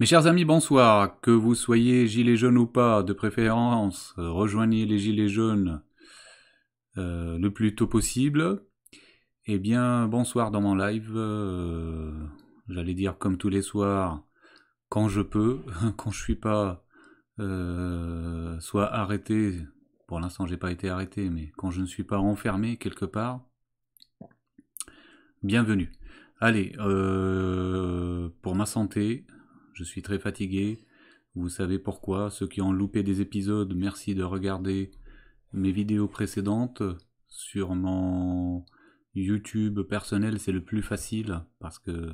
Mes chers amis, bonsoir. Que vous soyez gilets jaunes ou pas, de préférence, rejoignez les gilets jaunes euh, le plus tôt possible. Eh bien, bonsoir dans mon live. Euh, j'allais dire comme tous les soirs, quand je peux, quand je suis pas euh, soit arrêté. Pour l'instant, j'ai pas été arrêté, mais quand je ne suis pas enfermé quelque part, bienvenue. Allez, pour ma santé, je suis très fatigué. Vous savez pourquoi. Ceux qui ont loupé des épisodes, merci de regarder mes vidéos précédentes sur mon YouTube personnel. C'est le plus facile parce que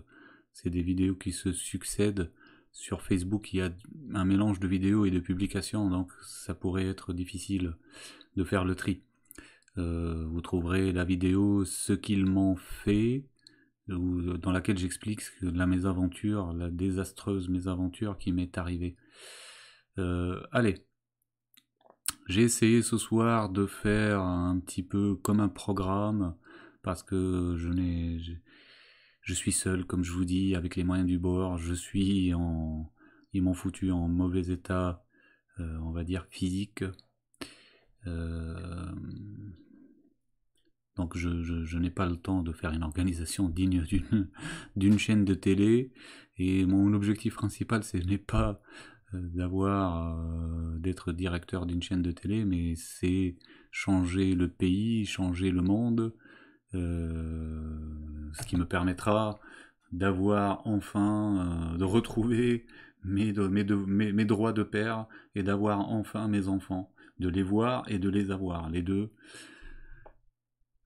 c'est des vidéos qui se succèdent. Sur Facebook, il y a un mélange de vidéos et de publications, donc ça pourrait être difficile de faire le tri. Euh, vous trouverez la vidéo Ce qu'ils m'ont fait euh, dans laquelle j'explique la mésaventure, la désastreuse mésaventure qui m'est arrivée. Euh, allez, j'ai essayé ce soir de faire un petit peu comme un programme, parce que je n'ai... Je suis seul, comme je vous dis, avec les moyens du bord. Je suis en... Ils m'ont foutu en mauvais état, euh, on va dire, physique. Euh, donc je, n'ai pas le temps de faire une organisation digne d'une chaîne de télé. Et mon objectif principal, ce n'est pas euh, d'avoir euh, d'être directeur d'une chaîne de télé, mais c'est changer le pays, changer le monde, euh, ce qui me permettra d'avoir enfin, de retrouver mes droits de père et d'avoir enfin mes enfants, de les voir et de les avoir, les deux.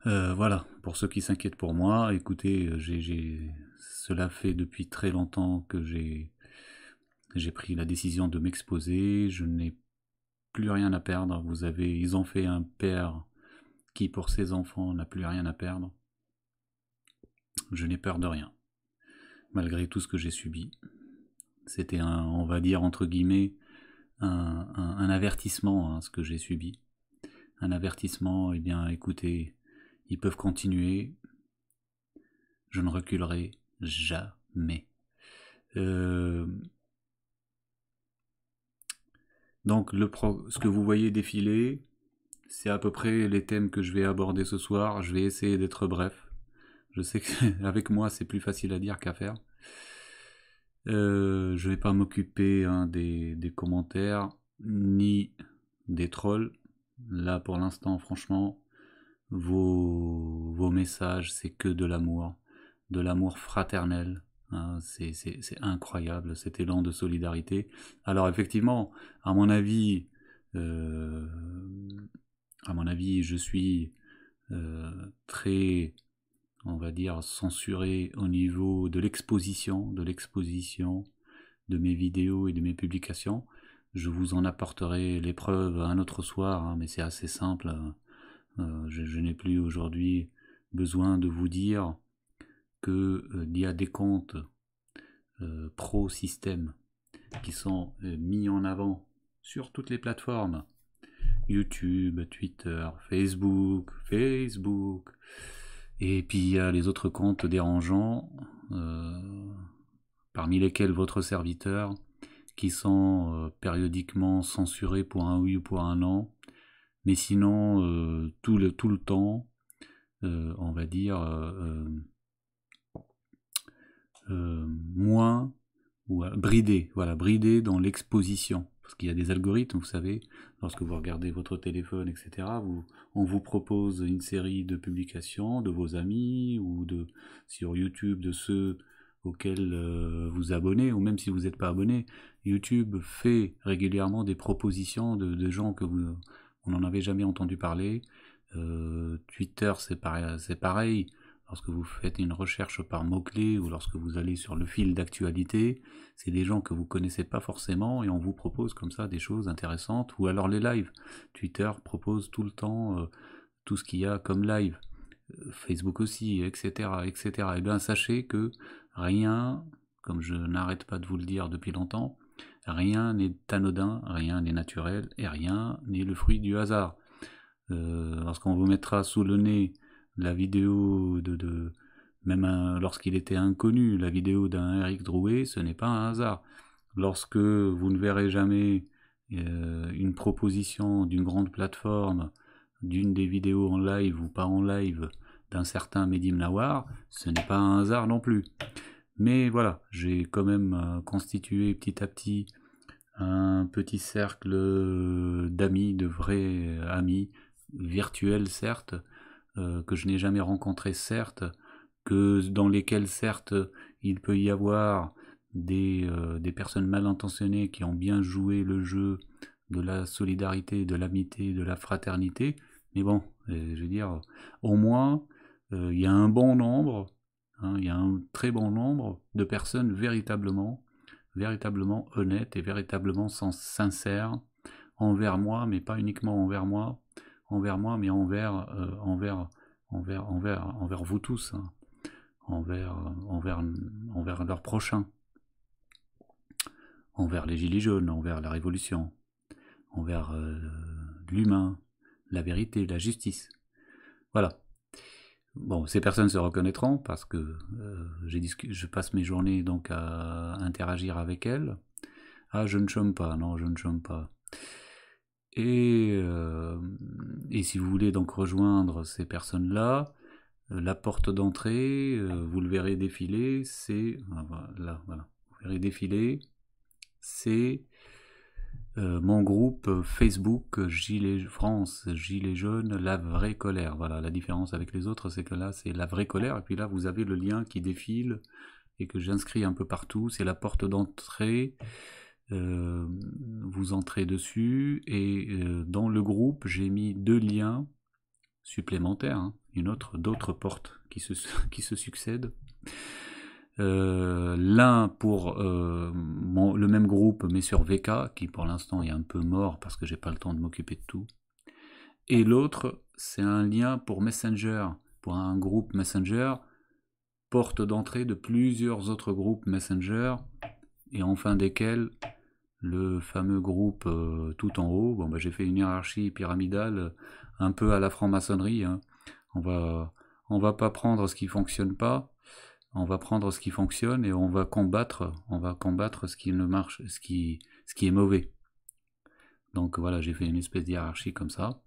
Euh, voilà, pour ceux qui s'inquiètent pour moi, écoutez, euh, cela fait depuis très longtemps que j'ai, j'ai pris la décision de m'exposer. Je n'ai plus rien à perdre. Vous avez, ils ont fait un père qui, pour ses enfants, n'a plus rien à perdre. Je n'ai peur de rien, malgré tout ce que j'ai subi. C'était un, on va dire entre guillemets, un, avertissement à hein, ce que j'ai subi. Un avertissement, eh bien, écoutez, ils peuvent continuer. Je ne reculerai jamais. Euh, donc le ce que vous voyez défiler, c'est à peu près les thèmes que je vais aborder ce soir. Je vais essayer d'être bref. Je sais qu'avec moi c'est plus facile à dire qu'à faire. Je euh, je vais pas m'occuper hein, des, commentaires ni des trolls. Là pour l'instant franchement vos, vos messages, c'est que de l'amour, de l'amour fraternel. Hein, c'est incroyable cet élan de solidarité. Alors effectivement, à mon avis, euh, à mon avis, je suis euh, très, on va dire, censuré au niveau de l'exposition, de l'exposition de mes vidéos et de mes publications. Je vous en apporterai les preuves un autre soir, hein, mais c'est assez simple. Hein. Euh, je, n'ai plus aujourd'hui besoin de vous dire qu'il euh, y a des comptes euh, pro-système qui sont mis en avant sur toutes les plateformes. YouTube, Twitter, Facebook, Facebook. Et puis il y a les autres comptes dérangeants, parmi lesquels votre serviteur, qui sont périodiquement censurés pour un oui ou pour un non, mais sinon, euh, tout, le, tout le temps, euh, on va dire, euh, moins ou bridé, voilà, bridé dans l'exposition. Parce qu'il y a des algorithmes, vous savez, lorsque vous regardez votre téléphone, etc., vous, on vous propose une série de publications de vos amis ou de sur YouTube de ceux auxquels vous abonnez, ou même si vous n'êtes pas abonné, YouTube fait régulièrement des propositions de gens que vous on n'en avait jamais entendu parler. Euh, Twitter, c'est pareil, pareil. Lorsque vous faites une recherche par mots-clés ou lorsque vous allez sur le fil d'actualité, c'est des gens que vous connaissez pas forcément et on vous propose comme ça des choses intéressantes. Ou alors les lives. Twitter propose tout le temps euh, tout ce qu'il y a comme live. Facebook aussi, etc., etc. Et eh bien sachez que rien, comme je n'arrête pas de vous le dire depuis longtemps, Rien n'est anodin, rien n'est naturel et rien n'est le fruit du hasard. Euh, lorsqu'on vous mettra sous le nez la vidéo de, même lorsqu'il était inconnu, la vidéo d'un Eric Drouet, ce n'est pas un hasard. Lorsque vous ne verrez jamais euh, une proposition d'une grande plateforme, d'une des vidéos en live ou pas en live d'un certain Medim Nawar, ce n'est pas un hasard non plus. Mais voilà, j'ai quand même euh, constitué petit à petit un petit cercle euh, d'amis, de vrais euh, amis, virtuels certes, que je n'ai jamais rencontrés certes, que dans lesquels certes il peut y avoir des, personnes mal intentionnées qui ont bien joué le jeu de la solidarité, de l'amitié, de la fraternité, mais bon, je veux dire, au moins, il y a un bon nombre Hein, il y a un très bon nombre de personnes véritablement, véritablement honnêtes et véritablement sincères envers moi, mais pas uniquement envers moi, envers moi, mais envers, euh, envers, envers, envers, envers vous tous, hein, envers, euh, envers, envers leurs prochains, envers les gilets jaunes, envers la révolution, envers euh, l'humain, la vérité, la justice. Voilà. Bon, ces personnes se reconnaîtront parce que euh, je passe mes journées donc à interagir avec elles. Ah, je ne chôme pas, non, je ne chôme pas. Et, euh, si vous voulez donc rejoindre ces personnes-là, euh, la porte d'entrée, vous le verrez défiler, c'est. Ah, là, voilà. Vous verrez défiler, c'est euh, mon groupe euh, Facebook Gilets France Gilets jaunes la vraie colère. Voilà, la différence avec les autres, c'est que là c'est la vraie colère et puis là vous avez le lien qui défile et que j'inscris un peu partout. C'est la porte d'entrée. Euh, vous entrez dessus et dans le groupe j'ai mis deux liens supplémentaires, hein. une autre d'autres portes qui se, qui se succèdent. Euh, l'un pour euh, le même groupe, mais sur VK, qui pour l'instant est un peu mort parce que j'ai pas le temps de m'occuper de tout. Et l'autre, c'est un lien pour Messenger, pour un groupe Messenger, porte d'entrée de plusieurs autres groupes Messenger, et enfin desquels le fameux groupe euh, tout en haut. Bon, bah, j'ai fait une hiérarchie pyramidale un peu à la franc-maçonnerie. Hein. On va, on va pas prendre ce qui fonctionne pas on va prendre ce qui fonctionne et on va combattre, on va combattre ce qui ne marche, ce qui, ce qui est mauvais. Donc voilà, j'ai fait une espèce d'hierarchie comme ça,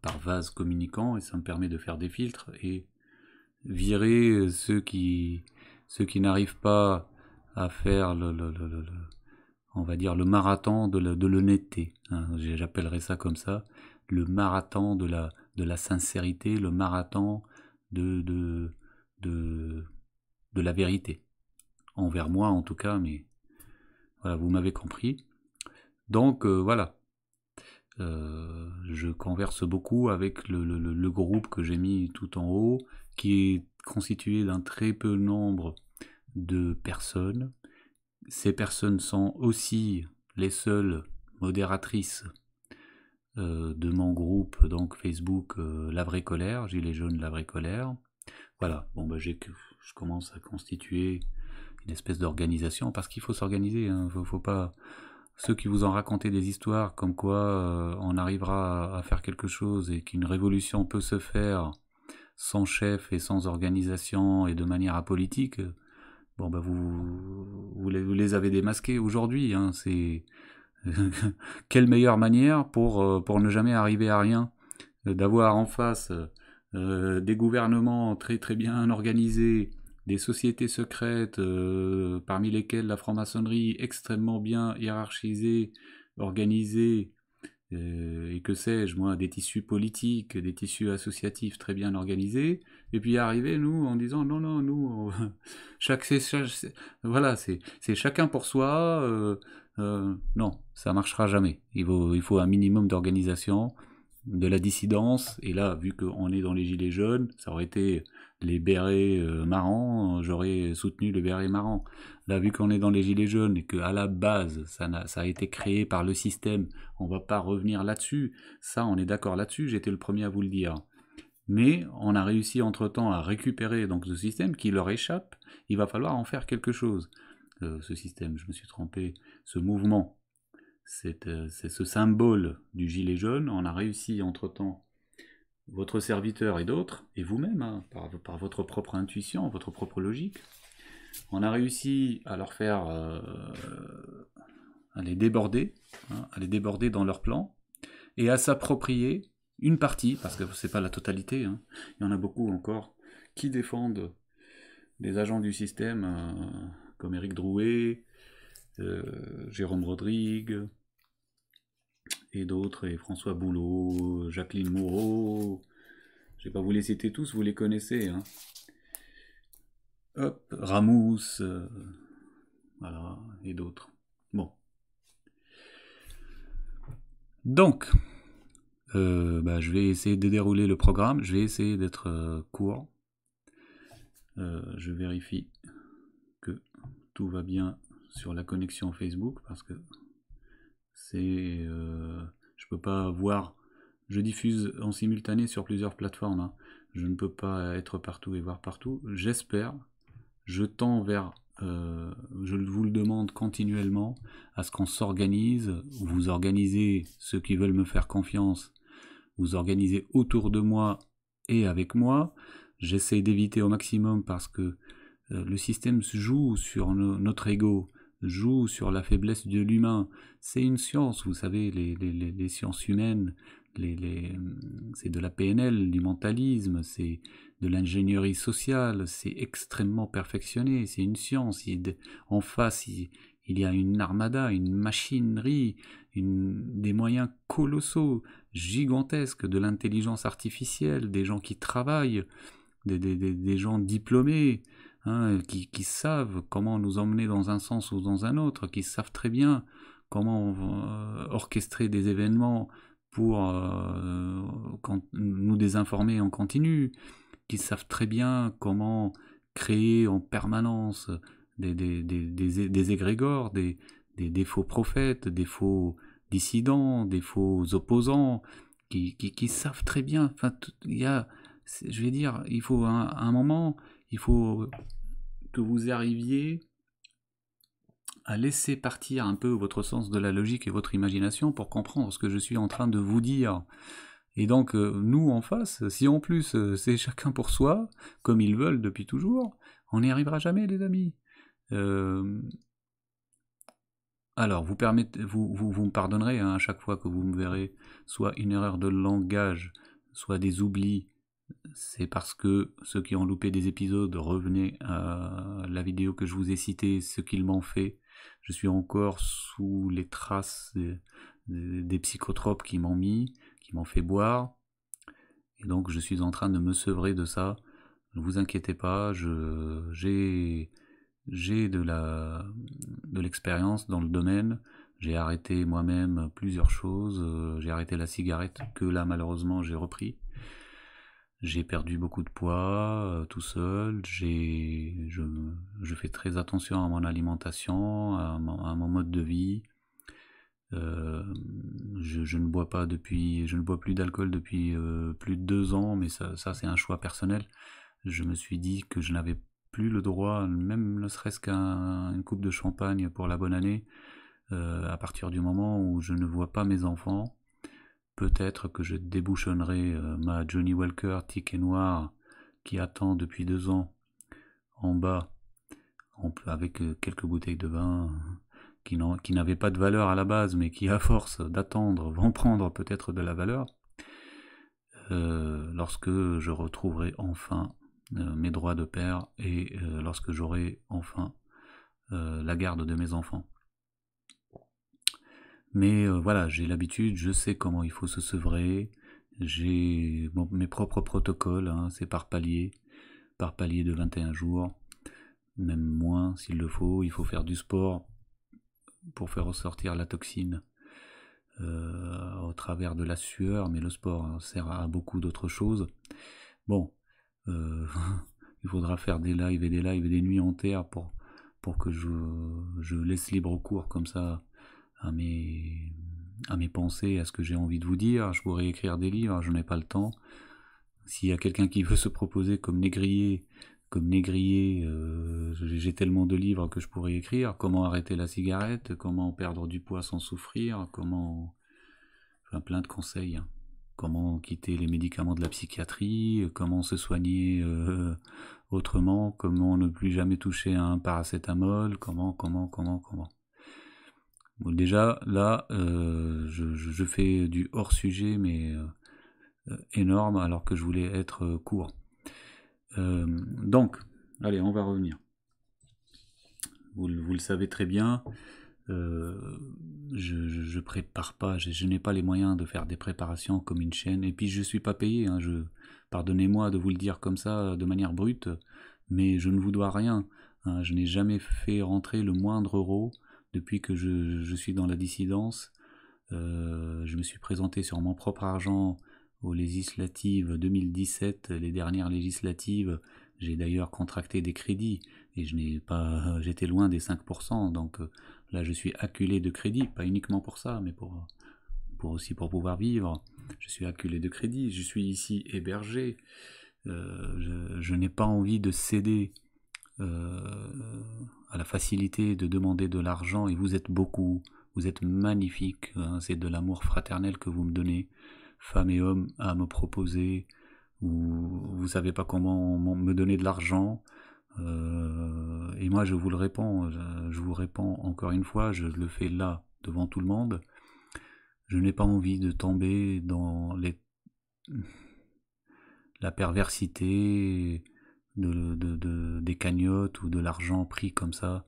par vase communicant, et ça me permet de faire des filtres et virer ceux qui, ceux qui n'arrivent pas à faire le, on va dire le marathon de l'honnêteté. De hein. J'appellerais ça comme ça, le marathon de la, de la sincérité, le marathon de de, la vérité. Envers moi en tout cas, mais voilà, vous m'avez compris. Donc euh, voilà. Euh, je converse beaucoup avec le, le, groupe que j'ai mis tout en haut, qui est constitué d'un très peu nombre de personnes. Ces personnes sont aussi les seules modératrices euh, de mon groupe, donc Facebook La Vraie Colère, Gilets jaunes La Vraie Colère. Voilà, bon bah j'ai je commence à constituer une espèce d'organisation parce qu'il faut s'organiser, il hein. faut, faut, pas ceux qui vous en racontaient des histoires comme quoi euh, on arrivera à, faire quelque chose et qu'une révolution peut se faire sans chef et sans organisation et de manière apolitique, bon bah vous, les, avez démasqués aujourd'hui, hein. c'est quelle meilleure manière pour, euh, pour ne jamais arriver à rien euh, d'avoir en face euh, des gouvernements très très bien organisés, des sociétés secrètes, euh, parmi lesquelles la franc-maçonnerie extrêmement bien hiérarchisée, organisée, euh, et que sais-je, moi, des tissus politiques, des tissus associatifs très bien organisés, et puis arriver, nous, en disant, non, non, nous, chaque, voilà, c'est chacun pour soi, non, ça marchera jamais. il faut un minimum d'organisation, de la dissidence. Et là, vu qu'on est dans les gilets jaunes, ça aurait été les bérets euh, marrants, j'aurais soutenu les bérets marrants. Là, vu qu'on est dans les gilets jaunes et qu'à la base, ça a, été créé par le système, on va pas revenir là-dessus. Ça, on est d'accord là-dessus, j'étais le premier à vous le dire. Mais on a réussi entre-temps à récupérer donc ce système qui leur échappe. Il va falloir en faire quelque chose. Euh, ce système, je me suis trompé, ce mouvement, euh, c'est ce symbole du gilet jaune. On a réussi entre-temps, votre serviteur et d'autres, et vous-même, hein, par, votre propre intuition, votre propre logique, on a réussi à leur faire, euh, à les déborder, hein, à les déborder dans leur plan, et à s'approprier une partie, parce que n'est pas la totalité, hein. il y en a beaucoup encore, qui défendent des agents du système, euh, comme Eric Drouet, Jérôme Rodrigue, et d'autres, et François Boulot, Jacqueline Moreau. Je vais pas vous les citer tous, vous les connaissez. Hein. Hop, Ramous, euh, voilà, et d'autres. Bon. Donc, euh, bah, je vais essayer de dérouler le programme. Je vais essayer d'être euh, court. je vérifie que tout va bien sur la connexion Facebook parce que c'est, euh, je peux pas voir. Je diffuse en simultané sur plusieurs plateformes. Hein. Je ne peux pas être partout et voir partout. J'espère. Je tends vers. Euh, je vous le demande continuellement à ce qu'on s'organise. Vous organisez ceux qui veulent me faire confiance. Vous organisez autour de moi et avec moi. J'essaie d'éviter au maximum parce que euh, le système se joue sur notre ego joue sur la faiblesse de l'humain. C'est une science, vous savez, les, sciences humaines, c'est de la PNL, du mentalisme, c'est de l'ingénierie sociale, c'est extrêmement perfectionné, c'est une science. en face, il, y a une armada, une machinerie, des moyens colossaux, gigantesques, de l'intelligence artificielle, des gens qui travaillent, des gens diplômés Hein, qui, savent comment nous emmener dans un sens ou dans un autre, qui savent très bien comment euh, orchestrer des événements pour euh, nous désinformer en continu, qui savent très bien comment créer en permanence des, des, égrégores, des, faux prophètes, des faux dissidents, des faux opposants, qui, savent très bien. Enfin, il y a, je vais dire, il faut un moment il faut que vous arriviez à laisser partir un peu votre sens de la logique et votre imagination pour comprendre ce que je suis en train de vous dire. Et donc, euh, nous en face, si en plus euh, c'est chacun pour soi, comme ils veulent depuis toujours, on n'y arrivera jamais, les amis. Euh, alors, vous, permettez, vous, vous, me pardonnerez hein, à chaque fois que vous me verrez, soit une erreur de langage, soit des oublis, c'est parce que ceux qui ont loupé des épisodes, revenaient à la vidéo que je vous ai citée, ce qu'ils m'ont fait. Je suis encore sous les traces des, psychotropes qui m'ont mis, qui m'ont fait boire. Et donc je suis en train de me sevrer de ça. Ne vous inquiétez pas, j'ai de de l'expérience dans le domaine. J'ai arrêté moi-même plusieurs choses. J'ai arrêté la cigarette que là malheureusement j'ai repris j'ai perdu beaucoup de poids euh, tout seul, j'ai, je, fais très attention à mon alimentation, à, mon, mode de vie. Euh, je, ne bois pas depuis, je ne bois plus d'alcool depuis euh, plus de deux ans, mais ça, c'est un choix personnel. Je me suis dit que je n'avais plus le droit, même ne serait-ce qu'à une coupe de champagne pour la bonne année, à partir du moment où je ne vois pas mes enfants Peut-être que je débouchonnerai euh, ma Johnny Walker ticket noir qui attend depuis deux ans en bas avec euh, quelques bouteilles de vin euh, qui n'avaient pas de valeur à la base mais qui à force d'attendre vont prendre peut-être de la valeur lorsque je retrouverai enfin mes droits de père et lorsque j'aurai enfin la garde de mes enfants. Mais euh, voilà, j'ai l'habitude, je sais comment il faut se sevrer, j'ai mes propres protocoles, hein, c'est par palier, par palier de 21 jours, même moins s'il le faut, il faut faire du sport pour faire ressortir la toxine euh, au travers de la sueur, mais le sport hein, sert à beaucoup d'autres choses. Bon, euh, il faudra faire des lives et des lives et des nuits terre pour, pour que je, je laisse libre cours comme ça à mes, à mes pensées, à ce que j'ai envie de vous dire. Je pourrais écrire des livres, hein, je n'ai pas le temps. S'il y a quelqu'un qui veut se proposer comme négrier, comme négrier, euh, j'ai tellement de livres que je pourrais écrire. Comment arrêter la cigarette, comment perdre du poids sans souffrir, comment, plein de conseils. Hein. Comment quitter les médicaments de la psychiatrie, comment se soigner euh, autrement, comment ne plus jamais toucher à un paracétamol, comment, comment, comment, comment déjà, là, euh, je, fais du hors sujet, mais euh, euh, énorme, alors que je voulais être court. donc, allez, on va revenir. Vous, le savez très bien, je, je, prépare pas, je, n'ai pas les moyens de faire des préparations comme une chaîne, et puis je suis pas payé, hein, pardonnez-moi de vous le dire comme ça, de manière brute, mais je ne vous dois rien. Hein. je n'ai jamais fait rentrer le moindre euro depuis que je, suis dans la dissidence, euh, je me suis présenté sur mon propre argent aux législatives 2017, les dernières législatives. J'ai d'ailleurs contracté des crédits et je n'ai pas, j'étais loin des 5%. Donc euh, là, je suis acculé de crédits, pas uniquement pour ça, mais pour, aussi pour pouvoir vivre. Je suis acculé de crédits. Je suis ici hébergé. Euh, je, n'ai pas envie de céder à la facilité de demander de l'argent et vous êtes beaucoup, vous êtes magnifique, hein. c'est de l'amour fraternel que vous me donnez, femme et homme, à me proposer, ou vous savez pas comment me donner de l'argent, euh, et moi je vous le réponds, je vous réponds encore une fois, je le fais là, devant tout le monde, je n'ai pas envie de tomber dans les... la perversité, de, des cagnottes ou de l'argent pris comme ça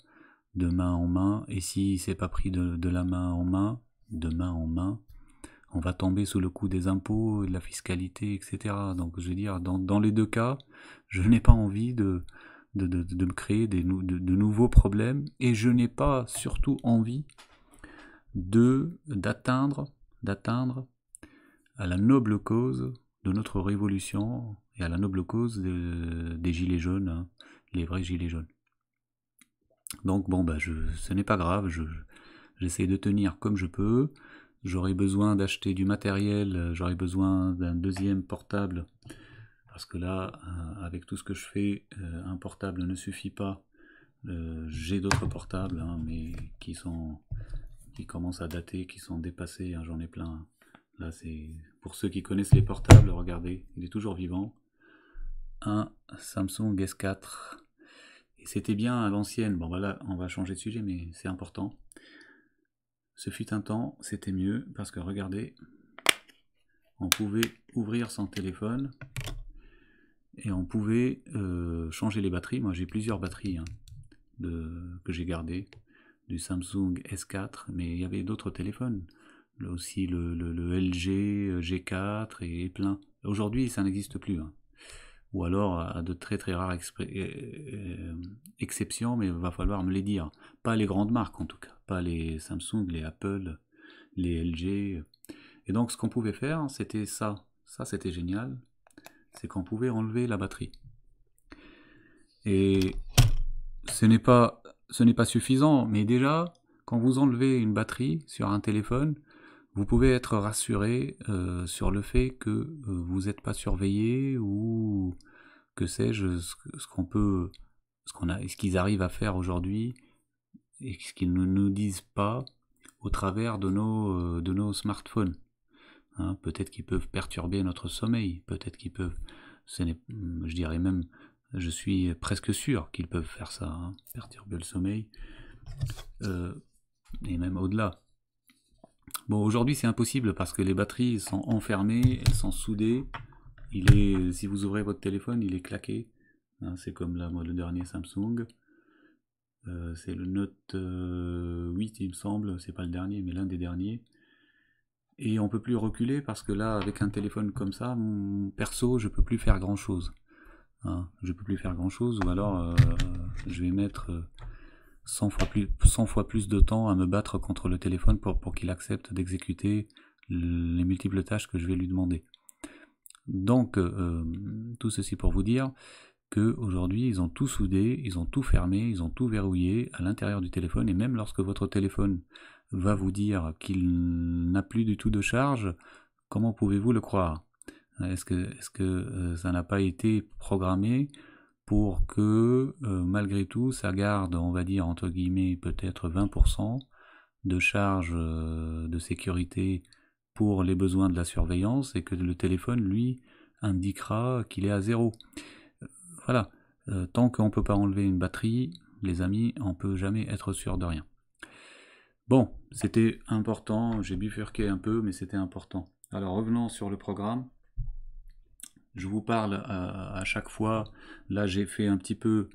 de main en main. Et si c'est pas pris de, la main en main, de main en main, on va tomber sous le coup des impôts, de la fiscalité, etc. Donc je veux dire, dans, dans les deux cas, je n'ai pas envie de, de, me créer des, de, nouveaux problèmes et je n'ai pas surtout envie de d'atteindre d'atteindre à la noble cause de notre révolution à la noble cause des gilets jaunes, hein, les vrais gilets jaunes. Donc bon, bah, je, ce n'est pas grave, j'essaie de tenir comme je peux. J'aurai besoin d'acheter du matériel, j'aurai besoin d'un deuxième portable, parce que là, euh, avec tout ce que je fais, euh, un portable ne suffit pas. Euh, j'ai d'autres portables, hein, mais qui sont qui commencent à dater, qui sont dépassés, hein, j'en ai plein. Là, c'est pour ceux qui connaissent les portables, regardez, il est toujours vivant. Samsung S4. Et c'était bien à l'ancienne. Bon voilà, on va changer de sujet, mais c'est important. Ce fut un temps, c'était mieux, parce que regardez, on pouvait ouvrir son téléphone et on pouvait euh, changer les batteries. Moi j'ai plusieurs batteries hein, de, que j'ai gardé du Samsung S4, mais il y avait d'autres téléphones. Là aussi le, LG euh, G4 et plein. Aujourd'hui ça n'existe plus. Hein ou alors à de très très rares euh, euh, exceptions, mais il va falloir me les dire. Pas les grandes marques en tout cas, pas les Samsung, les Apple, les LG. Et donc ce qu'on pouvait faire, c'était ça. Ça c'était génial, c'est qu'on pouvait enlever la batterie. Et ce n'est pas, ce n'est pas suffisant, mais déjà, quand vous enlevez une batterie sur un téléphone, vous pouvez être rassuré euh, sur le fait que euh, vous n'êtes pas surveillé ou que sais-je, ce, qu'on peut, ce qu'on a, ce qu'ils arrivent à faire aujourd'hui et ce qu'ils ne nous disent pas au travers de nos, euh, de nos smartphones. Hein, peut-être qu'ils peuvent perturber notre sommeil, peut-être qu'ils peuvent, mm, je dirais même, je suis presque sûr qu'ils peuvent faire ça, hein, perturber le sommeil, et même au-delà. Bon, aujourd'hui c'est impossible parce que les batteries sont enfermées, elles sont soudées. Il est, si vous ouvrez votre téléphone, il est claqué. Hein, c'est comme la mode le dernier Samsung. Euh, c'est le Note 8, euh, il me semble. C'est pas le dernier, mais l'un des derniers. Et on peut plus reculer parce que là, avec un téléphone comme ça, perso, je peux plus faire grand chose. Hein, je peux plus faire grand chose. Ou alors, euh, je vais mettre 100 fois, plus, fois plus de temps à me battre contre le téléphone pour, pour qu'il accepte d'exécuter les multiples tâches que je vais lui demander. Donc, euh, tout ceci pour vous dire que ils ont tout soudé, ils ont tout fermé, ils ont tout verrouillé à l'intérieur du téléphone, et même lorsque votre téléphone va vous dire qu'il n'a plus du tout de charge, comment pouvez-vous le croire Est-ce que, est -ce que euh, ça n'a pas été programmé pour que euh, malgré tout ça garde, on va dire entre guillemets, peut-être 20% de charge euh, de sécurité pour les besoins de la surveillance et que le téléphone, lui, indiquera qu'il est à zéro. Euh, voilà, tant qu'on ne peut pas enlever une batterie, les amis, on ne peut jamais être sûr de rien. Bon, c'était important, j'ai bifurqué un peu, mais c'était important. Alors revenons sur le programme je vous parle euh, à, chaque fois. Là, j'ai fait un petit peu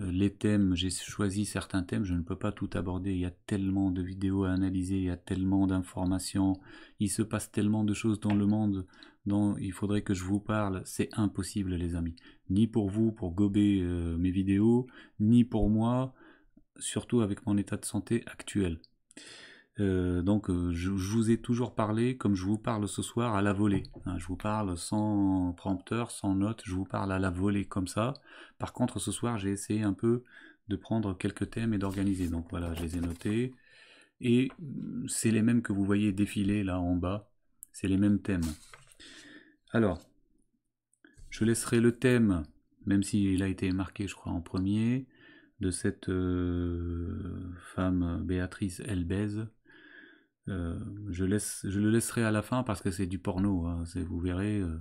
euh, les thèmes, j'ai choisi certains thèmes, je ne peux pas tout aborder, il y a tellement de vidéos à analyser, il y a tellement d'informations, il se passe tellement de choses dans le monde dont il faudrait que je vous parle, c'est impossible les amis, ni pour vous pour gober euh, mes vidéos, ni pour moi, surtout avec mon état de santé actuel. Euh, donc euh, je, vous ai toujours parlé comme je vous parle ce soir à la volée. Hein, je vous parle sans prompteur, sans note, je vous parle à la volée comme ça. Par contre ce soir j'ai essayé un peu de prendre quelques thèmes et d'organiser. Donc voilà, je les ai notés. Et euh, c'est les mêmes que vous voyez défiler là en bas. C'est les mêmes thèmes. Alors, je laisserai le thème, même s'il a été marqué je crois en premier, de cette femme Béatrice Elbez, euh, je, laisse, je le laisserai à la fin parce que c'est du porno. Hein, vous verrez, euh.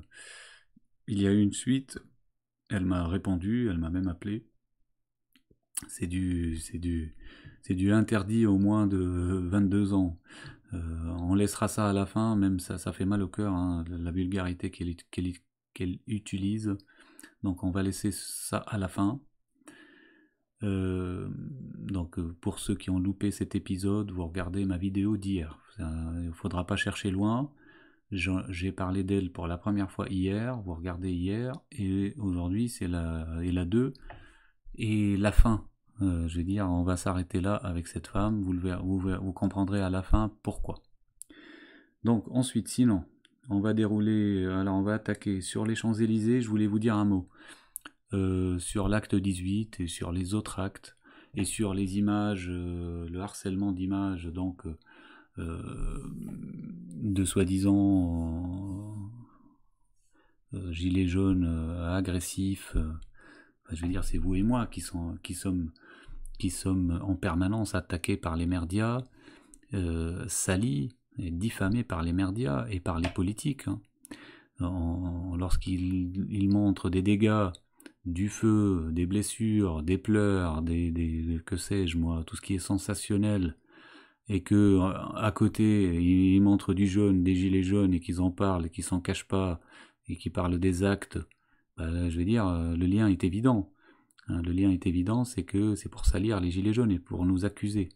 il y a eu une suite. Elle m'a répondu, elle m'a même appelé. C'est du, c'est du, c'est du interdit au moins de 22 ans. Euh, on laissera ça à la fin, même ça, ça fait mal au cœur, hein, la vulgarité qu'elle, utilise. Donc on va laisser ça à la fin. Euh, donc euh, pour ceux qui ont loupé cet épisode, vous regardez ma vidéo d'hier. Il ne faudra pas chercher loin. J'ai parlé d'elle pour la première fois hier, vous regardez hier, et aujourd'hui c'est la, et la 2, et la fin. Euh, je vais dire, on va s'arrêter là avec cette femme, vous, vous comprendrez à la fin pourquoi. Donc ensuite, sinon, on va dérouler, alors on va attaquer sur les Champs-Élysées, je voulais vous dire un mot. Euh, sur l'acte 18 et sur les autres actes et sur les images, euh, le harcèlement d'images, donc euh, de soi-disant gilets jaunes agressifs. je veux dire, c'est vous et moi qui, sont, qui, sommes, qui sommes en permanence attaqués par les merdias, salis et diffamés par les merdias et par les politiques. Hein. lorsqu'ils montrent des dégâts du feu, des blessures, des pleurs, des, des que sais-je moi, tout ce qui est sensationnel, et que euh, à côté ils montrent du jaune, des gilets jaunes, et qu'ils en parlent, et qu'ils s'en cachent pas, et qu'ils parlent des actes, bah, je vais dire, euh, le lien est évident. Hein, le lien est évident, c'est que c'est pour salir les gilets jaunes et pour nous accuser.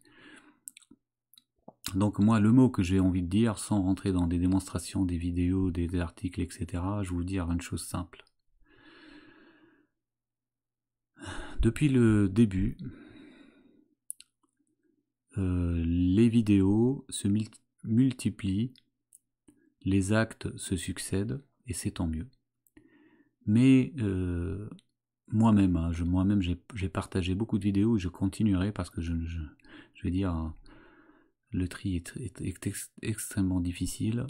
Donc moi, le mot que j'ai envie de dire, sans rentrer dans des démonstrations, des vidéos, des articles, etc., je vais vous dire une chose simple. Depuis le début, euh, les vidéos se multiplient, les actes se succèdent, et c'est tant mieux. Mais euh, moi-même, hein, moi-même j'ai partagé beaucoup de vidéos, et je continuerai parce que je, vais dire, hein, le tri est, extrêmement difficile.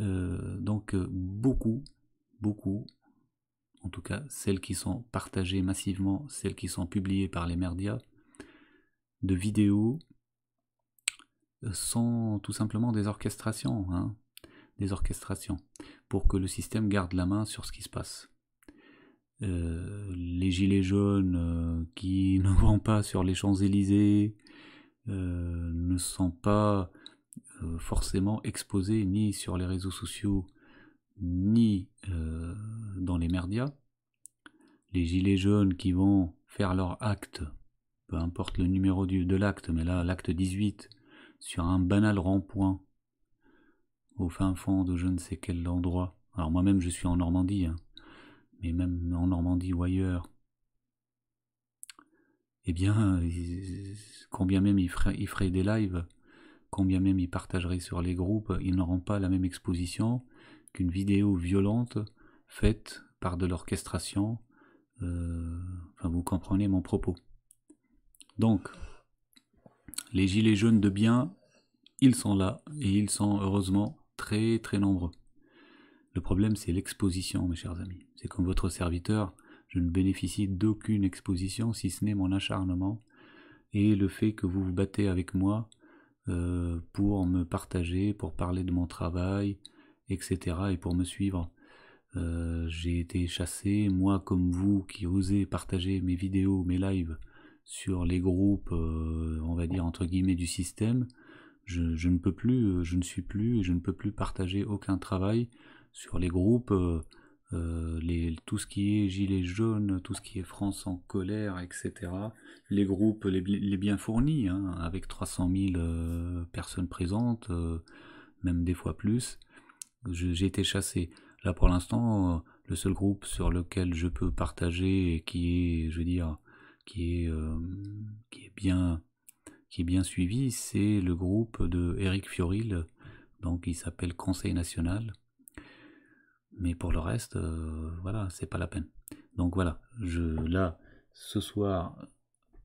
Euh, donc beaucoup, beaucoup en tout cas celles qui sont partagées massivement, celles qui sont publiées par les médias de vidéos euh, sont tout simplement des orchestrations, hein. des orchestrations, pour que le système garde la main sur ce qui se passe. Euh, les gilets jaunes euh, qui ne vont pas sur les Champs-Élysées ne sont pas forcément exposés ni sur les réseaux sociaux ni euh, dans les merdias. Les gilets jaunes qui vont faire leur acte, peu importe le numéro de l'acte, mais là, l'acte 18, sur un banal rond-point, au fin fond de je ne sais quel endroit. Alors moi-même, je suis en Normandie, hein, mais même en Normandie ou ailleurs, eh bien, euh, combien même ils feraient des lives, combien même ils partageraient sur les groupes, ils n'auront pas la même exposition, qu'une vidéo violente faite par de l'orchestration. Euh, enfin, vous comprenez mon propos. Donc, les gilets jaunes de bien, ils sont là et ils sont heureusement très très nombreux. Le problème, c'est l'exposition, mes chers amis. C'est comme votre serviteur, je ne bénéficie d'aucune exposition si ce n'est mon acharnement et le fait que vous vous battez avec moi euh, pour me partager, pour parler de mon travail, etc. et pour me suivre. Euh, j'ai été chassé, moi comme vous qui osez partager mes vidéos, mes lives sur les groupes, euh, on va dire entre guillemets du système, je, ne peux plus, euh, je ne suis plus, je ne peux plus partager aucun travail sur les groupes, tout ce qui est Gilets jaunes, tout ce qui est France en colère, etc. Les groupes, les, bien fournis, hein, avec 300 000 personnes présentes, même des fois plus j'ai été chassé. Là pour l'instant, euh, le seul groupe sur lequel je peux partager et qui est, je veux dire, qui est, euh, qui est bien, qui est bien suivi, c'est le groupe de Eric Fioril, donc il s'appelle Conseil National. Mais pour le reste, euh, voilà, c'est pas la peine. Donc voilà, je, là, ce soir,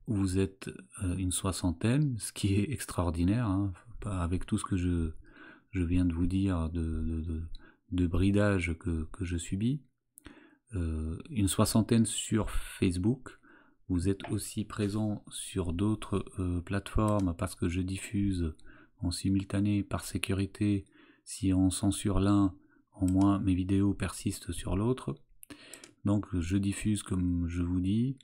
vous êtes une soixantaine, ce qui est extraordinaire, hein. avec tout ce que je, je viens de vous dire, de, de, bridage que, je subis. Euh, une soixantaine sur Facebook. Vous êtes aussi présent sur d'autres euh, plateformes parce que je diffuse en simultané par sécurité. Si on censure l'un, au moins mes vidéos persistent sur l'autre. Donc je diffuse comme je vous dis.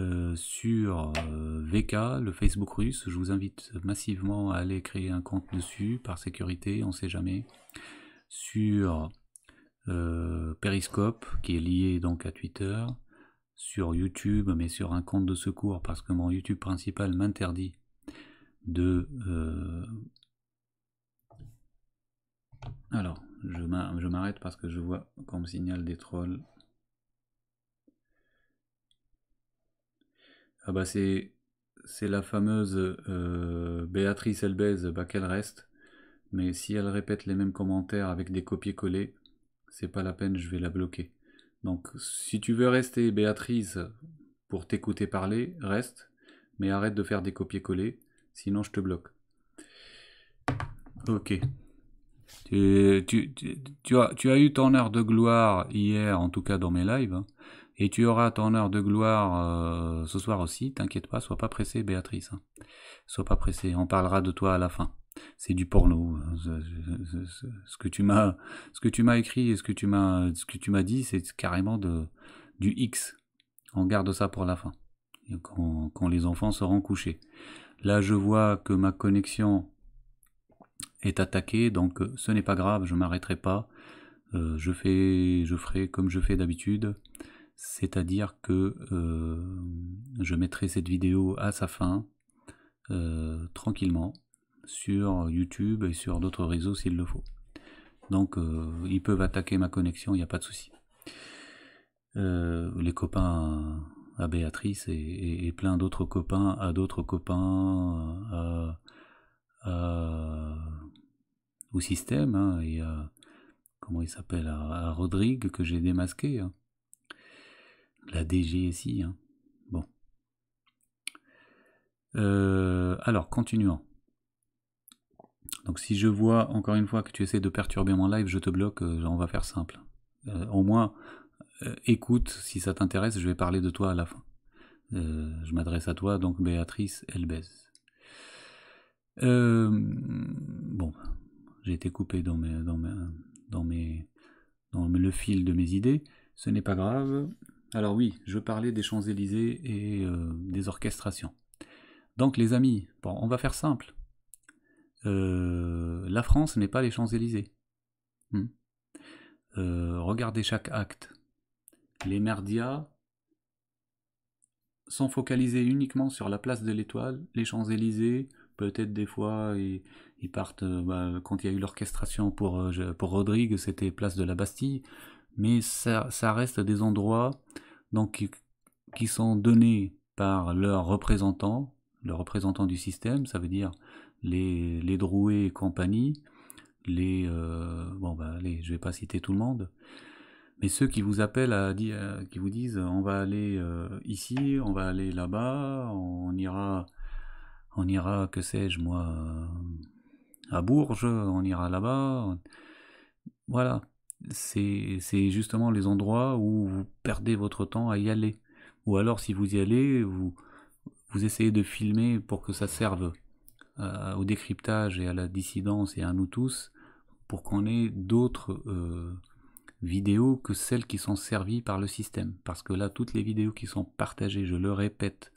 Euh, sur euh, VK, le Facebook russe. Je vous invite massivement à aller créer un compte dessus, par sécurité, on ne sait jamais. Sur euh, Periscope, qui est lié donc à Twitter. Sur YouTube, mais sur un compte de secours, parce que mon YouTube principal m'interdit de... Alors, je m'arrête parce que je vois comme signal des trolls. Ah bah c'est c'est la fameuse euh, Béatrice Elbez, bah qu'elle reste. Mais si elle répète les mêmes commentaires avec des copier collés, c'est pas la peine, je vais la bloquer. Donc si tu veux rester Béatrice pour t'écouter parler, reste, mais arrête de faire des copier-coller, sinon je te bloque. Ok. Tu, tu, tu, as, tu, as, eu ton heure de gloire hier, en tout cas dans mes lives. Hein. Et tu auras ton heure de gloire euh, ce soir aussi, t'inquiète pas, sois pas pressé Béatrice. Hein. Sois pas pressé, on parlera de toi à la fin. C'est du porno. Hein. Ce que tu m'as ce que tu m'as écrit et ce que tu m'as ce dit, c'est carrément de du X. On garde ça pour la fin. Quand, les enfants seront couchés. Là, je vois que ma connexion est attaquée, donc euh, ce n'est pas grave, je m'arrêterai pas. Euh, je, fais, je ferai comme je fais d'habitude c'est-à-dire que euh, je mettrai cette vidéo à sa fin euh, tranquillement sur YouTube et sur d'autres réseaux s'il le faut. Donc euh, ils peuvent attaquer ma connexion, il n'y a pas de souci. les copains à Béatrice et, plein d'autres copains à d'autres copains au système hein, et à comment il s'appelle à, Rodrigue que j'ai démasqué. Hein la DGSI. Hein. Bon. Euh, alors, continuons. Donc si je vois encore une fois que tu essaies de perturber mon live, je te bloque, euh, on va faire simple. Euh, au moins, écoute, si ça t'intéresse, je vais parler de toi à la fin. je m'adresse à toi, donc Béatrice Elbez. bon, j'ai été coupé dans le fil de mes idées, ce n'est pas grave. Alors oui, je parlais des Champs-Élysées et euh, des orchestrations. Donc les amis, on va faire simple. Euh, la France n'est pas les Champs-Élysées. Hmm. Euh, regardez chaque acte. Les merdias sont focalisés uniquement sur la place de l'Étoile, les Champs-Élysées, peut-être des fois ils, partent, bah, quand il y a eu l'orchestration pour, pour Rodrigue, c'était place de la Bastille mais ça, reste des endroits donc, qui, sont donnés par leurs représentants, le représentant du système, ça veut dire les, les et compagnie, les, euh, bon bah, les, je vais pas citer tout le monde, mais ceux qui vous appellent à euh, qui vous disent on va aller euh, ici, on va aller là-bas, on ira, on ira, que sais-je moi, à Bourges, on ira là-bas, voilà c'est justement les endroits où vous perdez votre temps à y aller. Ou alors si vous y allez, vous, essayez de filmer pour que ça serve euh, au décryptage et à la dissidence et à nous tous, pour qu'on ait d'autres euh, vidéos que celles qui sont servies par le système. Parce que là, toutes les vidéos qui sont partagées, je le répète,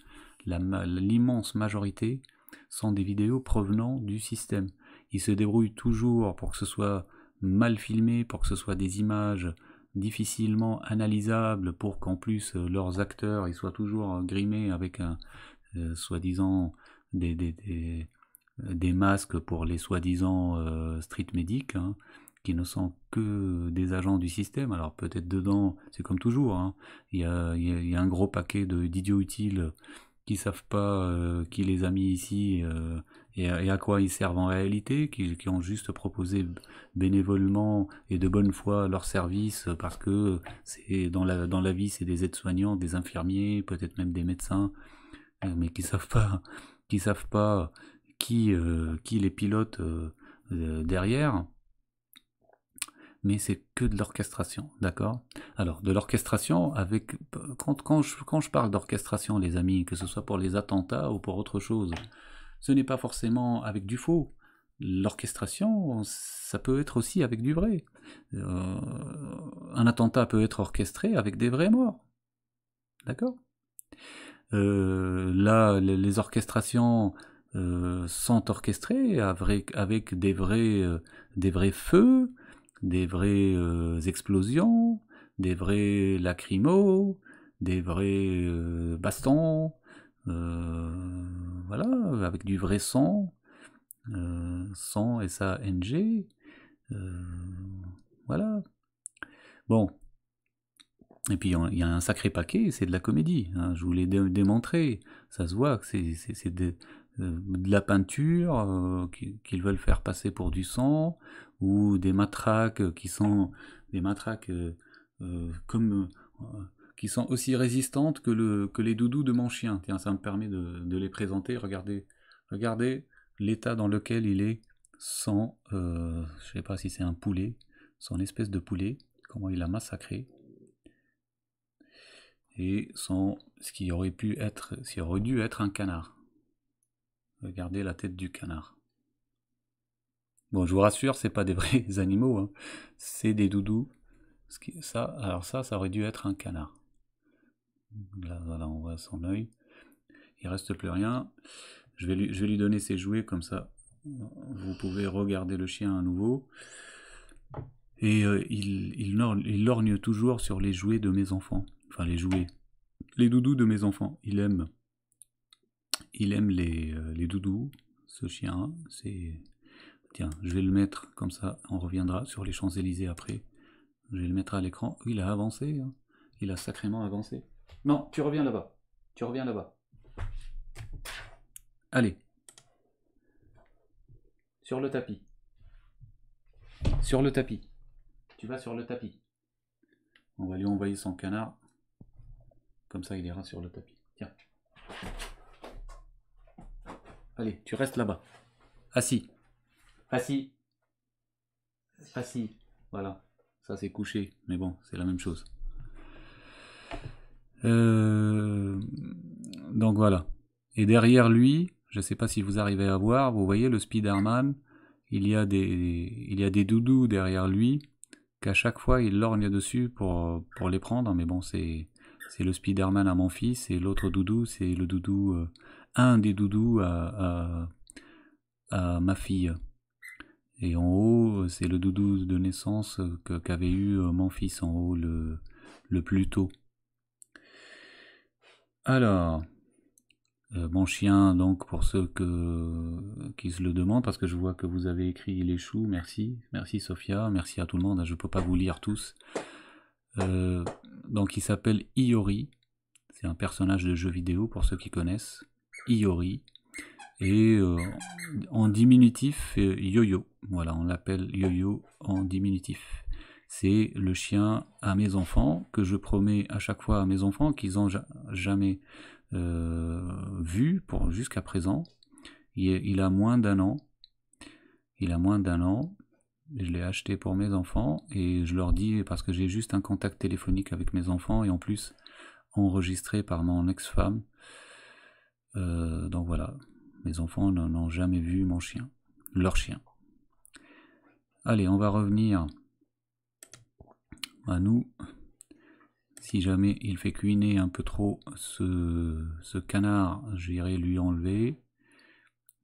l'immense majorité sont des vidéos provenant du système. Ils se débrouillent toujours pour que ce soit mal filmés pour que ce soit des images difficilement analysables pour qu'en plus euh, leurs acteurs ils soient toujours grimés avec un euh, soi-disant des, des, masques pour les soi-disant euh, street medics hein, qui ne sont que des agents du système alors peut-être dedans c'est comme toujours hein, il, y a, il, un gros paquet d'idiots utiles qui savent pas qui les a mis ici et à, quoi ils servent en réalité, qui, qui, ont juste proposé bénévolement et de bonne foi leur service parce que c'est dans la, dans la vie c'est des aides-soignants, des infirmiers, peut-être même des médecins, euh, mais qui savent pas, qui savent pas qui, euh, qui les pilote euh, derrière mais c'est que de l'orchestration, d'accord Alors, de l'orchestration avec... Quand, quand je parle d'orchestration, les amis, que ce soit pour les attentats ou pour autre chose, ce n'est pas forcément avec du faux. L'orchestration, ça peut être aussi avec du vrai. Euh, un attentat peut être orchestré avec des vrais morts. D'accord euh, Là, les orchestrations euh, sont orchestrées avec, des, vrais, des vrais feux, des vraies explosions, des vrais lacrymos, des vrais bastons, euh, voilà, avec du vrai sang, euh, sang et ça NG, euh, voilà. Bon, et puis il y a un sacré paquet, c'est de la comédie. Hein, je vous l'ai démontré. Ça se voit que c'est de, de, la peinture qu'ils veulent faire passer pour du sang, ou des matraques qui sont des matraques comme qui sont aussi résistantes que, les doudous de mon chien. Tiens, ça me permet de, les présenter. Regardez, regardez l'état dans lequel il est sans, je euh, je sais pas si c'est un poulet, son espèce de poulet, comment il a massacré. Et sans ce qui aurait pu être, ce qui aurait dû être un canard. Regardez la tête du canard. Bon, je vous rassure, ce c'est pas des vrais animaux, hein. c'est des doudous. alors ça, ça aurait dû être un canard. Là, voilà, on voit son oeil Il reste plus rien. Je vais, lui, je lui donner ses jouets comme ça. Vous pouvez regarder le chien à nouveau. Et euh, il, lorgne, toujours sur les jouets de mes enfants. Enfin, les jouets. Les doudous de mes enfants. Il aime. Il aime les, euh, les doudous, ce chien. C'est. Tiens, je vais le mettre comme ça, on reviendra sur les Champs-Élysées après. Je vais le mettre à l'écran. Il a avancé, hein. il a sacrément avancé. Non, tu reviens là-bas. Tu reviens là-bas. Allez. Sur le tapis. Sur le tapis. Tu vas sur le tapis. On va lui envoyer son canard. Comme ça, il ira sur le tapis. Tiens. Allez, tu restes là-bas. Assis. Assis. Assis. Voilà. Ça, c'est couché. Mais bon, c'est la même chose. Euh, donc voilà. Et derrière lui, je ne sais pas si vous arrivez à voir, vous voyez le Spiderman il y a des, il y a des doudous derrière lui qu'à chaque fois il lorgne dessus pour, pour les prendre, mais bon, c'est, c'est le Spider-Man à mon fils et l'autre doudou, c'est le doudou, euh, un des doudous à, à, à, ma fille. Et en haut, c'est le doudou de naissance que, qu'avait eu euh, mon fils en haut le, le plus tôt. Alors, euh, mon chien, donc pour ceux qui se le demandent, parce que je vois que vous avez écrit les choux, merci, merci Sophia, merci à tout le monde, je ne peux pas vous lire tous. Euh, donc il s'appelle Iori, c'est un personnage de jeu vidéo pour ceux qui connaissent, Iori, et euh, en diminutif, Yo-Yo, voilà, on l'appelle Yo-Yo en diminutif c'est le chien à mes enfants que je promets à chaque fois à mes enfants qu'ils n'ont jamais euh, vu pour jusqu'à présent. Il, a moins d'un an. Il a moins d'un an. Je l'ai acheté pour mes enfants et je leur dis parce que j'ai juste un contact téléphonique avec mes enfants et en plus enregistré par mon ex-femme. Euh, donc voilà, mes enfants n'ont jamais vu mon chien, leur chien. Allez, on va revenir nous. Si jamais il fait cuiner un peu trop ce, ce canard, j'irai lui enlever. De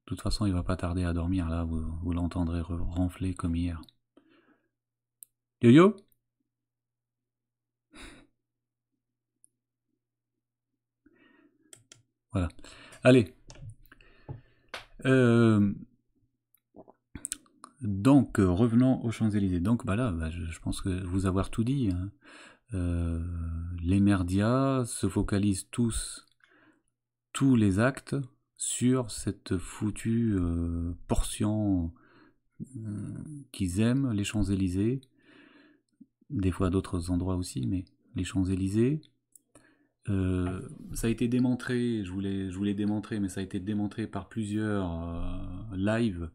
toute façon, il va pas tarder à dormir là, vous, l'entendrez ronfler comme hier. Yo-yo Voilà. Allez. Euh, donc euh, revenons aux Champs-Élysées. Donc bah, je, pense que vous avoir tout dit. Hein. Euh, les merdias se focalisent tous, tous les actes sur cette foutue euh, portion qu'ils aiment, les Champs-Élysées, des fois d'autres endroits aussi, mais les Champs-Élysées. ça a été démontré, je voulais, je voulais démontrer, mais ça a été démontré par plusieurs lives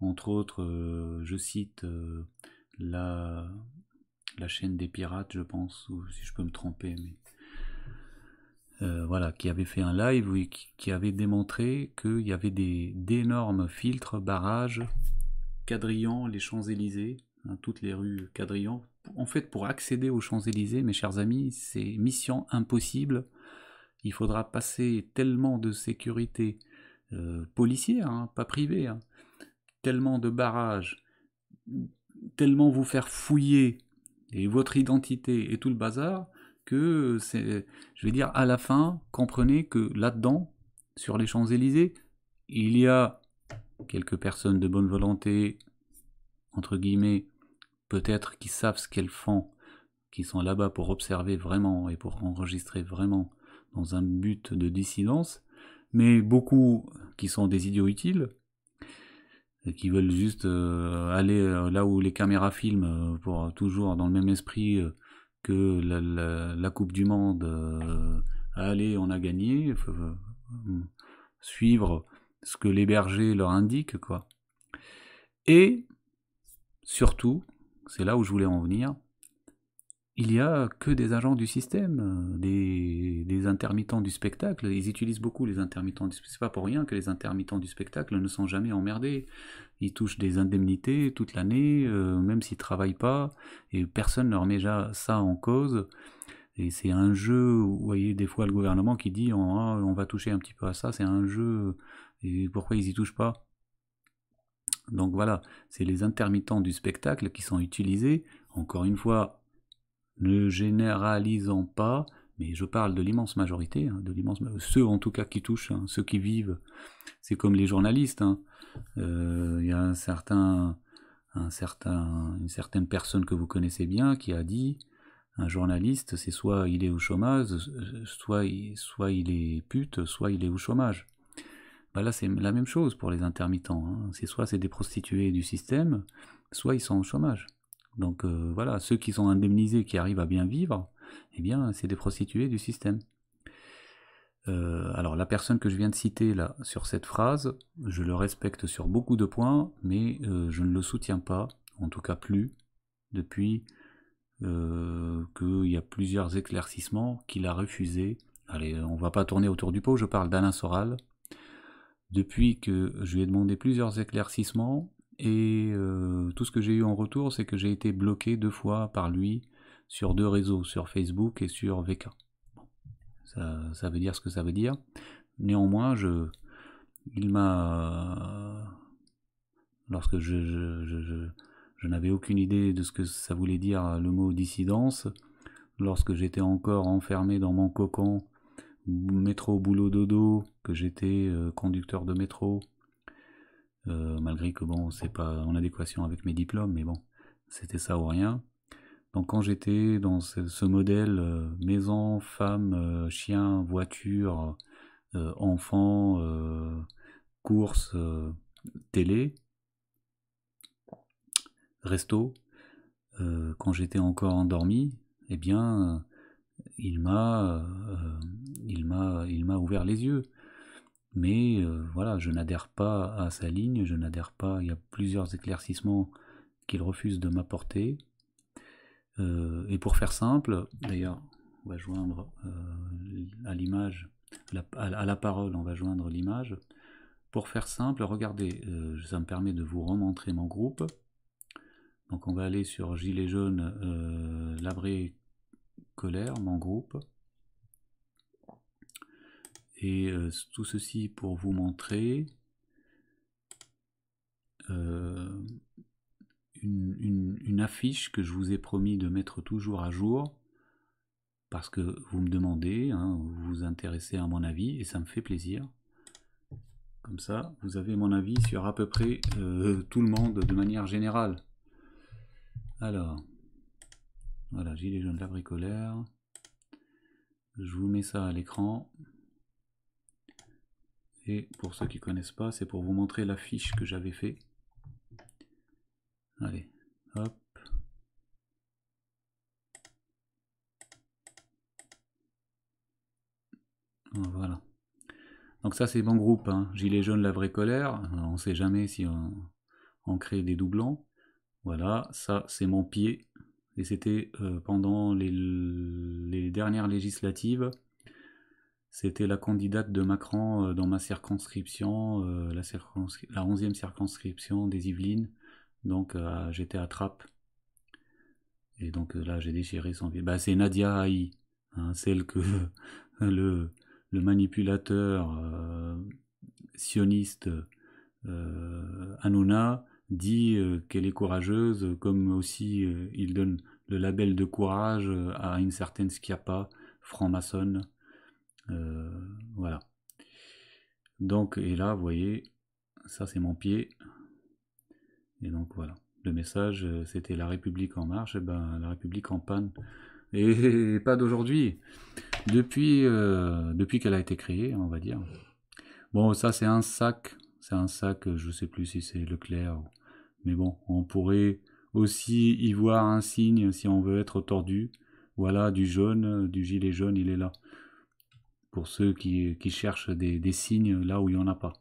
entre autres, euh, je cite euh, la, la, chaîne des pirates, je pense, ou si je peux me tromper, mais euh, voilà, qui avait fait un live oui, qui, avait démontré qu'il y avait d'énormes filtres, barrages, quadrillant les Champs-Élysées, hein, toutes les rues quadrillant. En fait, pour accéder aux Champs-Élysées, mes chers amis, c'est mission impossible. Il faudra passer tellement de sécurité policière, hein, pas privée, hein, tellement de barrages, tellement vous faire fouiller et votre identité et tout le bazar, que c'est, je vais dire, à la fin, comprenez que là-dedans, sur les Champs-Élysées, il y a quelques personnes de bonne volonté, entre guillemets, peut-être qui savent ce qu'elles font, qui sont là-bas pour observer vraiment et pour enregistrer vraiment dans un but de dissidence, mais beaucoup qui sont des idiots utiles, qui veulent juste euh, aller euh, là où les caméras filment euh, pour toujours dans le même esprit que la, Coupe du Monde. allez, on a gagné. suivre ce que les bergers leur indiquent, quoi. Et surtout, c'est là où je voulais en venir, il n'y a que des agents du système, des, intermittents du spectacle. Ils utilisent beaucoup les intermittents du spectacle. C'est pas pour rien que les intermittents du spectacle ne sont jamais emmerdés. Ils touchent des indemnités toute l'année, euh, même s'ils travaillent pas, et personne ne remet déjà ça en cause. Et c'est un jeu, vous voyez des fois le gouvernement qui dit on, ah, on va toucher un petit peu à ça, c'est un jeu, et pourquoi ils y touchent pas Donc voilà, c'est les intermittents du spectacle qui sont utilisés, encore une fois, ne généralisant pas, mais je parle de l'immense majorité, hein, de l'immense ceux en tout cas qui touchent, hein, ceux qui vivent, c'est comme les journalistes. Hein. Euh, il y a un certain, un certain, une certaine personne que vous connaissez bien qui a dit un journaliste, c'est soit il est au chômage, soit, soit il est pute, soit il est au chômage. Bah là, c'est la même chose pour les intermittents. C'est soit c'est des prostituées du système, soit ils sont au chômage. Donc euh, voilà, ceux qui sont indemnisés, qui arrivent à bien vivre, eh bien, c'est des prostituées du système. Euh, alors la personne que je viens de citer là sur cette phrase, je le respecte sur beaucoup de points, mais euh, je ne le soutiens pas, en tout cas plus, depuis qu'il y a plusieurs éclaircissements qu'il a refusé. Allez, on va pas tourner autour du pot, je parle d'Alain Soral. Depuis que je lui ai demandé plusieurs éclaircissements, et euh, tout ce que j'ai eu en retour, c'est que j'ai été bloqué deux fois par lui sur deux réseaux, sur Facebook et sur VK. Ça, veut dire ce que ça veut dire. Néanmoins, il m'a... Lorsque je, n'avais aucune idée de ce que ça voulait dire le mot dissidence, lorsque j'étais encore enfermé dans mon cocon, métro, boulot, dodo, que j'étais euh, conducteur de métro, euh, malgré que bon, c'est pas en adéquation avec mes diplômes, mais bon, c'était ça ou rien. Donc quand j'étais dans ce, modèle euh, maison, femme, euh, chien, voiture, enfant, course, télé, resto, quand j'étais encore endormi, eh bien, il m'a, il m'a, il m'a ouvert les yeux. Mais euh, voilà, je n'adhère pas à sa ligne, je n'adhère pas. Il y a plusieurs éclaircissements qu'il refuse de m'apporter. Euh, et pour faire simple, d'ailleurs, on va joindre euh, à l'image, à, la parole, on va joindre l'image. Pour faire simple, regardez, ça me permet de vous remontrer mon groupe. Donc on va aller sur Gilet jaune, labré colère, mon groupe. Et euh, tout ceci pour vous montrer euh, une, affiche que je vous ai promis de mettre toujours à jour, parce que vous me demandez, hein, vous vous intéressez à mon avis, et ça me fait plaisir. Comme ça, vous avez mon avis sur à peu près euh, tout le monde de manière générale. Alors, voilà, gilet jaune de la bricolère Je vous mets ça à l'écran. Et pour ceux qui ne connaissent pas, c'est pour vous montrer la fiche que j'avais fait. Allez, hop. Voilà. Donc ça c'est mon groupe, hein. gilet jaune, la vraie colère. on ne sait jamais si on, crée des doublons. Voilà, ça c'est mon pied. Et c'était euh, pendant les dernières législatives. C'était la candidate de Macron euh, dans ma circonscription, euh, la, 11e circonscription des Yvelines. Donc euh, j'étais à Trappes. Et donc là, j'ai déchiré son bah, c'est Nadia Haï, hein, celle que le, manipulateur sioniste euh, dit qu'elle est courageuse, comme aussi il donne le label de courage à une certaine Schiappa, franc-maçonne. Euh, voilà. Donc, et là, vous voyez, ça c'est mon pied. Et donc voilà. Le message, euh, c'était La République en marche, et eh ben la République en panne. Et, pas d'aujourd'hui. Depuis, euh, depuis qu'elle a été créée, on va dire. Bon, ça c'est un sac. C'est un sac, je sais plus si c'est Leclerc. Mais bon, on pourrait aussi y voir un signe si on veut être tordu. Voilà, du jaune, du gilet jaune, il est là pour ceux qui, cherchent des, signes là où il n'y en a pas.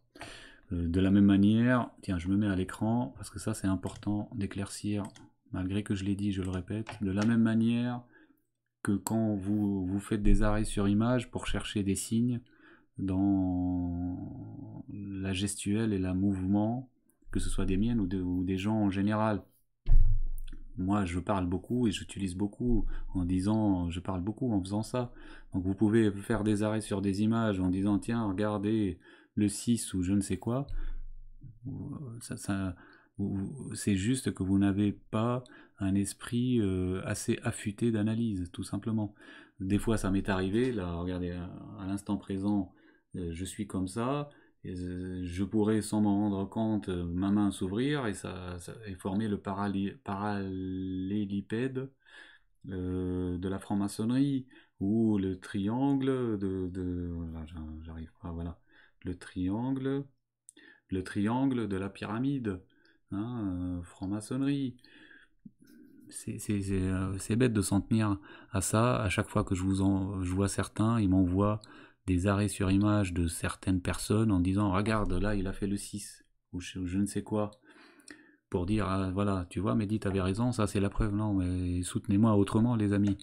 Euh, de la même manière, tiens, je me mets à l'écran, parce que ça c'est important d'éclaircir, malgré que je l'ai dit, je le répète, de la même manière que quand vous, faites des arrêts sur image pour chercher des signes dans la gestuelle et la mouvement, que ce soit des miennes ou des gens en général, moi, je parle beaucoup et j'utilise beaucoup en disant, je parle beaucoup en faisant ça. Donc vous pouvez faire des arrêts sur des images en disant, tiens, regardez le 6 ou je ne sais quoi. Ça, c'est juste que vous n'avez pas un esprit euh, assez affûté d'analyse, tout simplement. Des fois, ça m'est arrivé, là, regardez, à l'instant présent, euh, je suis comme ça, euh, je pourrais, sans m'en rendre compte, euh, ma main s'ouvrir et, ça, et former le parallélipède euh, de la franc-maçonnerie ou le triangle de, de j'arrive voilà, le triangle, le triangle de la pyramide, hein, franc-maçonnerie. C'est bête de s'en tenir à ça. À chaque fois que je vous en, je vois certains, ils m'envoient des arrêts sur image de certaines personnes en disant regarde là il a fait le 6 ou je, ne sais quoi pour dire ah, voilà tu vois Mehdi avait raison ça c'est la preuve non mais soutenez-moi autrement les amis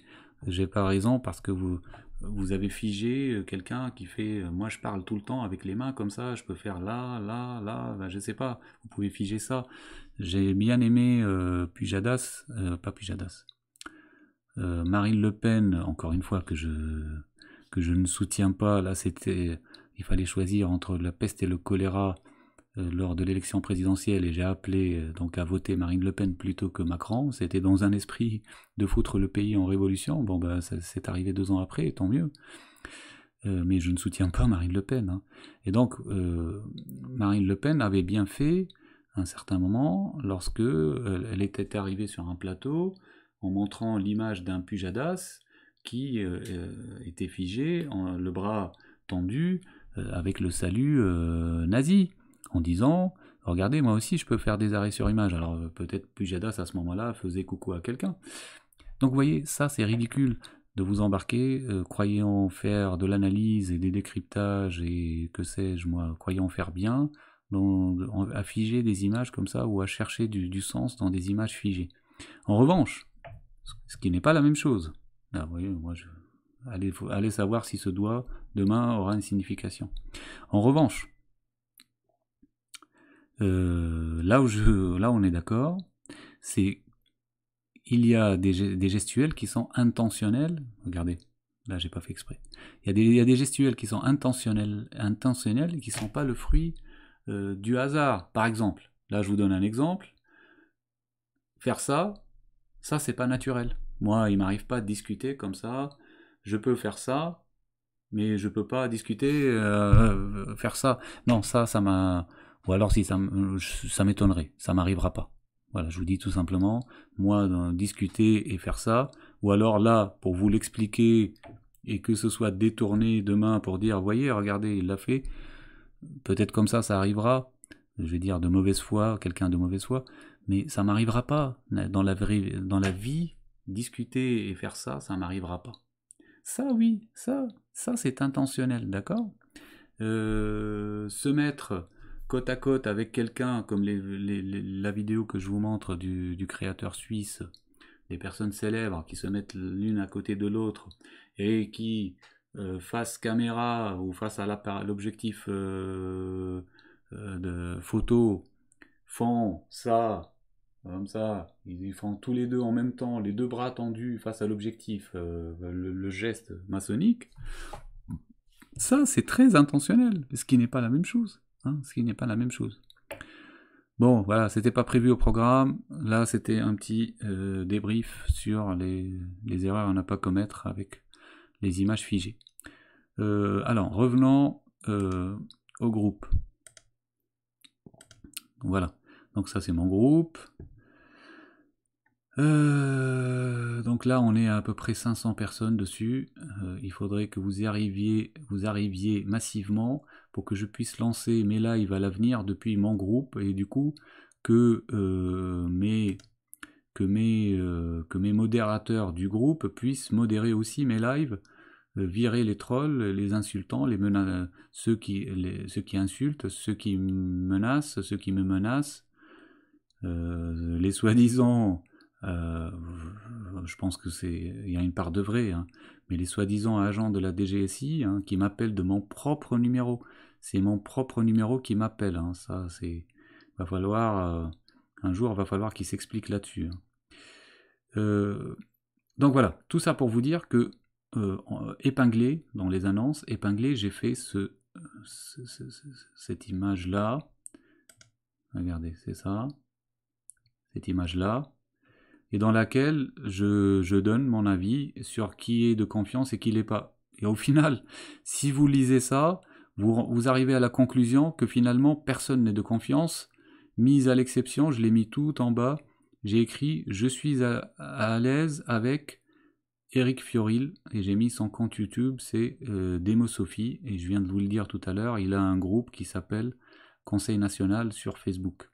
j'ai pas raison parce que vous vous avez figé euh, quelqu'un qui fait euh, moi je parle tout le temps avec les mains comme ça je peux faire là là là je sais pas vous pouvez figer ça j'ai bien aimé puis euh, Pujadas pas Pujadas Marine Le Pen encore une fois que je que je ne soutiens pas. Là, c'était, il fallait choisir entre la peste et le choléra euh, lors de l'élection présidentielle et j'ai appelé euh, donc à voter Marine Le Pen plutôt que Macron. C'était dans un esprit de foutre le pays en révolution. Bon, bah, ben, c'est arrivé deux ans après, tant mieux. Euh, mais je ne soutiens pas Marine Le Pen. Hein. Et donc, Marine Le Pen avait bien fait à un certain moment, lorsque elle était arrivée sur un plateau, en montrant l'image d'un Pujadas, qui euh, euh, était figé, le bras tendu, euh, avec le salut nazi, en disant Regardez, moi aussi, je peux faire des arrêts sur image. Alors peut-être Pujadas à ce moment-là faisait coucou à quelqu'un. Donc vous voyez, ça c'est ridicule de vous embarquer, croyant faire de l'analyse et des décryptages et que sais-je moi, croyant faire bien, à figer des images comme ça ou à chercher du sens dans des images figées. En revanche, ce qui n'est pas la même chose, ah allez, savoir si ce doigt demain aura une signification. En revanche, euh, là, où je, là on est d'accord, c'est il y a des, gestuels qui sont intentionnels. Regardez, là j'ai pas fait exprès. Il y, a des, gestuels qui sont intentionnels, intentionnels qui sont pas le fruit euh, du hasard. Par exemple, là je vous donne un exemple. Faire ça, ça c'est pas naturel. Moi, il m'arrive pas de discuter comme ça. Je peux faire ça, mais je peux pas discuter, euh, faire ça. Non, ça, ça m'a. Ou alors si ça, m'étonnerait, ça m'arrivera pas. Voilà, je vous dis tout simplement, moi, discuter et faire ça. Ou alors là, pour vous l'expliquer et que ce soit détourné demain pour dire, voyez, regardez, il l'a fait. Peut-être comme ça, ça arrivera. Je vais dire de mauvaise foi, quelqu'un de mauvaise foi, mais ça m'arrivera pas dans la, vraie, dans la vie discuter et faire ça, ça m'arrivera pas. Ça, oui, ça, ça c'est intentionnel, d'accord euh, Se mettre côte à côte avec quelqu'un, comme la vidéo que je vous montre du, créateur suisse, des personnes célèbres qui se mettent l'une à côté de l'autre et qui, euh, face caméra ou face à l'objectif euh, de photo, font ça comme ça, ils font tous les deux en même temps, les deux bras tendus face à l'objectif, euh, le, geste maçonnique, ça c'est très intentionnel, ce qui n'est pas la même chose. Hein, ce qui n'est pas la même chose. Bon, voilà, c'était pas prévu au programme. Là, c'était un petit euh, débrief sur les, erreurs à ne pas commettre avec les images figées. Euh, alors, revenons au groupe. Voilà. Donc ça c'est mon groupe. Euh, donc là, on est à peu près 500 personnes dessus. Euh, il faudrait que vous arriviez, vous arriviez massivement pour que je puisse lancer mes lives à l'avenir depuis mon groupe et du coup que euh, mes que mes que mes modérateurs du groupe puissent modérer aussi mes lives, virer les trolls, les insultants, les ceux qui les, ceux qui insultent, ceux qui menacent, ceux qui me menacent, les soi-disant euh, je pense que c'est il y a une part de vrai, hein. mais les soi-disant agents de la DGSI hein, qui m'appellent de mon propre numéro, c'est mon propre numéro qui m'appelle. Hein. Ça, c'est va falloir euh, un jour va falloir qu'ils s'expliquent là-dessus. Euh, donc voilà, tout ça pour vous dire que épinglé dans les annonces, épinglé, j'ai fait ce, cette image là. Regardez, c'est ça. Cette image là et dans laquelle je, donne mon avis sur qui est de confiance et qui l'est pas. Et au final, si vous lisez ça, vous, arrivez à la conclusion que finalement personne n'est de confiance, mise à l'exception, je l'ai mis tout en bas, j'ai écrit je suis à, l'aise avec Eric Fioril et j'ai mis son compte YouTube, c'est euh, Demosophie et je viens de vous le dire tout à l'heure, il a un groupe qui s'appelle Conseil national sur Facebook.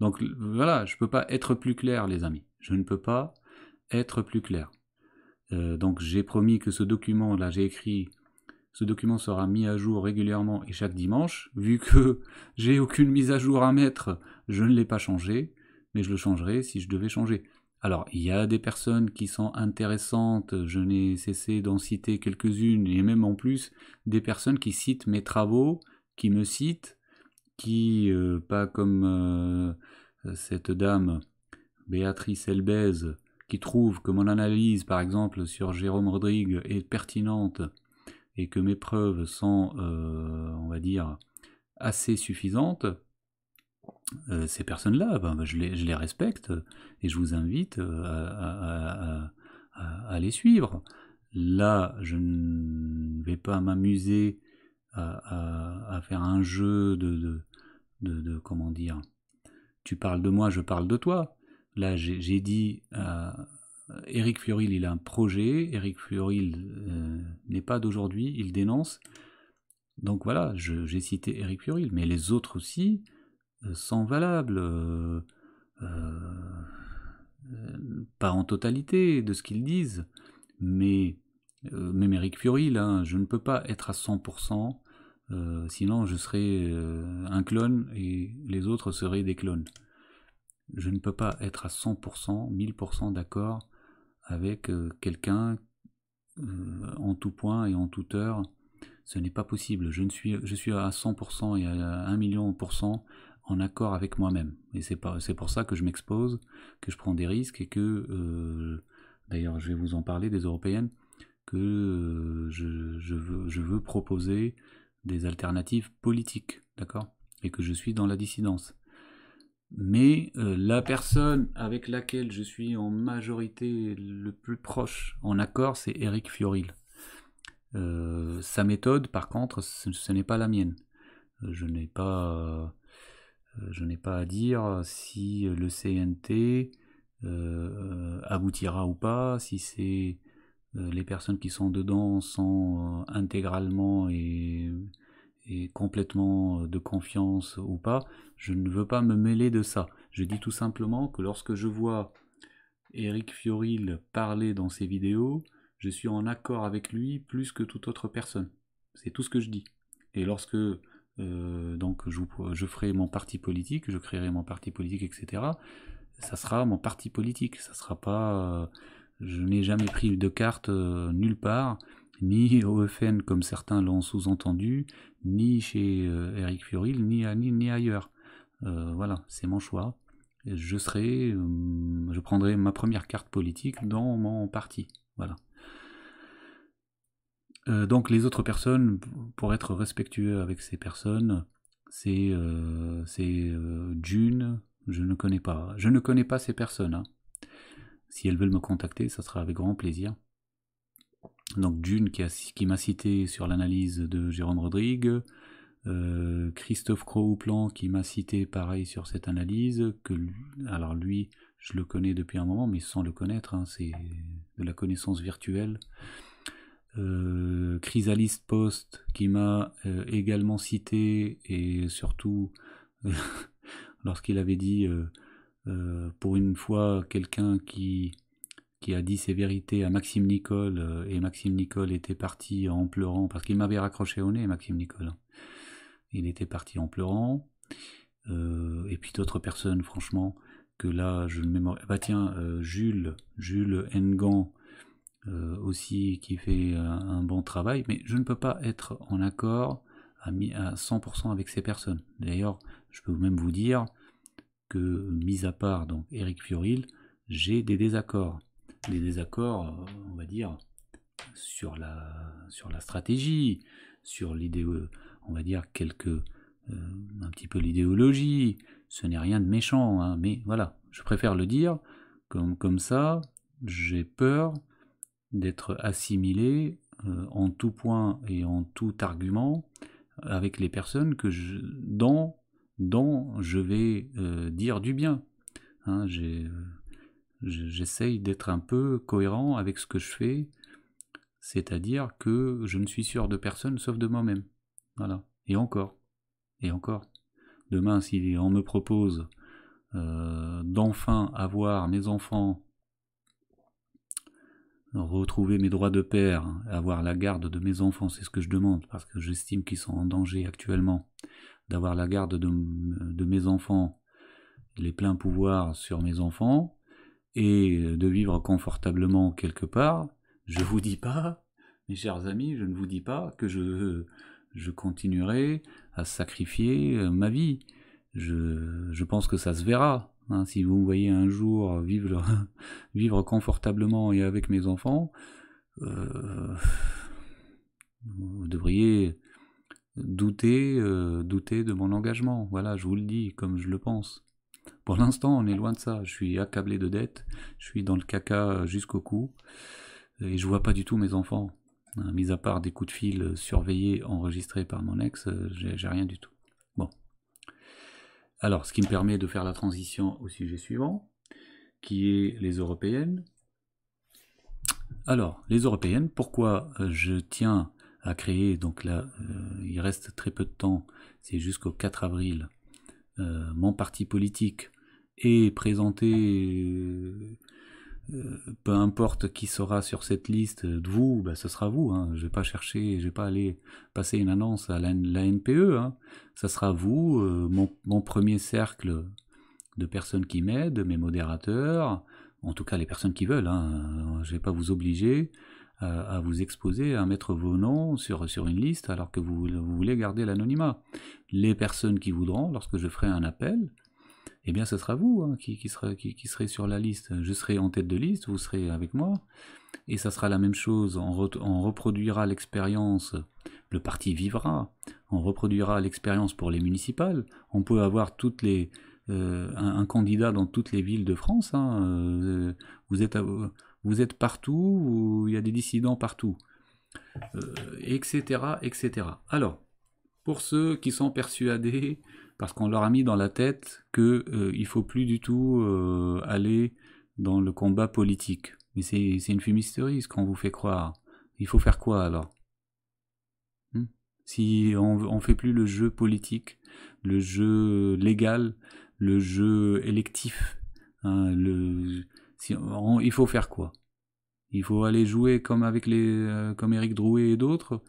Donc voilà, je ne peux pas être plus clair les amis. Je ne peux pas être plus clair. Euh, donc j'ai promis que ce document, là j'ai écrit, ce document sera mis à jour régulièrement et chaque dimanche. Vu que j'ai aucune mise à jour à mettre, je ne l'ai pas changé, mais je le changerai si je devais changer. Alors, il y a des personnes qui sont intéressantes, je n'ai cessé d'en citer quelques-unes, et même en plus, des personnes qui citent mes travaux, qui me citent, qui, euh, pas comme euh, cette dame Béatrice Elbez, qui trouve que mon analyse, par exemple, sur Jérôme Rodrigue est pertinente et que mes preuves sont, euh, on va dire, assez suffisantes, euh, ces personnes-là, ben, ben, je, les, respecte et je vous invite euh, à, les suivre. Là, je ne vais pas m'amuser à, faire un jeu de, de comment dire, tu parles de moi, je parle de toi. Là, j'ai dit, à euh, Eric Fioril, il a un projet, Eric Fioril euh, n'est pas d'aujourd'hui, il dénonce. Donc voilà, j'ai cité Eric Fioril, mais les autres aussi euh, sont valables, pas en totalité de ce qu'ils disent, mais même Eric Fioril, hein, je ne peux pas être à 100%, sinon je serais un clone et les autres seraient des clones je ne peux pas être à 100%, 1000% d'accord avec euh, quelqu'un euh, en tout point et en toute heure. Ce n'est pas possible. Je, ne suis, je suis à 100% et à 1 million en accord avec moi-même. Et c'est pour ça que je m'expose, que je prends des risques et que, euh, d'ailleurs, je vais vous en parler des européennes, que je, veux, je veux proposer des alternatives politiques, d'accord Et que je suis dans la dissidence mais euh, la personne avec laquelle je suis en majorité le plus proche en accord, c'est Eric Fioril. Euh, sa méthode, par contre, ce, n'est pas la mienne. Euh, je n'ai pas, je n'ai pas à dire si le CNT aboutira ou pas, si c'est les personnes qui sont dedans sont intégralement et complètement euh, de confiance ou pas, je ne veux pas me mêler de ça. Je dis tout simplement que lorsque je vois Eric Fioril parler dans ses vidéos, je suis en accord avec lui plus que toute autre personne. C'est tout ce que je dis. Et lorsque euh, donc je, ferai mon parti politique, je créerai mon parti politique, etc., ça sera mon parti politique. Ça sera pas. Euh, je n'ai jamais pris de carte nulle part ni au FN comme certains l'ont sous-entendu, ni chez euh, Eric Fioril, ni, ailleurs. Euh, voilà, c'est mon choix. Je serai, euh, je prendrai ma première carte politique dans mon parti. Voilà. donc les autres personnes, pour être respectueux avec ces personnes, c'est June. Je ne connais pas. Je ne connais pas ces personnes. Hein. Si elles veulent me contacter, ça sera avec grand plaisir. Donc June qui, m'a cité sur l'analyse de Jérôme Rodrigue, euh, Christophe Crouplan qui m'a cité pareil sur cette analyse, que alors lui je le connais depuis un moment mais sans le connaître, hein, c'est de la connaissance virtuelle. Euh, Chrysalis Post qui m'a euh, également cité et surtout lorsqu'il avait dit pour une fois quelqu'un qui qui a dit ses vérités à Maxime Nicole, euh, et Maxime Nicole était parti en pleurant, parce qu'il m'avait raccroché au nez, Maxime Nicole. Il était parti en pleurant. Euh, et puis d'autres personnes, franchement, que là, je ne mémorise. Bah tiens, euh, Jules, Jules Engan, aussi, qui fait un, bon travail, mais je ne peux pas être en accord à, à 100% avec ces personnes. D'ailleurs, je peux même vous dire que, mis à part donc Eric Fioril, j'ai des désaccords des désaccords, euh, on va dire, sur la, sur la stratégie, sur l'idée, on va dire, quelques, euh, un petit peu l'idéologie. Ce n'est rien de méchant, hein, mais voilà, je préfère le dire, comme, comme ça, j'ai peur d'être assimilé euh, en tout point et en tout argument avec les personnes que je, dont, dont je vais dire du bien. Hein. j'ai j'essaye d'être un peu cohérent avec ce que je fais, c'est-à-dire que je ne suis sûr de personne sauf de moi-même. Voilà. Et encore. Et encore. Demain, si on me propose euh, d'enfin avoir mes enfants, retrouver mes droits de père, avoir la garde de mes enfants, c'est ce que je demande, parce que j'estime qu'ils sont en danger actuellement, d'avoir la garde de mes enfants, les pleins pouvoirs sur mes enfants, et euh, de vivre confortablement quelque part, je vous dis pas, mes chers amis, je ne vous dis pas que je, je continuerai à sacrifier euh, ma vie. Je, je pense que ça se verra. Hein. si vous me voyez un jour vivre, vivre confortablement et avec mes enfants, euh, vous devriez douter, douter de mon engagement. Voilà, je vous le dis comme je le pense. Pour l'instant, on est loin de ça. Je suis accablé de dettes, je suis dans le caca euh, jusqu'au cou, et je vois pas du tout mes enfants. Hein, mis à part des coups de fil euh, surveillés, enregistrés par mon ex, euh, j'ai rien du tout. Bon. Alors, ce qui me permet de faire la transition au sujet suivant, qui est les européennes. Alors, les européennes, pourquoi je tiens à créer, donc là, il reste très peu de temps, c'est jusqu'au 4 avril euh, mon parti politique est présenté, euh, euh, peu importe qui sera sur cette liste de vous, ben, ce sera vous. Hein. Je vais pas chercher, je vais pas aller passer une annonce à la, NPE. Hein. Ça sera vous, mon, premier cercle de personnes qui m'aident, mes modérateurs, en tout cas les personnes qui veulent. je hein. Je vais pas vous obliger à, vous exposer, à mettre vos noms sur, sur une liste alors que vous, voulez garder l'anonymat. Les personnes qui voudront, lorsque je ferai un appel, eh bien ce sera vous hein, qui, qui, sera, qui, qui, serez sur la liste. Je serai en tête de liste, vous serez avec moi. Et ça sera la même chose, on, reproduira l'expérience, le parti vivra, on reproduira l'expérience pour les municipales, on peut avoir toutes les, euh, un, candidat dans toutes les villes de France. Hein, euh, vous êtes à, vous êtes partout, il y a des dissidents partout, etc., euh, etc. Alors, pour ceux qui sont persuadés, parce qu'on leur a mis dans la tête qu'il euh, il ne faut plus du tout euh, aller dans le combat politique. Mais c'est une fumisterie ce qu'on vous fait croire. Il faut faire quoi alors hmm Si on ne fait plus le jeu politique, le jeu légal, le jeu électif, hein, le, il faut faire quoi Il faut aller jouer comme avec les, euh, comme Eric Drouet et d'autres,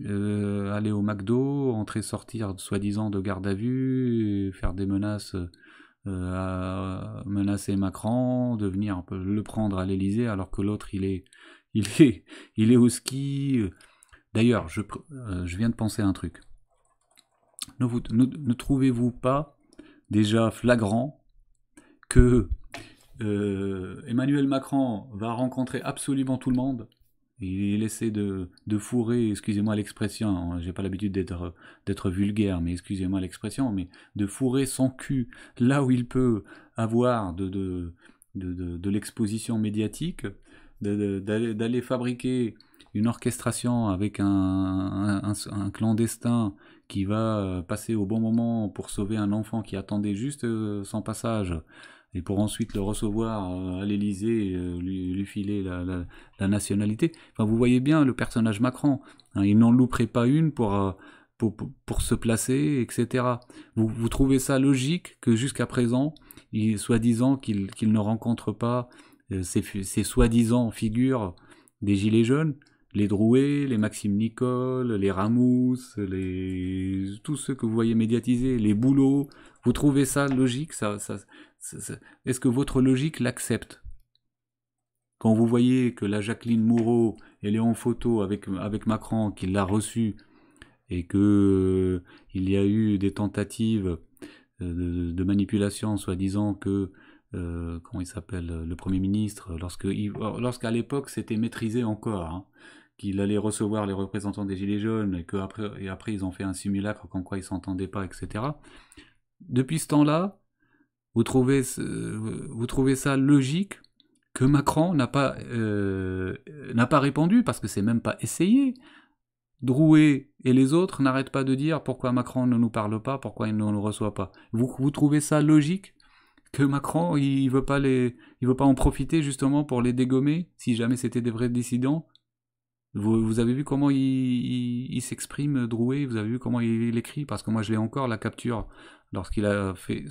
euh, aller au McDo, entrer sortir soi-disant de garde à vue, faire des menaces. Euh, à menacer Macron, de venir le prendre à l'Elysée, alors que l'autre, il est, il, est, il est au ski. D'ailleurs, je, je, viens de penser à un truc. ne trouvez-vous pas déjà flagrant que euh, Emmanuel Macron va rencontrer absolument tout le monde. Il essaie de, de fourrer, excusez-moi l'expression, j'ai pas l'habitude d'être, vulgaire, mais excusez-moi l'expression, mais de fourrer son cul là où il peut avoir de, de, de, l'exposition médiatique, d'aller fabriquer une orchestration avec un, un, clandestin qui va euh, passer au bon moment pour sauver un enfant qui attendait juste euh, son passage et pour ensuite le recevoir euh, à l'Élysée, euh, lui, filer la, nationalité. Enfin, vous voyez bien le personnage Macron. Hein, il n'en louperait pas une pour, euh, pour, se placer, etc. Vous, vous, trouvez ça logique que jusqu'à présent, il, soi-disant qu'il ne rencontre pas ces, ces soi-disant figures des Gilets jaunes, les Drouet, les Maxime Nicole, les Ramous, les... tous ceux que vous voyez médiatisés, les Boulots, vous trouvez ça logique ça, ça, est-ce que votre logique l'accepte Quand vous voyez que la Jacqueline Moreau elle est en photo avec, avec Macron, qu'il l'a reçue, et que il y a eu des tentatives euh, de, manipulation, soi-disant que euh, comment il s'appelle le Premier ministre, lorsqu'à l'époque c'était maîtrisé encore, hein, qu'il allait recevoir les représentants des Gilets jaunes et que après, et après ils ont fait un simulacre qu'en quoi ils s'entendaient pas, etc. Depuis ce temps-là, vous trouvez, vous trouvez ça logique que Macron n'a pas, euh, pas répondu parce que c'est même pas essayé. Drouet et les autres n'arrêtent pas de dire pourquoi Macron ne nous parle pas, pourquoi il ne nous reçoit pas. Vous, trouvez ça logique que Macron il veut pas les, il veut pas en profiter justement pour les dégommer si jamais c'était des vrais dissidents. Vous, avez vu comment il, s'exprime Drouet, vous avez vu comment il, il écrit parce que moi je l'ai encore la capture lorsqu'il a fait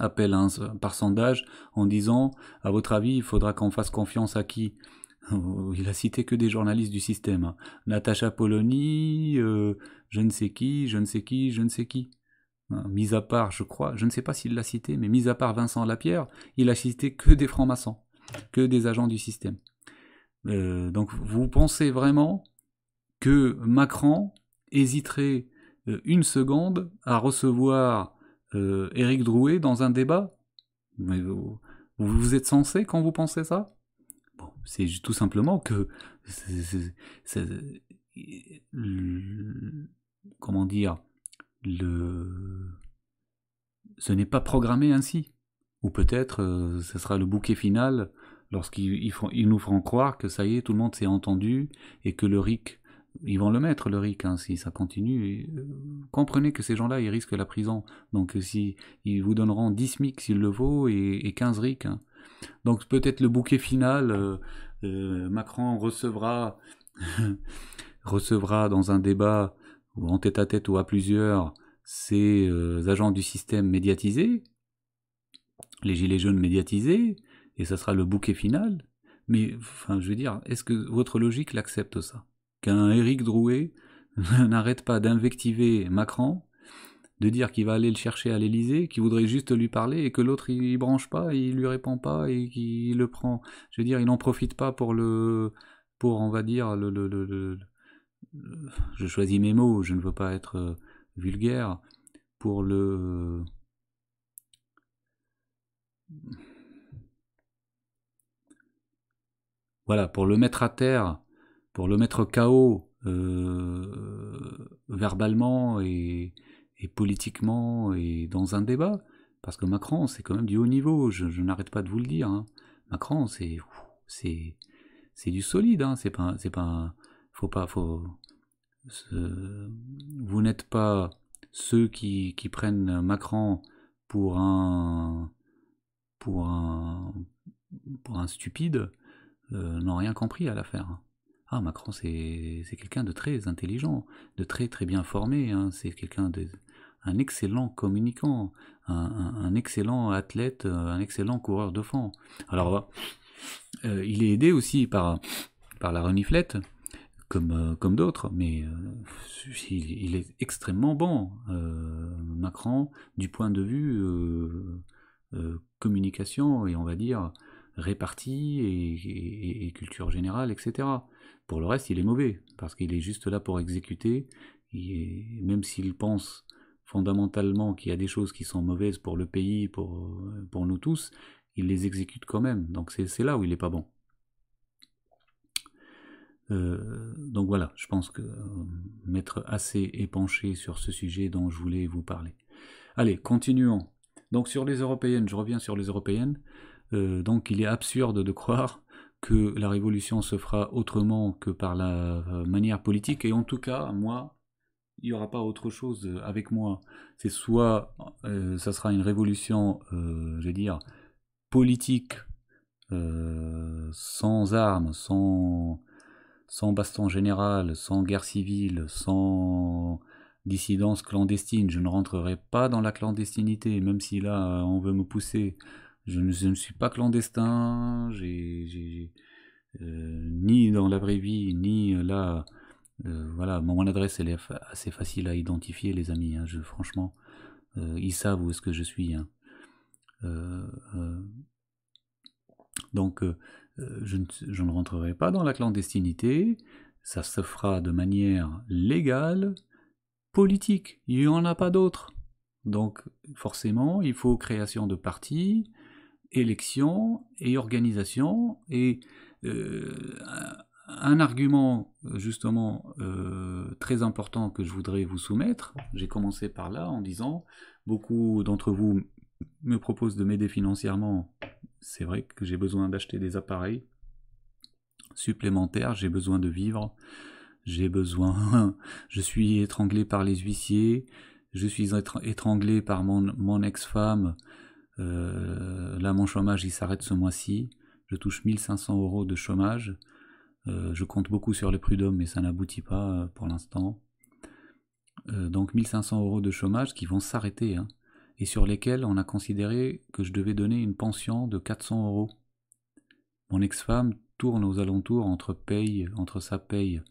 appelle hein, par sondage en disant à votre avis il faudra qu'on fasse confiance à qui oh, il a cité que des journalistes du système. Hein. Natacha Polony, euh, je ne sais qui, je ne sais qui, je ne sais qui. Euh, mis à part, je crois, je ne sais pas s'il l'a cité, mais mis à part Vincent Lapierre, il a cité que des francs-maçons, que des agents du système. Euh, donc vous pensez vraiment que Macron hésiterait une seconde à recevoir Eric euh, Eric Drouet dans un débat Mais vous, vous êtes censé quand vous pensez ça bon, C'est tout simplement que comment dire le ce n'est pas programmé ainsi. Ou peut-être euh, ce sera le bouquet final lorsqu'ils nous feront croire que ça y est, tout le monde s'est entendu et que le RIC ils vont le mettre, le RIC, hein, si ça continue. Euh, comprenez que ces gens-là, ils risquent la prison. Donc, euh, si, ils vous donneront 10 MIC s'il le faut et, 15 RIC. Hein. Donc, peut-être le bouquet final, euh, Macron recevra, recevra dans un débat, ou en tête à tête ou à plusieurs, ces agents du système médiatisé les gilets jaunes médiatisés, et ça sera le bouquet final. Mais, enfin, je veux dire, est-ce que votre logique l'accepte ça qu'un Éric Drouet n'arrête pas d'invectiver Macron, de dire qu'il va aller le chercher à l'Élysée, qu'il voudrait juste lui parler et que l'autre il branche pas, il lui répond pas et qu'il le prend. Je veux dire, il n'en profite pas pour le, pour on va dire le, le, je choisis mes mots, je ne veux pas être euh, vulgaire, pour le voilà, pour le mettre à terre pour le mettre KO euh, verbalement et, politiquement et dans un débat. Parce que Macron, c'est quand même du haut niveau, je, n'arrête pas de vous le dire. Hein. Macron, c'est c'est du solide, hein. c'est pas c'est pas faut pas faut vous n'êtes pas ceux qui, prennent Macron pour un pour un pour un stupide euh, n'ont rien compris à l'affaire. Hein. Ah, Macron, c'est quelqu'un de très intelligent, de très très bien formé, hein. c'est quelqu'un de excellent communicant, un, excellent athlète, euh, un excellent coureur de fond. Alors, euh, il est aidé aussi par, par la reniflette, comme, euh, comme d'autres, mais il, est extrêmement bon, Macron, du point de vue communication et on va dire répartie et culture générale, etc. Pour le reste, il est mauvais, parce qu'il est juste là pour exécuter, et même s'il pense fondamentalement qu'il y a des choses qui sont mauvaises pour le pays, pour, pour nous tous, il les exécute quand même. Donc c'est là où il n'est pas bon. Euh, donc voilà, je pense que euh, m'être assez épanché sur ce sujet dont je voulais vous parler. Allez, continuons. Donc sur les européennes, je reviens sur les européennes. Euh, donc il est absurde de croire que la révolution se fera autrement que par la euh, manière politique, et en tout cas, moi, il n'y aura pas autre chose euh, avec moi. C'est soit euh, ça sera une révolution, je vais dire, politique, sans armes, sans, sans baston général, sans guerre civile, sans dissidence clandestine. Je ne rentrerai pas dans la clandestinité, même si là, on veut me pousser je ne, suis pas clandestin, j'ai euh, ni dans la vraie vie, ni euh, là. Euh, voilà, mon, adresse elle est assez facile à identifier, les amis. Hein, franchement, ils savent où est-ce que je suis. Hein. donc, je ne, je, ne, rentrerai pas dans la clandestinité. Ça se fera de manière légale, politique. Il n'y en a pas d'autre. Donc, forcément, il faut création de partis élection et organisation. Et euh, un argument justement euh, très important que je voudrais vous soumettre, j'ai commencé par là en disant, beaucoup d'entre vous me proposent de m'aider financièrement. C'est vrai que j'ai besoin d'acheter des appareils supplémentaires, j'ai besoin de vivre, j'ai besoin, je suis étranglé par les huissiers, je suis étranglé par mon ex-femme euh, là, mon chômage, il s'arrête ce mois-ci. Je touche 1500 euros de chômage. Euh, je compte beaucoup sur les prud'hommes, mais ça n'aboutit pas euh, pour l'instant. donc 1500 euros de chômage qui vont s'arrêter, hein, et sur lesquels on a considéré que je devais donner une pension de 400 euros. Mon ex-femme tourne aux alentours entre paye, entre sa paye,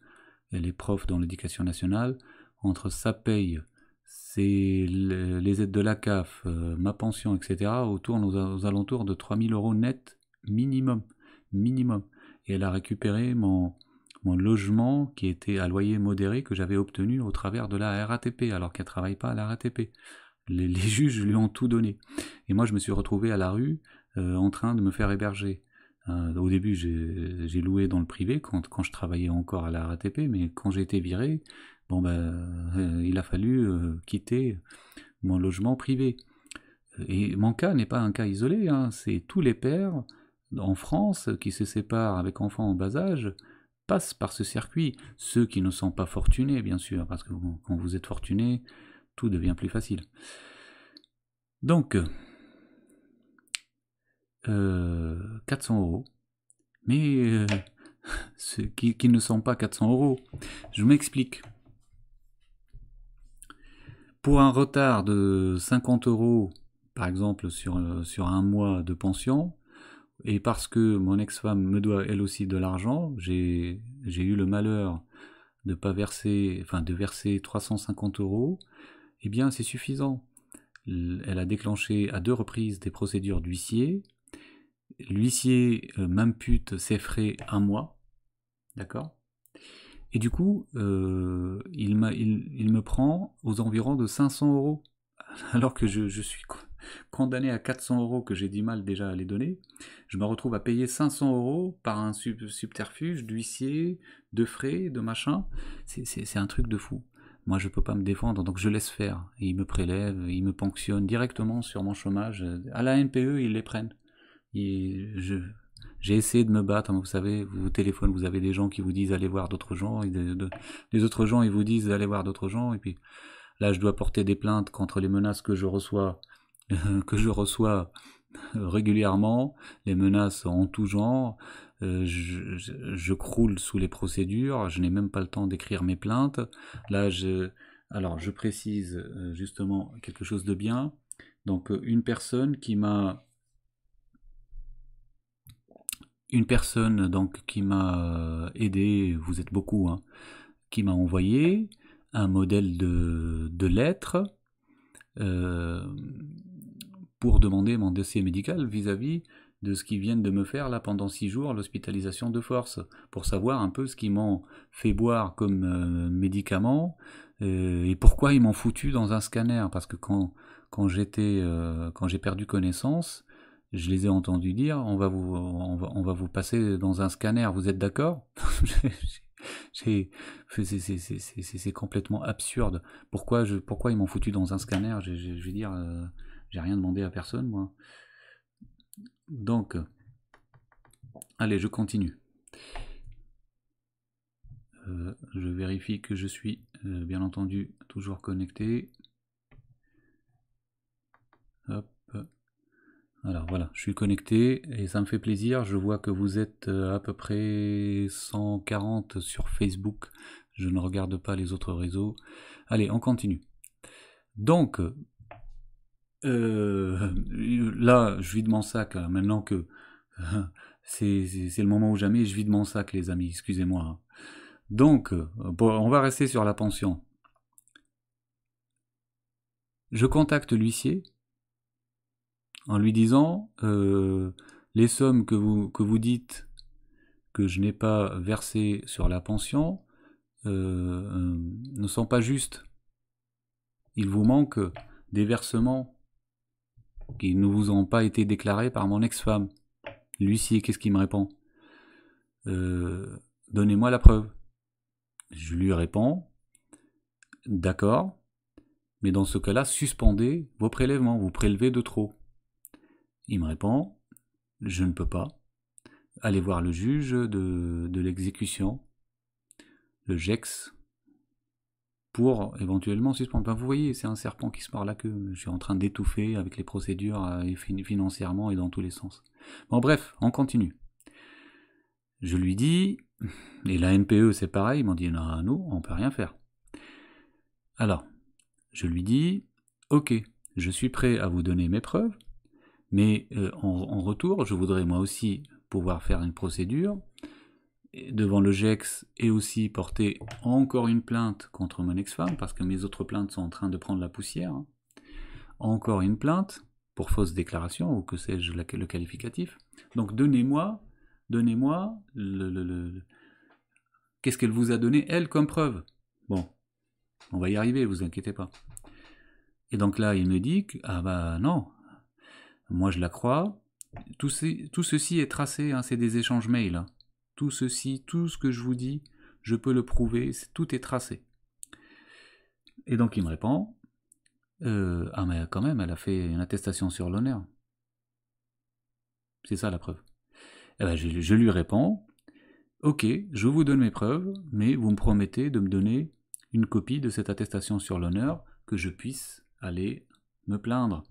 elle les profs dans l'éducation nationale, entre sa paye c'est les aides de la CAF, euh, ma pension, etc., autour, aux, aux alentours de 3000 euros net minimum. Minimum. Et elle a récupéré mon, mon logement qui était à loyer modéré que j'avais obtenu au travers de la RATP, alors qu'elle ne travaille pas à la RATP. Les, juges lui ont tout donné. Et moi, je me suis retrouvé à la rue euh, en train de me faire héberger. Euh, au début, j'ai, loué dans le privé quand, quand, je travaillais encore à la RATP, mais quand j'ai été viré, Bon, ben, euh, il a fallu euh, quitter mon logement privé. Et mon cas n'est pas un cas isolé, hein. c'est tous les pères en France qui se séparent avec enfants en bas âge passent par ce circuit. Ceux qui ne sont pas fortunés, bien sûr, parce que quand vous êtes fortuné, tout devient plus facile. Donc, 400 euh, euros. Mais ceux qui ne sont pas 400 euros, je m'explique pour un retard de 50 euros, par exemple, sur, euh, sur un mois de pension, et parce que mon ex-femme me doit elle aussi de l'argent, j'ai eu le malheur de pas verser, enfin de verser 350 euros, et eh bien c'est suffisant. Elle a déclenché à deux reprises des procédures d'huissier. L'huissier euh, m'impute ses frais un mois, d'accord et du coup, euh, il, il, il, me prend aux environs de 500 euros, alors que je, suis condamné à 400 euros que j'ai du mal déjà à les donner. Je me retrouve à payer 500 euros par un subterfuge d'huissier, de frais, de machin. C'est un truc de fou. Moi, je ne peux pas me défendre, donc je laisse faire. Il ils me prélève, il me ponctionnent directement sur mon chômage. À la MPE, ils les prennent. Et je, j'ai essayé de me battre, hein, vous savez, vous téléphone, vous avez des gens qui vous disent allez voir d'autres gens, les autres gens, ils vous disent allez voir d'autres gens, et puis là, je dois porter des plaintes contre les menaces que je reçois, que je reçois euh, régulièrement, les menaces en tout genre, euh, je, je, croule sous les procédures, je n'ai même pas le temps d'écrire mes plaintes. Là, je, alors, je précise euh, justement quelque chose de bien. Donc, une personne qui m'a une personne donc qui m'a euh, aidé, vous êtes beaucoup, hein, qui m'a envoyé un modèle de, de lettre euh, pour demander mon dossier médical vis-à-vis de ce qu'ils viennent de me faire là pendant six jours, l'hospitalisation de force, pour savoir un peu ce qu'ils m'ont fait boire comme euh, médicament et pourquoi ils m'ont foutu dans un scanner. Parce que quand, quand j'étais quand j'ai perdu connaissance, je les ai entendus dire on va vous, on va, vous passer dans un scanner, vous êtes d'accord C'est complètement absurde. Pourquoi, pourquoi ils m'ont foutu dans un scanner je, veux dire, euh, j'ai rien demandé à personne, moi. Donc, allez, je continue. Euh, je vérifie que je suis euh, bien entendu toujours connecté. Hop. Alors voilà, je suis connecté et ça me fait plaisir. Je vois que vous êtes euh, à peu près 140 sur Facebook. Je ne regarde pas les autres réseaux. Allez, on continue. Donc, euh, là, je vide mon sac. Hein. Maintenant que c'est le moment où jamais, je vide mon sac, les amis. Excusez-moi. Hein. Donc, euh, on va rester sur la pension. Je contacte l'huissier en lui disant euh, les sommes que vous, que vous dites que je n'ai pas versées sur la pension euh, euh, ne sont pas justes. Il vous manque des versements qui ne vous ont pas été déclarés par mon ex-femme. L'huissier, qu'est-ce qu'il me répond Donnez-moi la preuve. Je lui réponds, d'accord, mais dans ce cas-là, suspendez vos prélèvements, vous prélevez de trop. Il me répond, je ne peux pas. aller voir le juge de, l'exécution, le GEX, pour éventuellement suspendre. vous voyez, c'est un serpent qui se mord la queue. Je suis en train d'étouffer avec les procédures euh, financièrement et dans tous les sens. Bon, bref, on continue. Je lui dis, et la NPE c'est pareil, il m'a dit, non, nous, on peut rien faire. Alors, je lui dis, ok, je suis prêt à vous donner mes preuves, mais euh, en, retour, je voudrais moi aussi pouvoir faire une procédure devant le GEX et aussi porter encore une plainte contre mon ex-femme parce que mes autres plaintes sont en train de prendre la poussière. Hein. Encore une plainte pour fausse déclaration ou que sais-je le qualificatif. Donc donnez-moi, donnez-moi le, le... qu'est-ce qu'elle vous a donné elle comme preuve. Bon, on va y arriver, vous inquiétez pas. Et donc là, il me dit que, ah bah non, moi, je la crois. Tout, ceci est tracé, hein, c'est des échanges mails. Hein. Tout ceci, tout ce que je vous dis, je peux le prouver, tout est tracé. Et donc il me répond, euh, ah mais quand même, elle a fait une attestation sur l'honneur. C'est ça la preuve. Eh ben, je, lui réponds, ok, je vous donne mes preuves, mais vous me promettez de me donner une copie de cette attestation sur l'honneur que je puisse aller me plaindre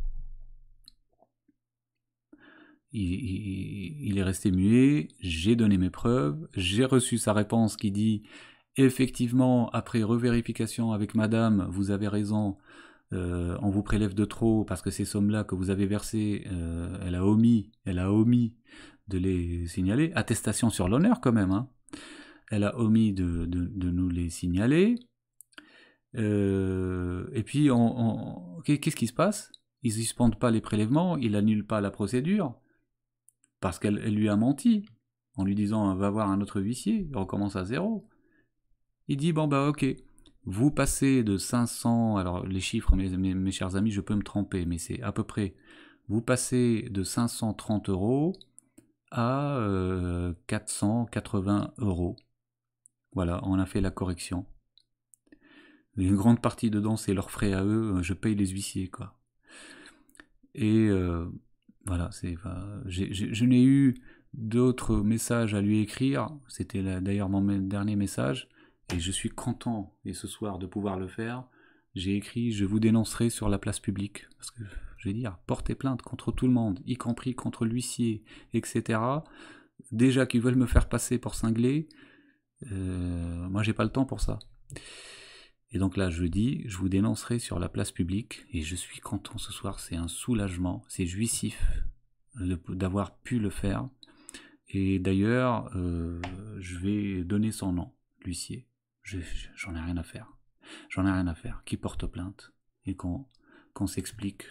il, est resté muet, j'ai donné mes preuves, j'ai reçu sa réponse qui dit effectivement, après revérification avec madame, vous avez raison, euh, on vous prélève de trop parce que ces sommes-là que vous avez versées, euh, elle a omis, elle a omis de les signaler. Attestation sur l'honneur quand même, hein. elle a omis de, nous les signaler. Euh, et puis, qu'est-ce qui se passe Ils ne suspendent pas les prélèvements, ils annulent pas la procédure parce qu'elle lui a menti en lui disant va voir un autre huissier, recommence à zéro. Il dit bon bah ok, vous passez de 500, alors les chiffres mes, mes, chers amis, je peux me tromper, mais c'est à peu près, vous passez de 530 euros à 480 euh, euros. Voilà, on a fait la correction. Une grande partie dedans, c'est leurs frais à eux, je paye les huissiers, quoi. Et euh, voilà, c'est, je n'ai eu d'autres messages à lui écrire. C'était d'ailleurs mon dernier message. Et je suis content, et ce soir, de pouvoir le faire. J'ai écrit Je vous dénoncerai sur la place publique. Parce que, je vais dire, porter plainte contre tout le monde, y compris contre l'huissier, etc. Déjà qu'ils veulent me faire passer pour cinglé, euh, moi j'ai pas le temps pour ça. Et donc là, je dis, je vous dénoncerai sur la place publique, et je suis content ce soir, c'est un soulagement, c'est jouissif d'avoir pu le faire. Et d'ailleurs, euh, je vais donner son nom, l'huissier. J'en ai rien à faire. J'en ai rien à faire. Qui porte plainte et qu'on s'explique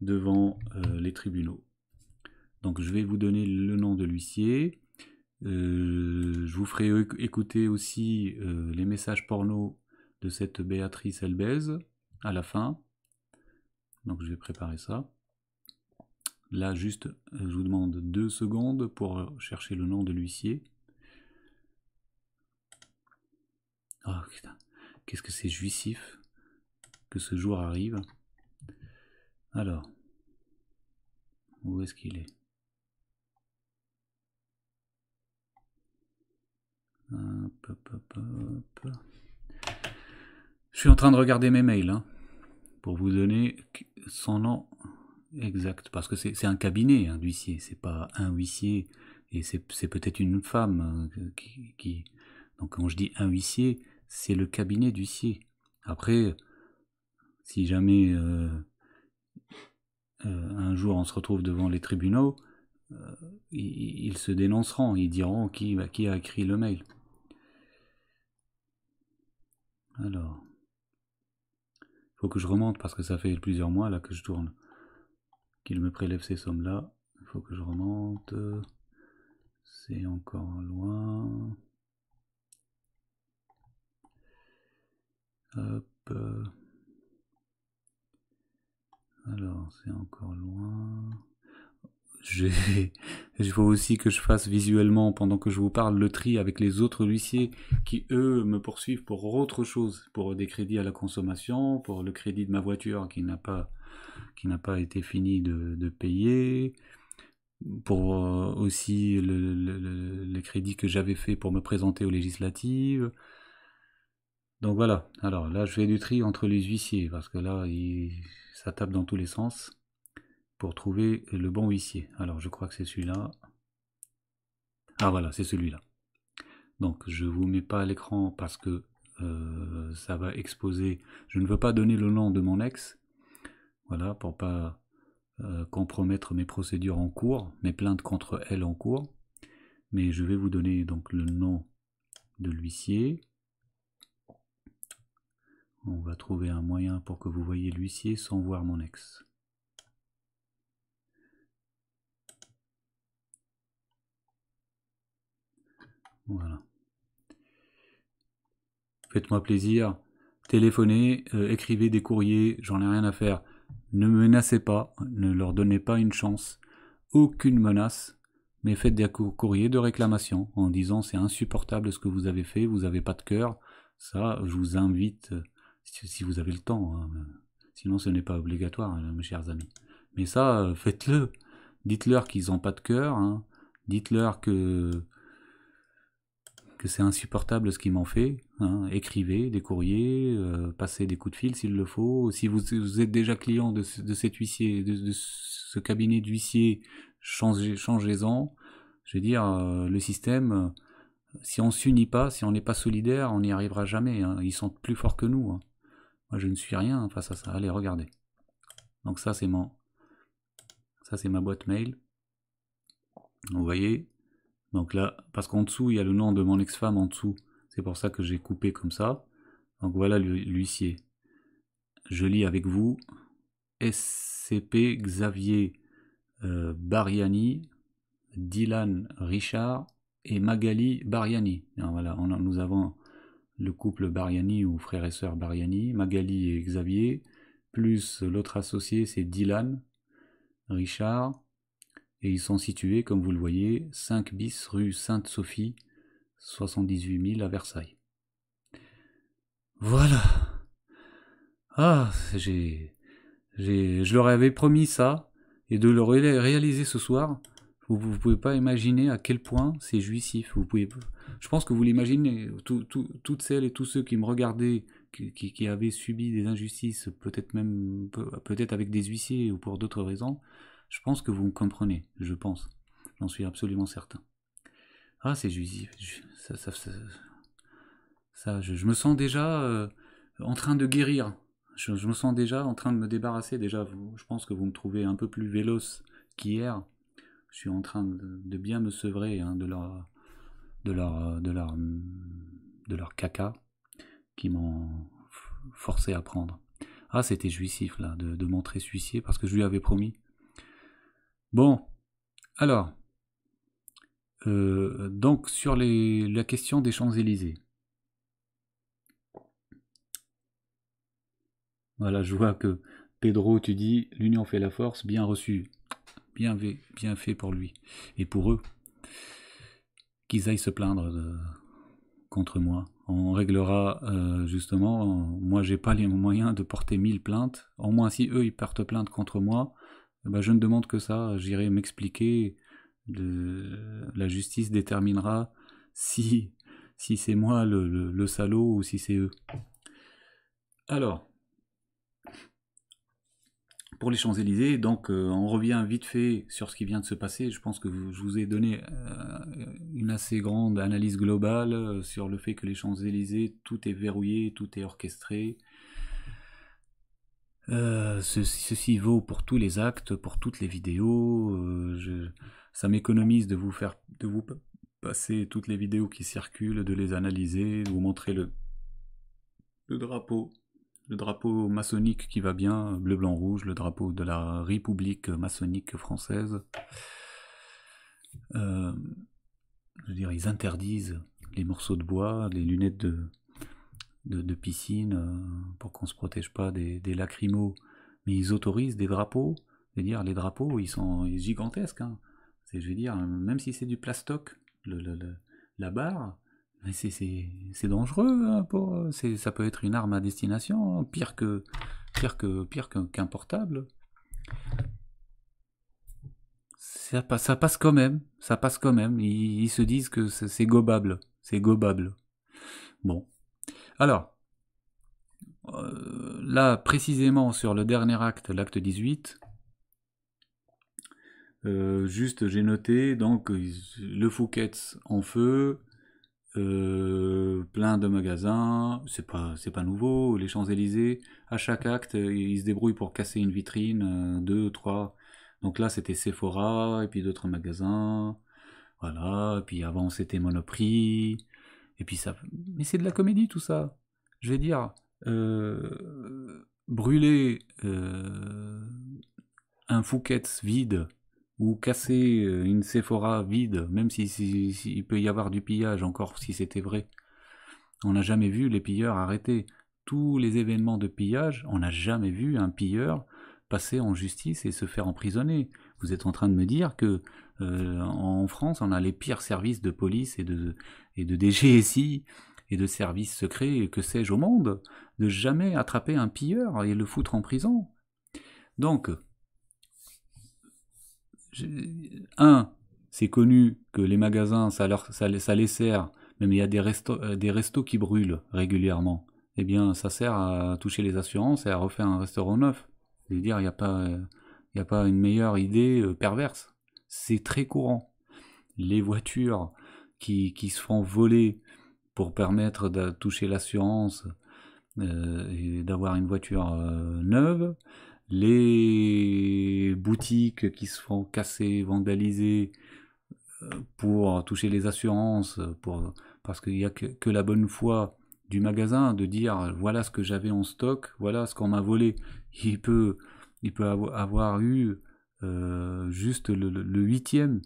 devant euh, les tribunaux. Donc je vais vous donner le nom de l'huissier. Euh, je vous ferai écouter aussi les messages porno de cette Béatrice Elbez à la fin. Donc je vais préparer ça. Là, juste, je vous demande deux secondes pour chercher le nom de l'huissier. Oh, qu'est-ce que c'est jouissif que ce jour arrive. Alors, où est-ce qu'il est, je suis en train de regarder mes mails hein, pour vous donner son nom exact. Parce que c'est un cabinet hein, d'huissier, c'est pas un huissier. Et c'est peut-être une femme hein, qui, Donc quand je dis un huissier, c'est le cabinet d'huissier. Après, si jamais euh, euh, un jour on se retrouve devant les tribunaux, euh, ils, se dénonceront, ils diront qui, qui a écrit le mail. Alors que je remonte parce que ça fait plusieurs mois là que je tourne. Qu'il me prélève ces sommes-là. faut que je remonte. C'est encore loin. Alors, c'est encore loin il faut aussi que je fasse visuellement, pendant que je vous parle, le tri avec les autres huissiers qui, eux, me poursuivent pour autre chose, pour des crédits à la consommation, pour le crédit de ma voiture qui n'a pas, pas été fini de, payer, pour euh, aussi les crédits que j'avais fait pour me présenter aux législatives. Donc voilà, alors là je fais du tri entre les huissiers, parce que là ça tape dans tous les sens pour trouver le bon huissier. Alors je crois que c'est celui-là. Ah voilà, c'est celui-là. Donc je ne vous mets pas à l'écran parce que euh, ça va exposer. Je ne veux pas donner le nom de mon ex. Voilà, pour pas euh, compromettre mes procédures en cours, mes plaintes contre elle en cours. Mais je vais vous donner donc le nom de l'huissier. On va trouver un moyen pour que vous voyez l'huissier sans voir mon ex. Voilà. Faites-moi plaisir. Téléphonez, euh, écrivez des courriers, j'en ai rien à faire. Ne menacez pas, ne leur donnez pas une chance. Aucune menace, mais faites des courriers de réclamation en disant c'est insupportable ce que vous avez fait, vous n'avez pas de cœur. Ça, je vous invite, si vous avez le temps, hein, sinon ce n'est pas obligatoire, euh, mes chers amis. Mais ça, euh, faites-le. Dites-leur qu'ils n'ont pas de cœur. Hein. Dites-leur que que c'est insupportable ce qu'ils m'en fait. Hein. Écrivez des courriers, euh, passez des coups de fil s'il le faut. Si vous, êtes déjà client de, cet huissier, de, ce cabinet d'huissier, changez, en Je veux dire, euh, le système, euh, si on ne s'unit pas, si on n'est pas solidaire, on n'y arrivera jamais. Hein. Ils sont plus forts que nous. Hein. Moi, je ne suis rien face à ça. Allez, regardez. Donc ça, c'est mon... Ça, c'est ma boîte mail. Vous voyez, donc là, parce qu'en dessous, il y a le nom de mon ex-femme en dessous. C'est pour ça que j'ai coupé comme ça. Donc voilà l'huissier. Je lis avec vous. SCP Xavier euh, Bariani, Dylan Richard et Magali Bariani. Alors voilà, nous avons le couple Bariani ou frère et sœur Bariani, Magali et Xavier, plus l'autre associé, c'est Dylan Richard, et ils sont situés, comme vous le voyez, 5 bis rue Sainte-Sophie, 78 000 à Versailles. Voilà. Ah, j'ai, j'ai, je leur avais promis ça et de le réaliser ce soir. Vous, ne pouvez pas imaginer à quel point c'est jouissif. Vous pouvez, je pense que vous l'imaginez. toutes celles et tous ceux qui me regardaient, qui, qui avaient subi des injustices, peut-être même, peut-être avec des huissiers ou pour d'autres raisons, je pense que vous me comprenez, je pense. J'en suis absolument certain. Ah, c'est jouissif. Ça, ça, ça, je, me sens déjà euh, en train de guérir. Je, me sens déjà en train de me débarrasser. Déjà, je pense que vous me trouvez un peu plus véloce qu'hier. Je suis en train de, bien me sevrer hein, de leur, de leur, euh, de leur, de leur caca qui m'ont forcé à prendre. Ah, c'était jouissif là, de, de montrer suicier parce que je lui avais promis Bon, alors, euh, donc sur la question des Champs-Élysées. Voilà, je vois que Pedro, tu dis, l'union fait la force, bien reçu, bien, bien fait pour lui et pour eux. Qu'ils aillent se plaindre euh, contre moi. On réglera euh, justement, moi j'ai pas les moyens de porter mille plaintes. Au moins si eux ils partent plainte contre moi, ah bah, je ne demande que ça, j'irai m'expliquer, la justice déterminera si, c'est moi le, salaud ou si c'est eux. Alors, pour les Champs-Élysées, donc euh, on revient vite fait sur ce qui vient de se passer. Je pense que je vous ai donné euh, une assez grande analyse globale euh, sur le fait que les Champs-Élysées, tout est verrouillé, tout est orchestré, euh, ceci, vaut pour tous les actes, pour toutes les vidéos. Euh, ça m'économise de vous faire, de vous passer toutes les vidéos qui circulent, de les analyser, de vous montrer le, le drapeau, le drapeau maçonnique qui va bien, bleu, blanc, rouge, le drapeau de la République maçonnique française. Euh, je veux dire, ils interdisent les morceaux de bois, les lunettes de, de, piscine euh, pour qu'on ne se protège pas des, des Mais ils autorisent des drapeaux. cest dire les drapeaux, ils sont gigantesques. Hein. je veux dire, même si c'est du plastoc, le, le, la barre, c'est, c'est, dangereux. Hein, ça peut être une arme à destination, hein. pire, que, pire, que, pire que, qu'un portable. Ça, ça, passe quand même. Ça passe quand même. Ils, se disent que c'est gobable. C'est gobable. Bon. Alors, euh, là, précisément sur le dernier acte, l'acte 18, euh, juste j'ai noté, donc, le Fouquet en feu, euh, plein de magasins, c'est pas, pas nouveau, les Champs-Élysées, à chaque acte, ils se débrouillent pour casser une vitrine, deux, trois. Donc là, c'était Sephora, et puis d'autres magasins, voilà, et puis avant, c'était Monoprix, et puis ça. Mais c'est de la comédie tout ça. Je vais dire. Euh, brûler euh, un Fouquet vide ou casser euh, une Sephora vide, même s'il si, peut y avoir du pillage, encore si c'était vrai. On n'a jamais vu les pilleurs arrêter, Tous les événements de pillage, on n'a jamais vu un pilleur passer en justice et se faire emprisonner. Vous êtes en train de me dire que euh, en France, on a les pires services de police et de, DGSI et de services secrets, que sais-je, au monde, de jamais attraper un pilleur et le foutre en prison. Donc, un, c'est connu que les magasins, ça, ça, les sert, même il y a des restos, euh, des restos qui brûlent régulièrement. Eh bien, ça sert à toucher les assurances et à refaire un restaurant neuf. C'est-à-dire, il n'y a pas une meilleure idée euh, perverse c'est très courant. Les voitures qui, se font voler pour permettre de toucher l'assurance euh, et d'avoir une voiture euh, neuve, les boutiques qui se font casser, vandaliser euh, pour toucher les assurances, pour, parce qu'il n'y a que, que, la bonne foi du magasin de dire voilà ce que j'avais en stock, voilà ce qu'on m'a volé. Il peut, il peut avoir eu euh, juste le, huitième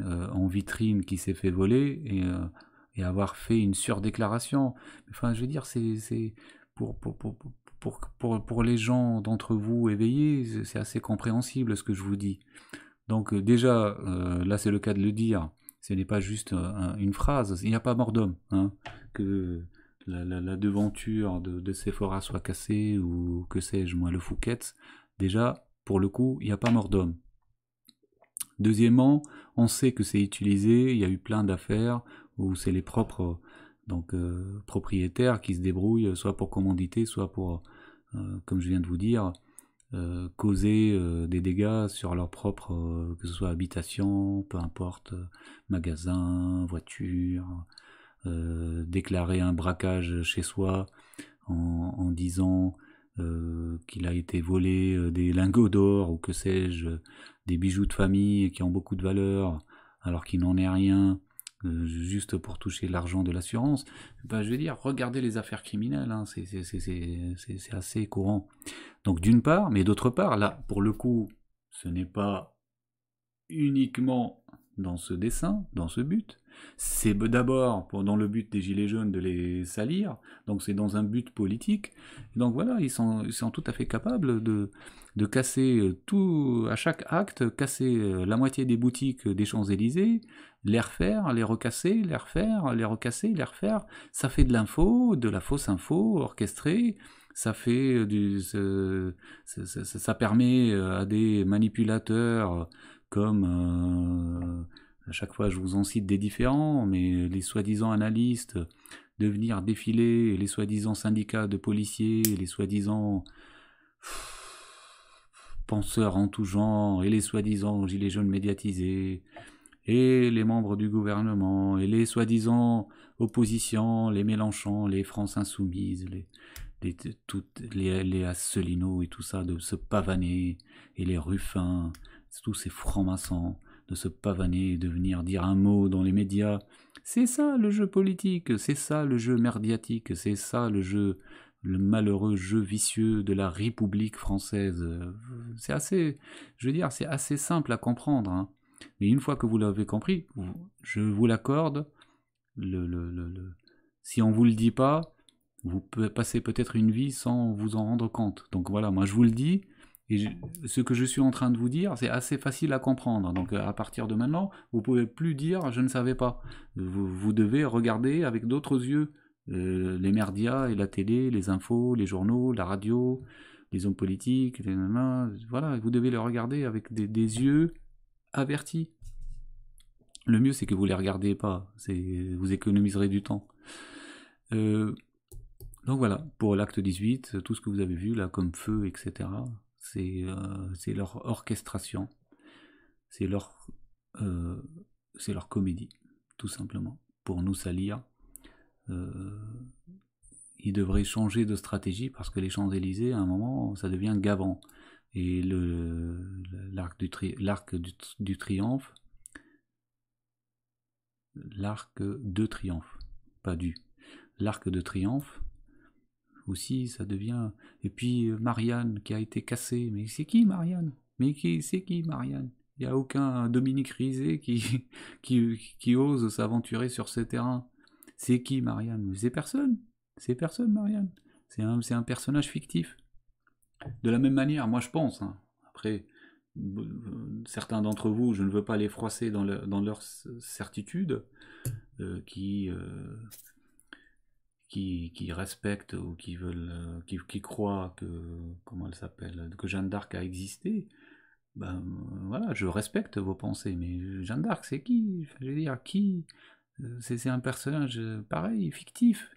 euh, en vitrine qui s'est fait voler euh, et, avoir fait une surdéclaration. Enfin, je veux dire, c'est pour pour, les gens d'entre vous éveillés, c'est assez compréhensible ce que je vous dis. Donc déjà, là c'est le cas de le dire, ce n'est pas juste une phrase, il n'y a pas mort d'homme. Hein, que la, devanture de, Sephora soit cassée ou que sais-je, moi, le Fouquet, déjà, pour le coup, il n'y a pas mort d'homme. Deuxièmement, on sait que c'est utilisé, il y a eu plein d'affaires où c'est les propres donc, euh, propriétaires qui se débrouillent soit pour commanditer, soit pour, euh, comme je viens de vous dire, euh, causer des dégâts sur leur propre, que ce soit habitation, peu importe, magasin, voiture, déclarer un braquage chez soi en disant euh, qu'il a été volé euh, des lingots d'or ou que sais-je, des bijoux de famille qui ont beaucoup de valeur alors qu'il n'en est rien euh, juste pour toucher l'argent de l'assurance, ben, je veux dire, regardez les affaires criminelles, hein, c'est assez courant. Donc d'une part, mais d'autre part, là, pour le coup, ce n'est pas uniquement dans ce dessin, dans ce but, c'est d'abord dans le but des Gilets jaunes de les salir, donc c'est dans un but politique. Donc voilà, ils sont, ils sont tout à fait capables de, de casser euh, tout, à chaque acte, casser euh, la moitié des boutiques des Champs-Élysées, les refaire, les recasser, les refaire, les recasser, les refaire. Ça fait de l'info, de la fausse info orchestrée. Ça fait euh, du, ça, permet à des manipulateurs comme à chaque fois je vous en cite des différents, mais les soi-disant analystes de venir défiler, les soi-disant syndicats de policiers, les soi-disant penseurs en tout genre, et les soi-disant gilets jaunes médiatisés, et les membres du gouvernement, et les soi-disant oppositions, les Mélenchons, les France Insoumises, les, les, les et tout ça, de se pavaner, et les Ruffins, tous ces francs-maçons, de se pavaner, de venir dire un mot dans les médias. C'est ça le jeu politique, c'est ça le jeu merdiatique, c'est ça le jeu, le malheureux jeu vicieux de la République française. C'est assez, je veux dire, c'est assez simple à comprendre. Hein. Mais une fois que vous l'avez compris, je vous l'accorde, le, le, le, si on vous le dit pas, vous passer peut-être une vie sans vous en rendre compte. Donc voilà, moi je vous le dis, et ce que je suis en train de vous dire, c'est assez facile à comprendre. Donc euh, à partir de maintenant, vous pouvez plus dire je ne savais pas. Vous, devez regarder avec d'autres yeux euh, les médias et la télé, les infos, les journaux, la radio, les hommes politiques, les... voilà, vous devez les regarder avec des, yeux avertis. Le mieux, c'est que vous les regardez pas. Vous économiserez du temps. Euh, donc voilà, pour l'acte 18, tout ce que vous avez vu là, comme feu, etc. Euh, c'est leur orchestration, c'est leur, euh, leur comédie, tout simplement. Pour nous salir, euh, ils devraient changer de stratégie parce que les Champs-Élysées, à un moment, ça devient gavant. Et l'arc du, du triomphe, l'arc de triomphe, pas du, l'arc de triomphe, aussi, ça devient. Et puis euh, Marianne qui a été cassée. Mais c'est qui Marianne Mais qui c'est qui Marianne Il n'y a aucun Dominique Rizé qui, qui, ose s'aventurer sur ces terrains. C'est qui Marianne C'est personne. C'est personne Marianne. C'est un, un, personnage fictif. De la même manière, moi je pense, hein. après, euh, certains d'entre vous, je ne veux pas les froisser dans, le, dans leur certitude, euh, qui, qui, respectent ou qui veulent, euh, qui, croient que, comment elle s'appelle, que Jeanne d'Arc a existé, ben voilà, je respecte vos pensées, mais Jeanne d'Arc, c'est qui Je veux dire, qui euh, C'est un personnage euh, pareil, fictif.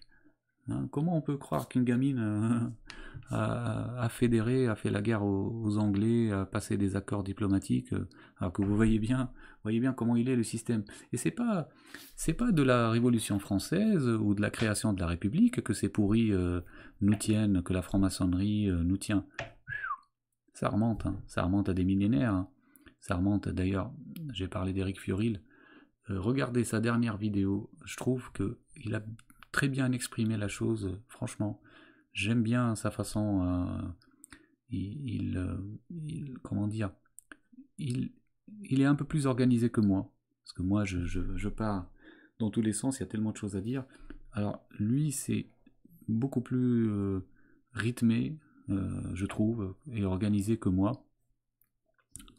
Hein, comment on peut croire qu'une gamine euh, a, fédéré, a fait la guerre aux, Anglais, a passé des accords diplomatiques, euh, alors que vous voyez bien, voyez bien comment il est le système. Et c'est pas, c'est pas de la Révolution française ou de la création de la République que ces pourris euh, nous tiennent, que la franc-maçonnerie nous tient. Ça remonte, hein. ça remonte à des millénaires. Hein. Ça remonte d'ailleurs, j'ai parlé d'Eric Fioril. regardez sa dernière vidéo, je trouve que il a très bien exprimé la chose, franchement. J'aime bien sa façon. Euh, euh, il, Comment dire il, il, est un peu plus organisé que moi. Parce que moi, je, je, pars dans tous les sens, il y a tellement de choses à dire. Alors, lui, c'est beaucoup plus euh, rythmé, je trouve, et organisé que moi.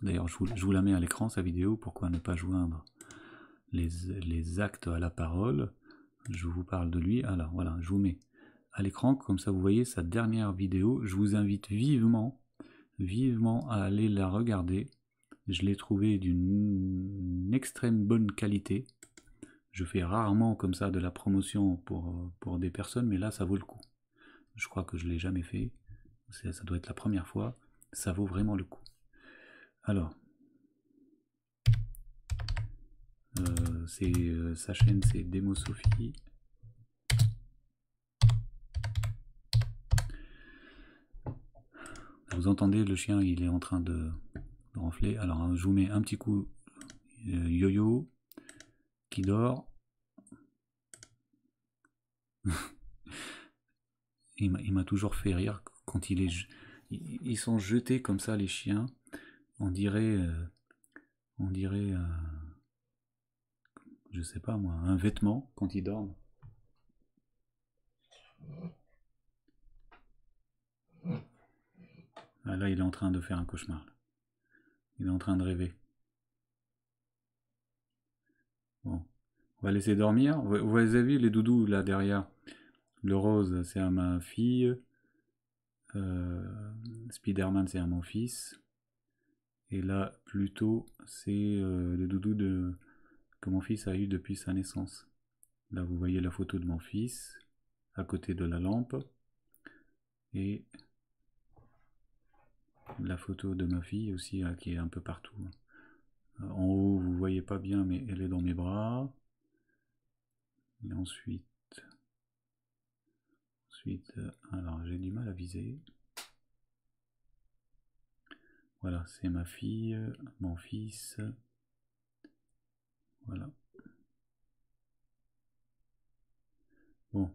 D'ailleurs, je, je vous, la mets à l'écran, sa vidéo, pourquoi ne pas joindre les, les actes à la parole je vous parle de lui. Alors voilà, je vous mets à l'écran, comme ça vous voyez sa dernière vidéo. Je vous invite vivement, vivement à aller la regarder. Je l'ai trouvée d'une extrême bonne qualité. Je fais rarement comme ça de la promotion pour, pour des personnes, mais là ça vaut le coup. Je crois que je l'ai jamais fait. Ça doit être la première fois. Ça vaut vraiment le coup. Alors, Euh, c'est euh, sa chaîne c'est Demosophie. Vous entendez le chien, il est en train de, renfler Alors hein, je vous mets un petit coup euh, yo-yo qui dort. il m'a toujours fait rire quand il est ils sont jetés comme ça les chiens. On dirait on dirait je sais pas moi, un vêtement quand il dort. Ah, là, il est en train de faire un cauchemar. Il est en train de rêver. Bon, on va laisser dormir. Vous avez vu les doudous là derrière Le rose, c'est à ma fille. Spiderman, euh, Spider-Man, c'est à mon fils. Et là, plutôt, c'est euh, le doudou de que mon fils a eu depuis sa naissance. Là, vous voyez la photo de mon fils à côté de la lampe et la photo de ma fille aussi hein, qui est un peu partout. Hein. Euh, en haut, vous voyez pas bien, mais elle est dans mes bras. Et ensuite, ensuite, euh, alors j'ai du mal à viser. Voilà, c'est ma fille, mon fils, voilà. Bon.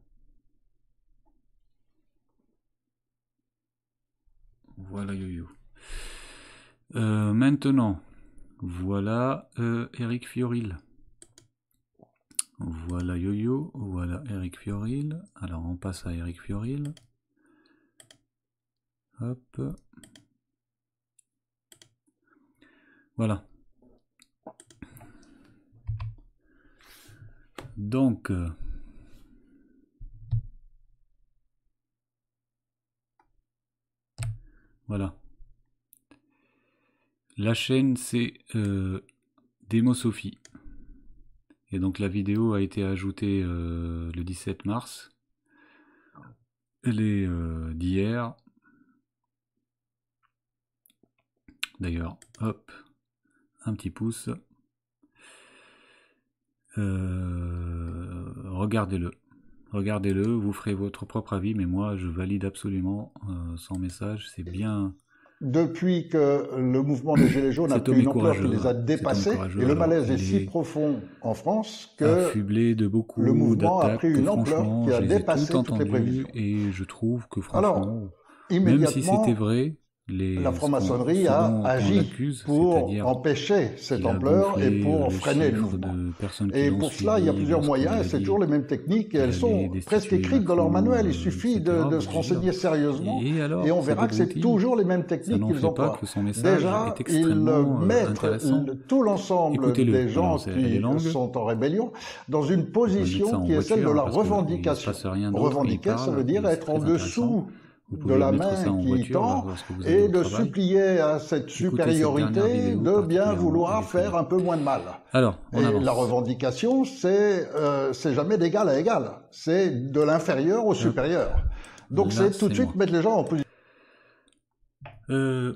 Voilà YoYo. Euh, maintenant, voilà euh, Eric Fioril. Voilà YoYo, voilà Eric Fioril. Alors on passe à Eric Fioril. Hop. Voilà. Donc, euh, voilà. La chaîne, c'est euh, Demosophie. Et donc la vidéo a été ajoutée euh, le 17 mars. Elle est euh, d'hier. D'ailleurs, hop, un petit pouce. Euh, regardez-le. Regardez-le, vous ferez votre propre avis, mais moi je valide absolument euh, sans message, c'est bien. Depuis que le mouvement des Gilets jaunes a pris une ampleur qui les a hein. dépassés, et le malaise est si profond en France que de beaucoup le mouvement a pris une ampleur qui a dépassé toutes les prévisions. Et je trouve que franchement, même si c'était vrai, la franc-maçonnerie a agi pour empêcher cette ampleur et pour freiner le mouvement. Et pour cela, il y a plusieurs moyens, c'est toujours les mêmes techniques, et elles sont presque écrites dans leur manuel, il suffit de, se renseigner sérieusement et, on verra que c'est toujours les mêmes techniques qu'ils emploient. Déjà, ils euh, mettent tout l'ensemble des gens qui sont en rébellion dans une position qui est celle de la revendication. Revendiquer, ça veut dire être en dessous de la main qui tend et de supplier à cette supériorité de bien vouloir faire un peu moins de mal. Alors, la revendication, euh, c'est jamais d'égal à égal, c'est de l'inférieur au ah. supérieur. Donc c'est tout de suite mettre les gens en position. Euh,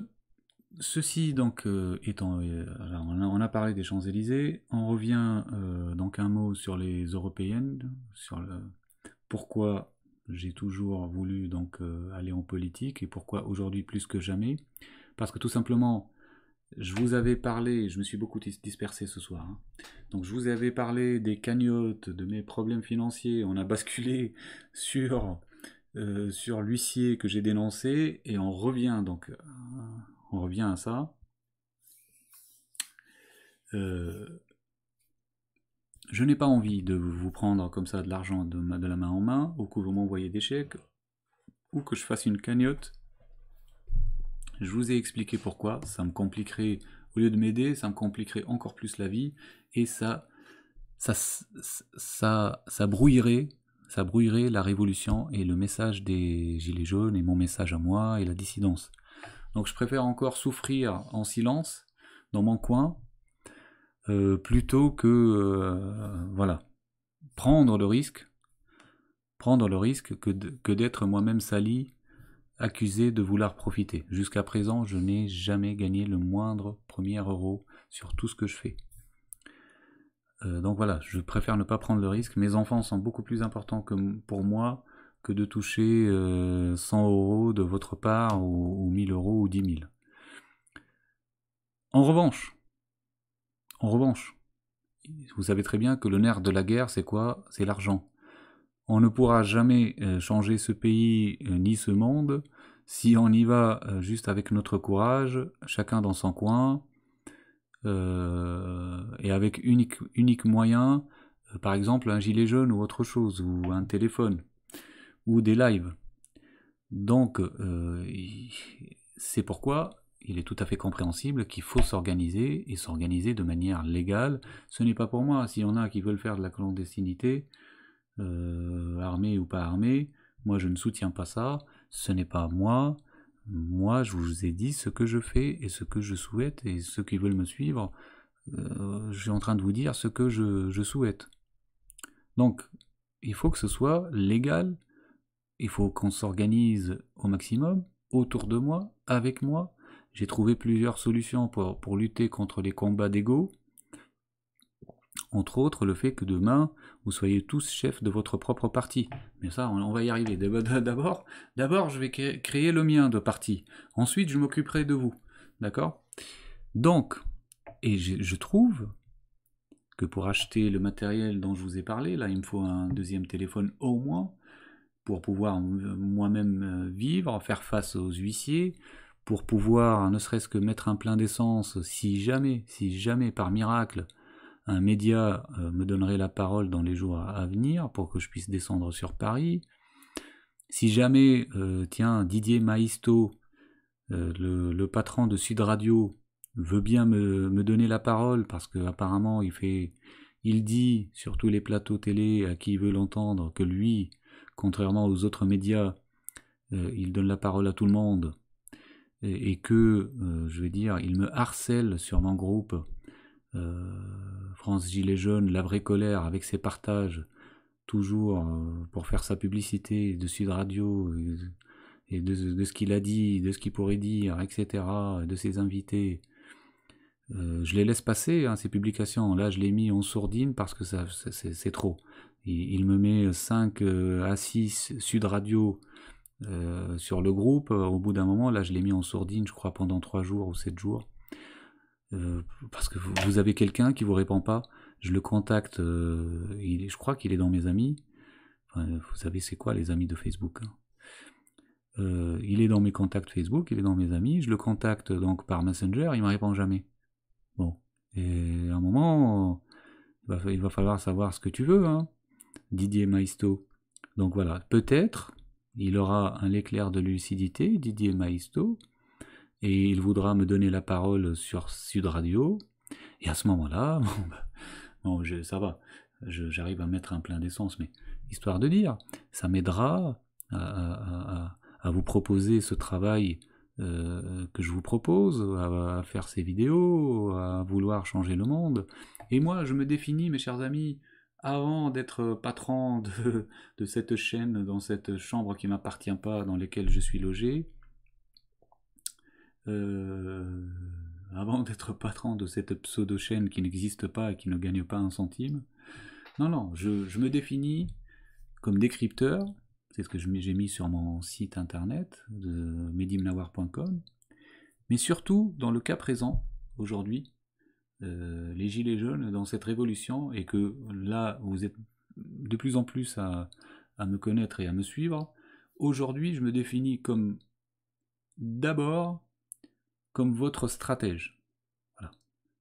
ceci donc euh, étant, on, a, on, a, parlé des Champs Élysées. On revient donc un mot sur les européennes, sur le pourquoi j'ai toujours voulu donc euh, aller en politique et pourquoi aujourd'hui plus que jamais Parce que tout simplement, je vous avais parlé, je me suis beaucoup dispersé ce soir, hein. donc je vous avais parlé des cagnottes, de mes problèmes financiers, on a basculé sur, euh, sur l'huissier que j'ai dénoncé et on revient donc euh, on revient à ça. Euh, je n'ai pas envie de vous prendre comme ça de l'argent de, de, la main en main, ou que vous m'envoyez des chèques, ou que je fasse une cagnotte. Je vous ai expliqué pourquoi, ça me compliquerait, au lieu de m'aider, ça me compliquerait encore plus la vie, et ça, ça, ça, ça brouillerait, ça brouillerait la révolution et le message des Gilets jaunes, et mon message à moi, et la dissidence. Donc je préfère encore souffrir en silence, dans mon coin, euh, plutôt que euh, voilà prendre le risque, prendre le risque que d'être moi-même sali, accusé de vouloir profiter. Jusqu'à présent, je n'ai jamais gagné le moindre premier euro sur tout ce que je fais. Euh, donc voilà, je préfère ne pas prendre le risque. Mes enfants sont beaucoup plus importants que pour moi que de toucher 100 euros de votre part ou, ou 1000 euros ou 10 000. En revanche, en revanche, vous savez très bien que le nerf de la guerre, c'est quoi C'est l'argent. On ne pourra jamais euh, changer ce pays euh, ni ce monde si on y va euh, juste avec notre courage, chacun dans son coin, et avec unique, unique moyen, par exemple un gilet jaune ou autre chose, ou un téléphone, ou des lives. Donc, c'est pourquoi il est tout à fait compréhensible qu'il faut s'organiser et s'organiser de manière légale. Ce n'est pas pour moi. S'il y en a qui veulent faire de la clandestinité, euh, armée ou pas armée, moi je ne soutiens pas ça. Ce n'est pas moi. Moi, je vous ai dit ce que je fais et ce que je souhaite. Et ceux qui veulent me suivre, euh, je suis en train de vous dire ce que je souhaite. Donc, il faut que ce soit légal. Il faut qu'on s'organise au maximum autour de moi, avec moi, j'ai trouvé plusieurs solutions pour, pour lutter contre les combats d'ego. Entre autres, le fait que demain, vous soyez tous chefs de votre propre parti. Mais ça, on, va y arriver. D'abord, d'abord, je vais créer le mien de parti. Ensuite, je m'occuperai de vous. D'accord Donc, et je trouve que pour acheter le matériel dont je vous ai parlé, là, il me faut un deuxième téléphone au moins pour pouvoir moi-même euh, vivre, faire face aux huissiers, pour pouvoir ne serait-ce que mettre un plein d'essence, si jamais, si jamais par miracle, un média euh, me donnerait la parole dans les jours à venir pour que je puisse descendre sur Paris. Si jamais, euh, tiens, Didier Maisto, euh, le, patron de Sud Radio, veut bien me, donner la parole parce que apparemment il fait, il dit sur tous les plateaux télé à qui il veut l'entendre que lui, contrairement aux autres médias, il donne la parole à tout le monde et, que, euh, je veux dire, il me harcèle sur mon groupe euh, France Gilets jaunes, la vraie colère, avec ses partages, toujours euh, pour faire sa publicité de Sud Radio, et, de, ce qu'il a dit, de ce qu'il pourrait dire, etc., de ses invités. je les laisse passer, hein, ces publications. Là, je les mis en sourdine parce que ça, c'est, trop. Il, il, me met 5 à 6 Sud Radio, euh, sur le groupe. Euh, au bout d'un moment, là, je l'ai mis en sourdine, je crois, pendant 3 jours ou 7 jours. Euh, parce que vous, avez quelqu'un qui vous répond pas. Je le contacte, je crois qu'il est dans mes amis. vous savez, c'est quoi les amis de Facebook hein. Il est dans mes contacts Facebook, il est dans mes amis. Je le contacte donc par Messenger, il me répond jamais. Bon. Et à un moment, il va, falloir savoir ce que tu veux, hein Didier Maisto. Donc voilà, peut-être il aura un éclair de lucidité, Didier Maisto, et il voudra me donner la parole sur Sud Radio. Et à ce moment-là, bon, bah, ça va, j'arrive à mettre un plein d'essence, mais histoire de dire, ça m'aidera à, vous proposer ce travail euh, que je vous propose, à, faire ces vidéos, à vouloir changer le monde. Et moi, je me définis, mes chers amis, avant d'être patron de, cette chaîne, dans cette chambre qui m'appartient pas, dans laquelle je suis logé, euh, avant d'être patron de cette pseudo-chaîne qui n'existe pas et qui ne gagne pas un centime, non, non, je, me définis comme décrypteur, c'est ce que j'ai mis sur mon site internet de mais surtout, dans le cas présent, aujourd'hui, euh, les Gilets jaunes dans cette révolution et que là, vous êtes de plus en plus à, me connaître et à me suivre. Aujourd'hui, je me définis comme d'abord comme votre stratège.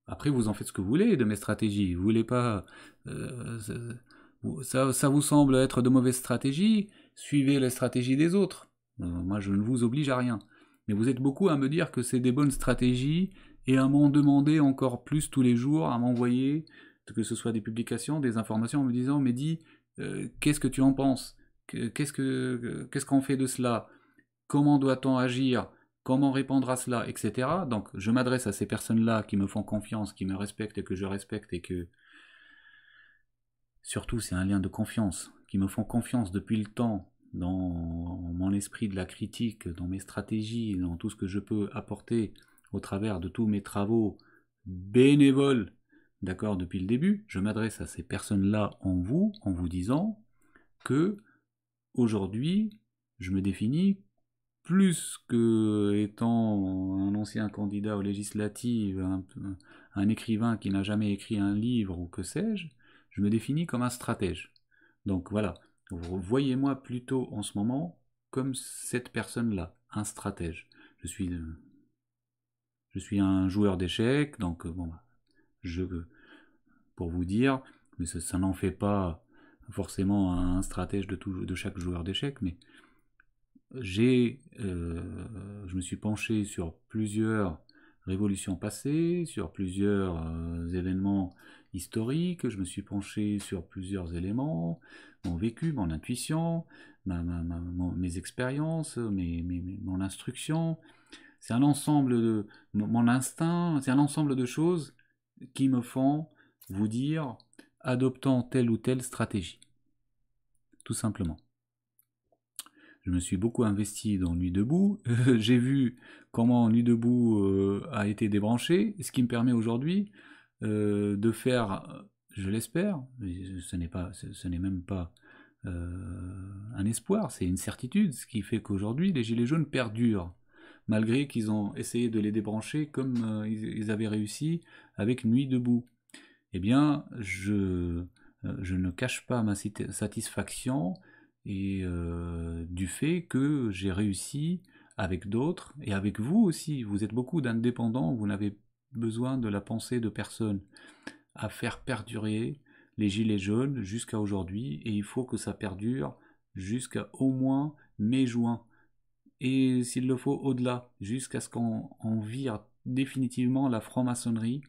Après, vous en faites ce que vous voulez de mes stratégies. Vous voulez pas. Euh, ça, ça, vous semble être de mauvaises stratégies, suivez les stratégies des autres. Euh, moi, je ne vous oblige à rien. Mais vous êtes beaucoup à me dire que c'est des bonnes stratégies et à m'en demander encore plus tous les jours, à m'envoyer, que ce soit des publications, des informations, en me disant, mais dis, euh, qu'est-ce que tu en penses Qu'est-ce qu'on fait de cela Comment doit-on agir Comment répondre à cela Etc. Donc je m'adresse à ces personnes-là qui me font confiance, qui me respectent et que je respecte et que... Surtout c'est un lien de confiance, qui me font confiance depuis le temps dans mon esprit de la critique, dans mes stratégies, dans tout ce que je peux apporter au travers de tous mes travaux bénévoles, d'accord, depuis le début, je m'adresse à ces personnes-là en vous, en vous disant que aujourd'hui, je me définis plus que étant un ancien candidat aux législatives, un, un écrivain qui n'a jamais écrit un livre ou que sais-je, je me définis comme un stratège. Donc voilà, voyez-moi plutôt en ce moment comme cette personne-là, un stratège. Je suis euh, je suis un joueur d'échecs, donc euh, bon, bah, je, pour vous dire, mais ça, n'en fait pas forcément un stratège de, chaque joueur d'échecs, mais j'ai, euh, je me suis penché sur plusieurs révolutions passées, sur plusieurs euh, événements historiques, je me suis penché sur plusieurs éléments, mon vécu, mon intuition, mes expériences, mon instruction, c'est un ensemble de. Mon instinct, c'est un ensemble de choses qui me font vous dire adoptant telle ou telle stratégie. Tout simplement. Je me suis beaucoup investi dans Nuit debout. J'ai vu comment Nuit debout euh, a été débranché, ce qui me permet aujourd'hui euh, de faire, je l'espère, ce n'est pas, ce n'est même pas euh, un espoir, c'est une certitude, ce qui fait qu'aujourd'hui les gilets jaunes perdurent malgré qu'ils ont essayé de les débrancher comme euh, ils, avaient réussi avec Nuit debout. Eh bien, je, euh, je ne cache pas ma satisfaction et euh, du fait que j'ai réussi avec d'autres et avec vous aussi. Vous êtes beaucoup d'indépendants, vous n'avez besoin de la pensée de personne à faire perdurer les gilets jaunes jusqu'à aujourd'hui et il faut que ça perdure jusqu'à au moins mai-juin et s'il le faut au-delà, jusqu'à ce qu'on vire définitivement la franc-maçonnerie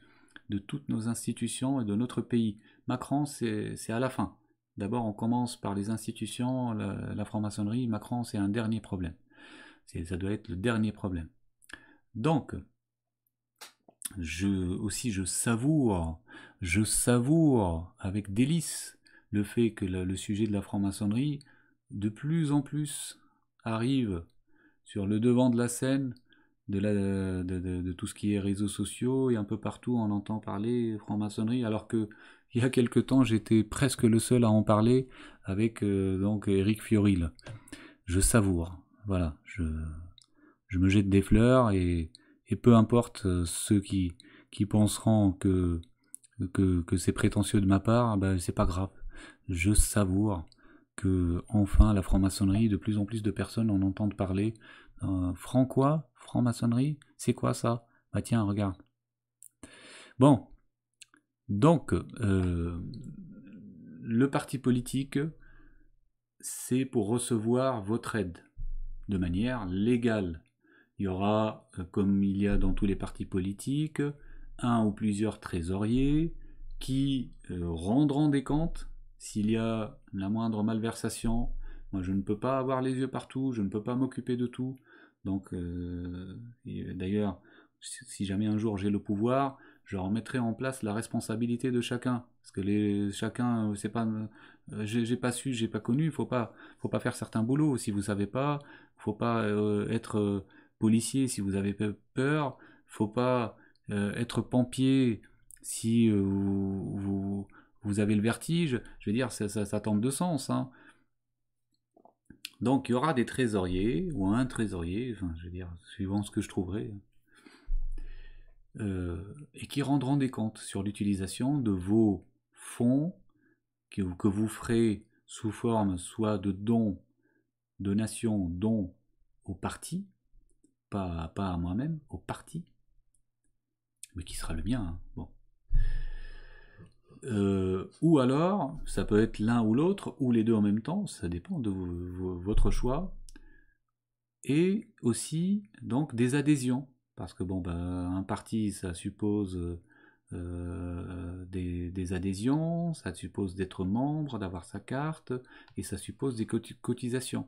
de toutes nos institutions et de notre pays. Macron, c'est à la fin. D'abord, on commence par les institutions, la, franc-maçonnerie. Macron, c'est un dernier problème. Ça doit être le dernier problème. Donc, je, aussi, je savoure, je savoure avec délice le fait que le sujet de la franc-maçonnerie, de plus en plus, arrive sur le devant de la scène de, tout ce qui est réseaux sociaux et un peu partout on entend parler franc-maçonnerie alors que il y a quelque temps j'étais presque le seul à en parler avec euh, donc Eric Fioril. Je savoure, voilà, je, me jette des fleurs et, peu importe euh, ceux qui, qui penseront que, que, c'est prétentieux de ma part, ben c'est pas grave, je savoure que enfin la franc-maçonnerie, de plus en plus de personnes en entendent parler. Euh, franc quoi Franc-maçonnerie C'est quoi ça Bah tiens, regarde. Bon, donc euh, le parti politique, c'est pour recevoir votre aide de manière légale. Il y aura, euh, comme il y a dans tous les partis politiques, un ou plusieurs trésoriers qui rendront des comptes s'il y a la moindre malversation, moi je ne peux pas avoir les yeux partout, je ne peux pas m'occuper de tout. Donc, euh, d'ailleurs, si jamais un jour j'ai le pouvoir, je remettrai en place la responsabilité de chacun. Parce que chacun, euh, c'est pas, euh, j'ai pas su, j'ai pas connu. Faut pas, faut pas faire certains boulots si vous savez pas. Faut pas être policier si vous avez peur. Faut pas être pompier si vous vous avez le vertige, je veux dire, ça, tombe de sens. Hein. Donc il y aura des trésoriers, ou un trésorier, enfin, je veux dire, suivant ce que je trouverai, hein, euh, et qui rendront des comptes sur l'utilisation de vos fonds que, vous ferez sous forme soit de dons, donations, dons au parti, pas, à moi-même, au parti, mais qui sera le mien. Hein, bon. Euh, ou alors, ça peut être l'un ou l'autre, ou les deux en même temps, ça dépend de votre choix. Et aussi, donc, des adhésions. Parce que, bon, ben, un parti, ça suppose euh, des, adhésions, ça suppose d'être membre, d'avoir sa carte, et ça suppose des cotisations.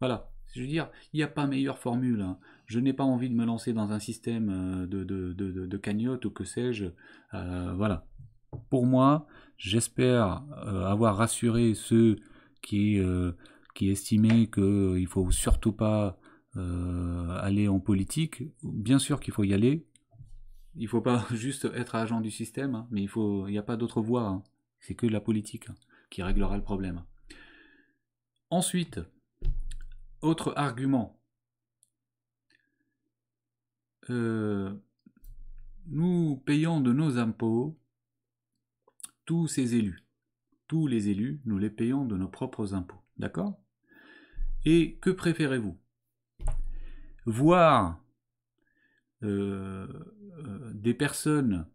Voilà. Je veux dire, il n'y a pas meilleure formule. Hein. Je n'ai pas envie de me lancer dans un système euh, de, de, cagnotte ou que sais-je. voilà pour moi, j'espère euh, avoir rassuré ceux qui, euh, qui estimaient qu'il euh, ne faut surtout pas aller en politique. Bien sûr qu'il faut y aller. Il ne faut pas juste être agent du système, hein, mais il n'y a pas d'autre voie. Hein. C'est que la politique qui réglera le problème. Ensuite, autre argument. nous payons de nos impôts tous ces élus. Tous les élus, nous les payons de nos propres impôts. D'accord Et que préférez-vous Voir euh, euh, des personnes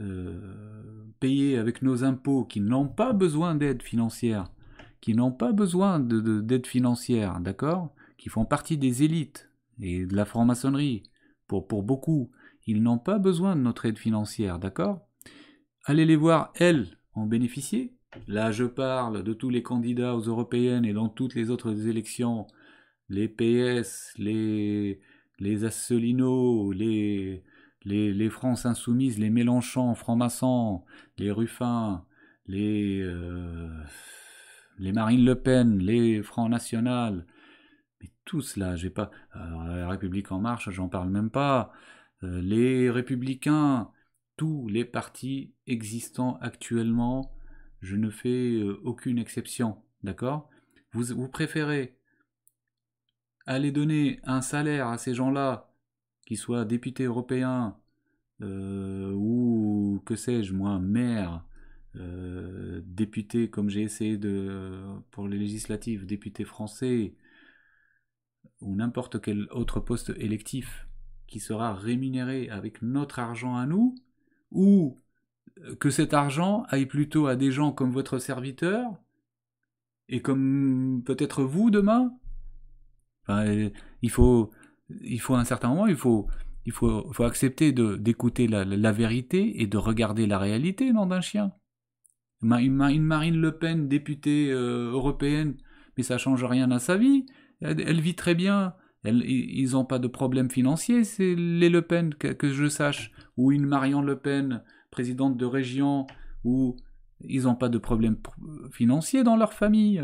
euh, payées avec nos impôts qui n'ont pas besoin d'aide financière, qui n'ont pas besoin d'aide de, financière, d'accord Qui font partie des élites et de la franc-maçonnerie, pour, pour beaucoup, ils n'ont pas besoin de notre aide financière, d'accord allez les voir, elles, en bénéficier. Là, je parle de tous les candidats aux européennes et dans toutes les autres élections, les PS, les, les les, les, les France Insoumises, les Mélenchon, franc maçons les Ruffins, les, euh, les Marine Le Pen, les Francs National, mais tous là, j'ai pas. la euh, République en marche, j'en parle même pas. Euh, les Républicains, les partis existants actuellement. Je ne fais euh, aucune exception, d'accord vous, vous préférez aller donner un salaire à ces gens-là, qu'ils soient députés européens euh, ou que sais-je, moi, maire, euh, député, comme j'ai essayé de pour les législatives, député français, ou n'importe quel autre poste électif qui sera rémunéré avec notre argent à nous, ou euh, que cet argent aille plutôt à des gens comme votre serviteur et comme peut-être vous demain il, faut, il faut un certain moment, il faut, il faut, faut accepter d'écouter la, vérité et de regarder la réalité, non, d'un chien. Une, Marine Le Pen, députée euh, européenne, mais ça change rien à sa vie. Elle, vit très bien. Elle, ils n'ont pas de problèmes financiers. c'est les Le Pen, que je sache ou une Marianne Le Pen, présidente de région, où ils n'ont pas de problème financier dans leur famille.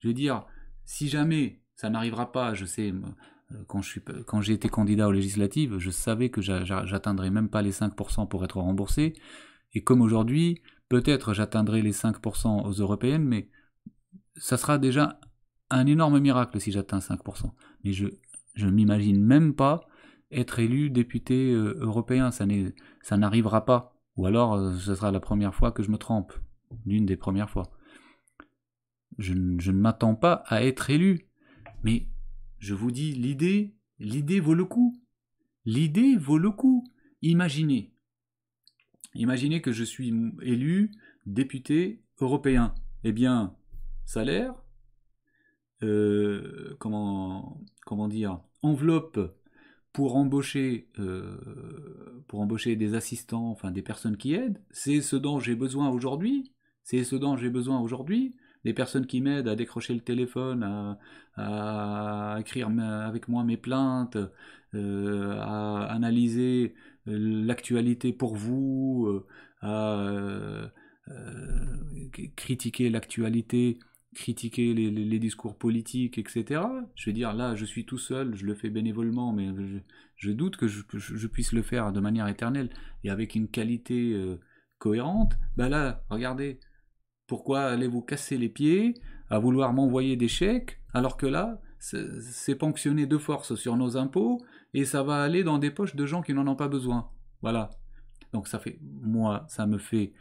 Je veux dire, si jamais ça n'arrivera pas, je sais, euh, quand, quand j'ai été candidat aux législatives, je savais que j'atteindrais même pas les 5% pour être remboursé. Et comme aujourd'hui, peut-être j'atteindrai les 5% aux européennes, mais ça sera déjà un énorme miracle si j'atteins 5%. Mais je ne m'imagine même pas être élu député euh, européen. Ça n'arrivera pas. Ou alors, euh, ce sera la première fois que je me trompe. L'une des premières fois. Je, ne m'attends pas à être élu. Mais je vous dis, l'idée, l'idée vaut le coup. L'idée vaut le coup. Imaginez. Imaginez que je suis élu député européen. Eh bien, salaire, euh, comment, comment dire, enveloppe pour embaucher, euh, pour embaucher des assistants, enfin des personnes qui aident, c'est ce dont j'ai besoin aujourd'hui, c'est ce dont j'ai besoin aujourd'hui, des personnes qui m'aident à décrocher le téléphone, à, écrire avec moi mes plaintes, euh, à analyser euh, l'actualité pour vous, à critiquer l'actualité critiquer les, discours politiques, etc. Je vais dire, là, je suis tout seul, je le fais bénévolement, mais je, doute que je, puisse le faire de manière éternelle et avec une qualité euh, cohérente. Bah là, regardez, pourquoi allez-vous casser les pieds à vouloir m'envoyer des chèques, alors que là, c'est ponctionné de force sur nos impôts, et ça va aller dans des poches de gens qui n'en ont pas besoin. Voilà. Donc ça fait, moi, ça me fait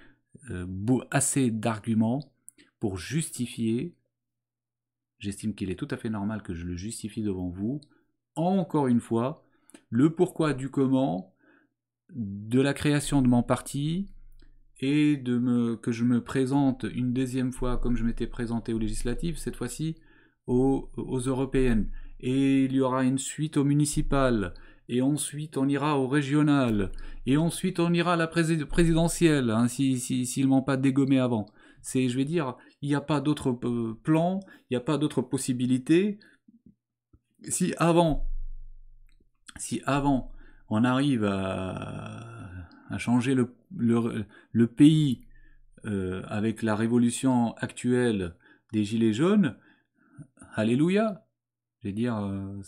euh, assez d'arguments pour justifier, j'estime qu'il est tout à fait normal que je le justifie devant vous, encore une fois, le pourquoi du comment, de la création de mon parti, et de me, que je me présente une deuxième fois comme je m'étais présenté aux législatives, cette fois-ci aux, européennes. Et il y aura une suite aux municipales, et ensuite on ira aux régionales, et ensuite on ira à la présidentielle, s'ils hein, si, m'ont pas dégommé avant. C'est, je vais dire, il n'y a pas d'autre euh, plan, il n'y a pas d'autre possibilité. Si avant, si avant, on arrive à, changer le, pays euh, avec la révolution actuelle des Gilets jaunes, Alléluia Je vais dire, euh,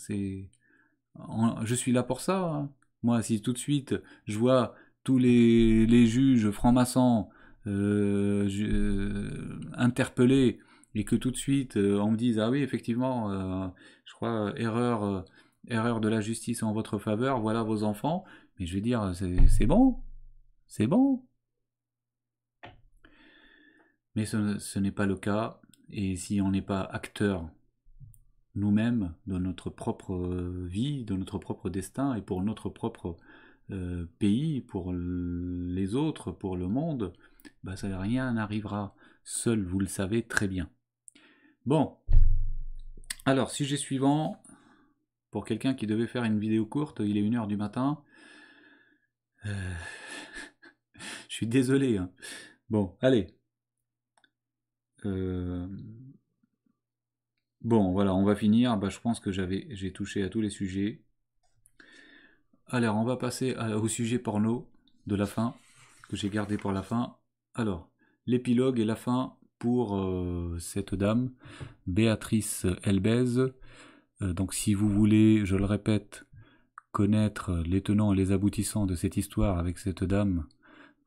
Je suis là pour ça. Hein. Moi, si tout de suite je vois tous les, les juges francs-maçons euh, euh, interpellé et que tout de suite euh, on me dise ah oui effectivement je crois erreur erreur de la justice en votre faveur voilà vos enfants mais je vais dire c'est bon c'est bon mais ce n'est pas le cas et si on n'est pas acteur nous-mêmes de notre propre vie, de notre propre destin et pour notre propre euh, pays, pour les autres, pour le monde, bah, ça, rien n'arrivera. Seul, vous le savez très bien. Bon. Alors, sujet suivant. Pour quelqu'un qui devait faire une vidéo courte, il est 1h du matin. Euh, je suis désolé. Hein. Bon, allez. Euh, bon, voilà, on va finir. Bah, je pense que j'avais, j'ai touché à tous les sujets. Alors, on va passer euh, au sujet porno de la fin, que j'ai gardé pour la fin. Alors, l'épilogue et la fin pour euh, cette dame, Béatrice Elbez. Euh, donc, si vous voulez, je le répète, connaître les tenants et les aboutissants de cette histoire avec cette dame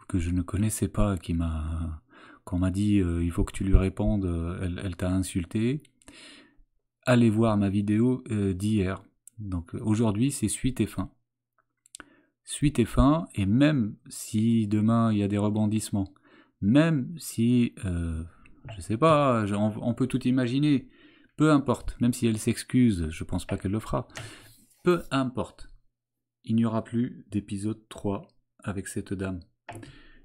que je ne connaissais pas, qui m'a qu'on m'a dit il faut que tu lui répondes, elle t'a insulté. Allez voir ma vidéo d'hier. Donc aujourd'hui c'est suite et fin suite et fin, et même si demain il y a des rebondissements, même si, je euh, je sais pas, on, peut tout imaginer, peu importe, même si elle s'excuse, je pense pas qu'elle le fera, peu importe, il n'y aura plus d'épisode 3 avec cette dame.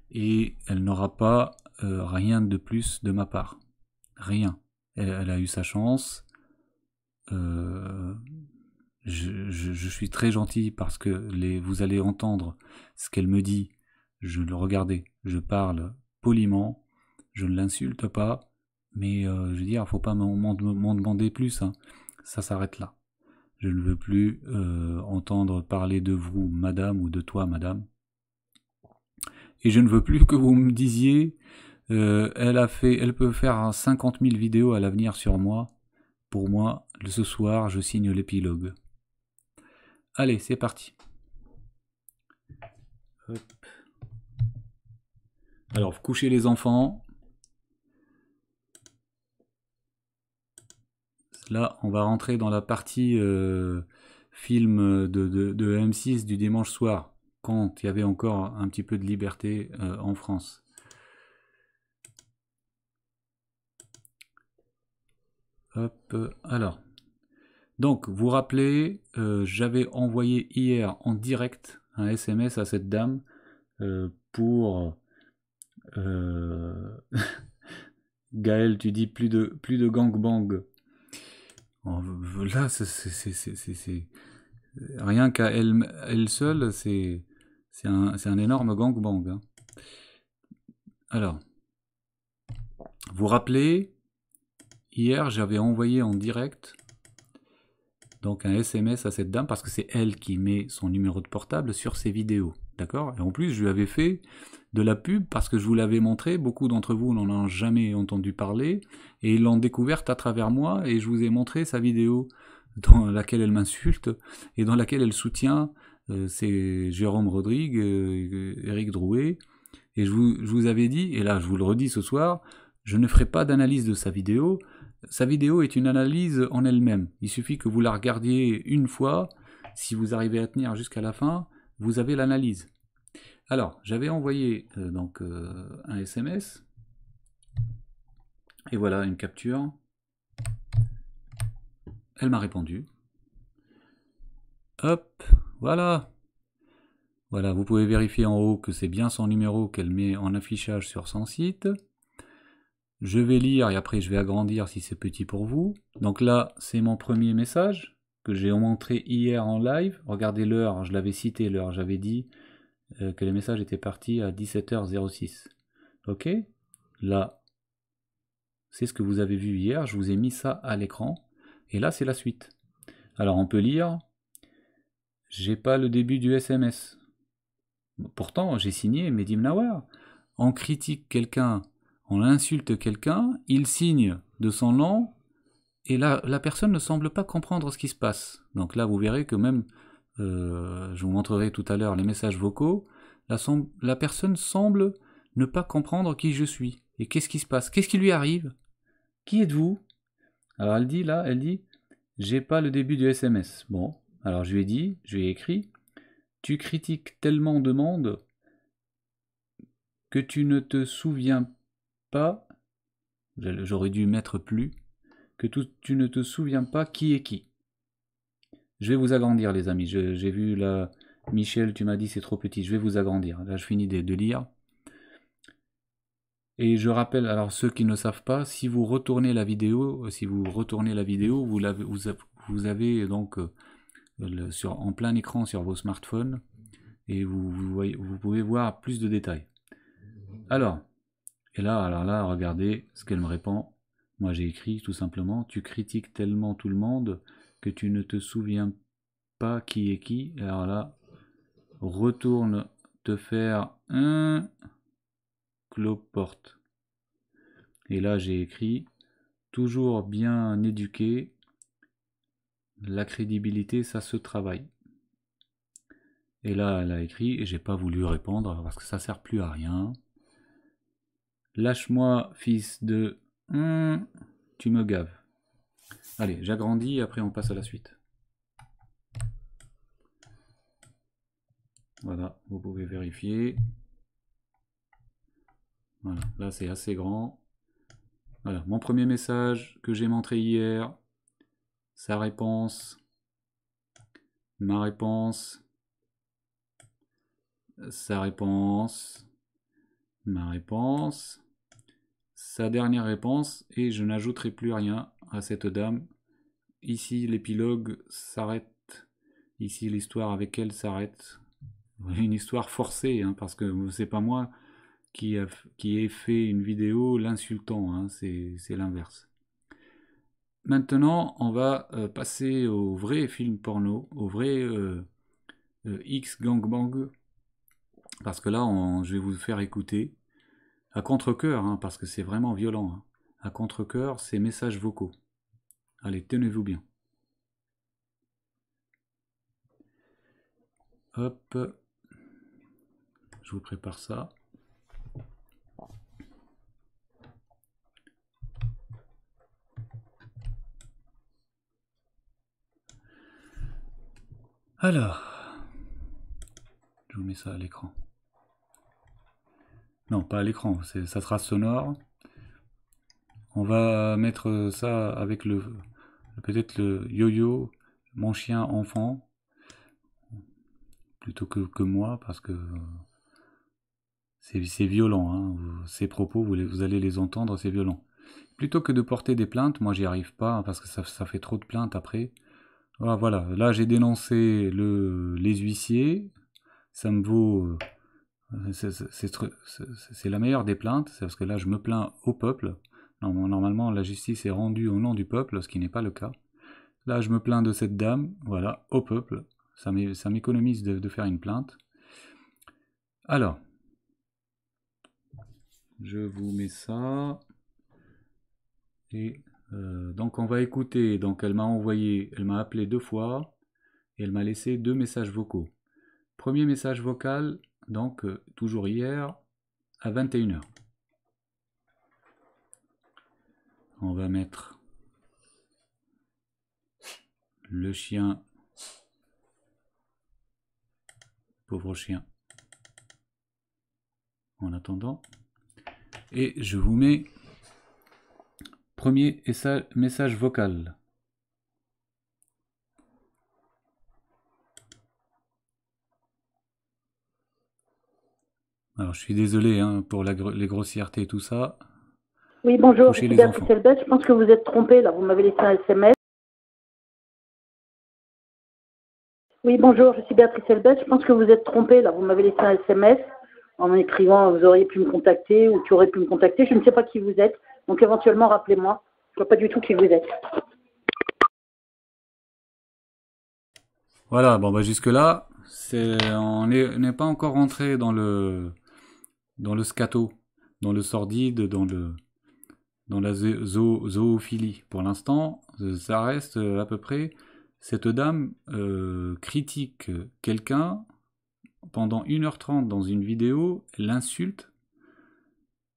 Et elle n'aura pas euh, rien de plus de ma part. Rien. Elle, a eu sa chance. Euh, je, je, suis très gentil parce que les, vous allez entendre ce qu'elle me dit. Je le regardais, je parle poliment, je ne l'insulte pas, mais euh, je veux dire, faut pas m'en demander plus. Hein. Ça s'arrête là. Je ne veux plus euh, entendre parler de vous, madame, ou de toi, madame. Et je ne veux plus que vous me disiez, euh, elle a fait, elle peut faire 50 000 vidéos à l'avenir sur moi. Pour moi, ce soir, je signe l'épilogue. Allez, c'est parti. Alors, coucher couchez les enfants. Là, on va rentrer dans la partie euh, film de, M6 du dimanche soir, quand il y avait encore un petit peu de liberté euh, en France. Hop, alors. Donc, vous rappelez, euh, j'avais envoyé hier en direct un SMS à cette dame euh, pour... Euh, Gaël, tu dis plus de, plus de gangbang. Oh, Là, c'est... Rien qu'à elle, seule, c'est un, un, énorme gangbang. bang. Hein. Alors, vous rappelez, hier, j'avais envoyé en direct donc un SMS à cette dame parce que c'est elle qui met son numéro de portable sur ses vidéos. D'accord Et en plus, je lui avais fait de la pub parce que je vous l'avais montré. Beaucoup d'entre vous n'en ont jamais entendu parler et ils l'ont découverte à travers moi et je vous ai montré sa vidéo dans laquelle elle m'insulte et dans laquelle elle soutient euh, c'est Jérôme Rodrigue, Eric euh, Drouet. Et je vous avais dit, et là je vous le redis ce soir, je ne ferai pas d'analyse de sa vidéo, sa vidéo est une analyse en elle-même. Il suffit que vous la regardiez une fois. Si vous arrivez à tenir jusqu'à la fin, vous avez l'analyse. Alors, j'avais envoyé euh, donc euh, un SMS. Et voilà une capture. Elle m'a répondu. Hop, voilà. Voilà, vous pouvez vérifier en haut que c'est bien son numéro qu'elle met en affichage sur son site. Je vais lire et après je vais agrandir si c'est petit pour vous. Donc là, c'est mon premier message que j'ai montré hier en live. Regardez l'heure, je l'avais cité l'heure, j'avais dit euh, que les messages étaient partis à 17h06. Ok Là, c'est ce que vous avez vu hier, je vous ai mis ça à l'écran. Et là, c'est la suite. Alors on peut lire, j'ai pas le début du SMS. Pourtant, j'ai signé Medim Nawar. On critique quelqu'un on insulte quelqu'un, il signe de son nom, et là la personne ne semble pas comprendre ce qui se passe. Donc là, vous verrez que même, euh, je vous montrerai tout à l'heure les messages vocaux, la, la personne semble ne pas comprendre qui je suis. Et qu'est-ce qui se passe Qu'est-ce qui lui arrive Qui êtes-vous Alors elle dit là, elle dit, j'ai pas le début du SMS. Bon, alors je lui ai dit, je lui ai écrit, tu critiques tellement de monde que tu ne te souviens j'aurais dû mettre plus, que tu, tu ne te souviens pas qui est qui. Je vais vous agrandir, les amis. J'ai vu la. Michel, tu m'as dit c'est trop petit. Je vais vous agrandir. Là, je finis de, de lire. Et je rappelle, alors ceux qui ne savent pas, si vous retournez la vidéo, euh, si vous retournez la vidéo, vous, avez, vous, avez, donc euh, sur, en plein écran sur vos smartphones et vous, vous pouvez voir plus de détails. Alors, et là, alors là, regardez ce qu'elle me répond. Moi, j'ai écrit tout simplement Tu critiques tellement tout le monde que tu ne te souviens pas qui est qui. Alors là, retourne te faire un cloporte. Et là, j'ai écrit Toujours bien éduqué, la crédibilité, ça se travaille. Et là, elle a écrit, et j'ai pas voulu répondre parce que ça sert plus à rien. Lâche-moi, fils de... Hum, tu me gaves. Allez, j'agrandis, après on passe à la suite. Voilà, vous pouvez vérifier. Voilà, là c'est assez grand. Voilà, mon premier message que j'ai montré hier, sa réponse, ma réponse, sa réponse, ma réponse, sa dernière réponse et je n'ajouterai plus rien à cette dame. Ici, l'épilogue s'arrête. Ici, l'histoire avec elle s'arrête. Une histoire forcée, hein, parce que c'est pas moi qui, qui ai fait une vidéo l'insultant, hein, c'est l'inverse. Maintenant, on va euh, passer au vrai film porno, au vrai euh, euh, X Gangbang, parce que là, on, je vais vous faire écouter à contre-coeur, hein, parce que c'est vraiment violent, hein. à contre-coeur, c'est messages vocaux. Allez, tenez-vous bien. Hop, je vous prépare ça. Alors, je vous mets ça à l'écran. Non, pas à l'écran, ça sera sonore. On va mettre ça avec le peut-être le yo-yo, mon chien enfant, plutôt que, que moi, parce que c'est violent. Hein. Ces propos, vous, allez les entendre, c'est violent. Plutôt que de porter des plaintes, moi j'y arrive pas, hein, parce que ça, fait trop de plaintes après. Ah, voilà, là j'ai dénoncé le, les huissiers, ça me vaut euh, euh, c'est la meilleure des plaintes, c'est parce que là je me plains au peuple. Normalement la justice est rendue au nom du peuple, ce qui n'est pas le cas. Là je me plains de cette dame, voilà, au peuple. Ça m'économise de, faire une plainte. Alors, je vous mets ça. Et euh, donc on va écouter. Donc elle m'a envoyé, elle m'a appelé deux fois et elle m'a laissé deux messages vocaux. Premier message vocal, donc euh, toujours hier, à 21h. On va mettre le chien, pauvre chien, en attendant. Et je vous mets premier message vocal. Alors, je suis désolé hein, pour les grossièretés et tout ça. Oui, bonjour, je suis Je pense que vous êtes trompé, là. Vous m'avez laissé un SMS. Oui, bonjour, je suis Béatrice Elbet. Je pense que vous êtes trompé, là. Vous m'avez laissé un SMS en écrivant vous auriez pu me contacter ou tu aurais pu me contacter. Je ne sais pas qui vous êtes, donc éventuellement rappelez-moi. Je ne vois pas du tout qui vous êtes. Voilà, bon, bah, jusque-là, on n'est pas encore rentré dans le, dans le scato, dans le sordide, dans le dans la zoophilie. Pour l'instant, ça reste euh, à peu près cette dame euh, critique quelqu'un pendant 1h30 dans une vidéo, elle l'insulte.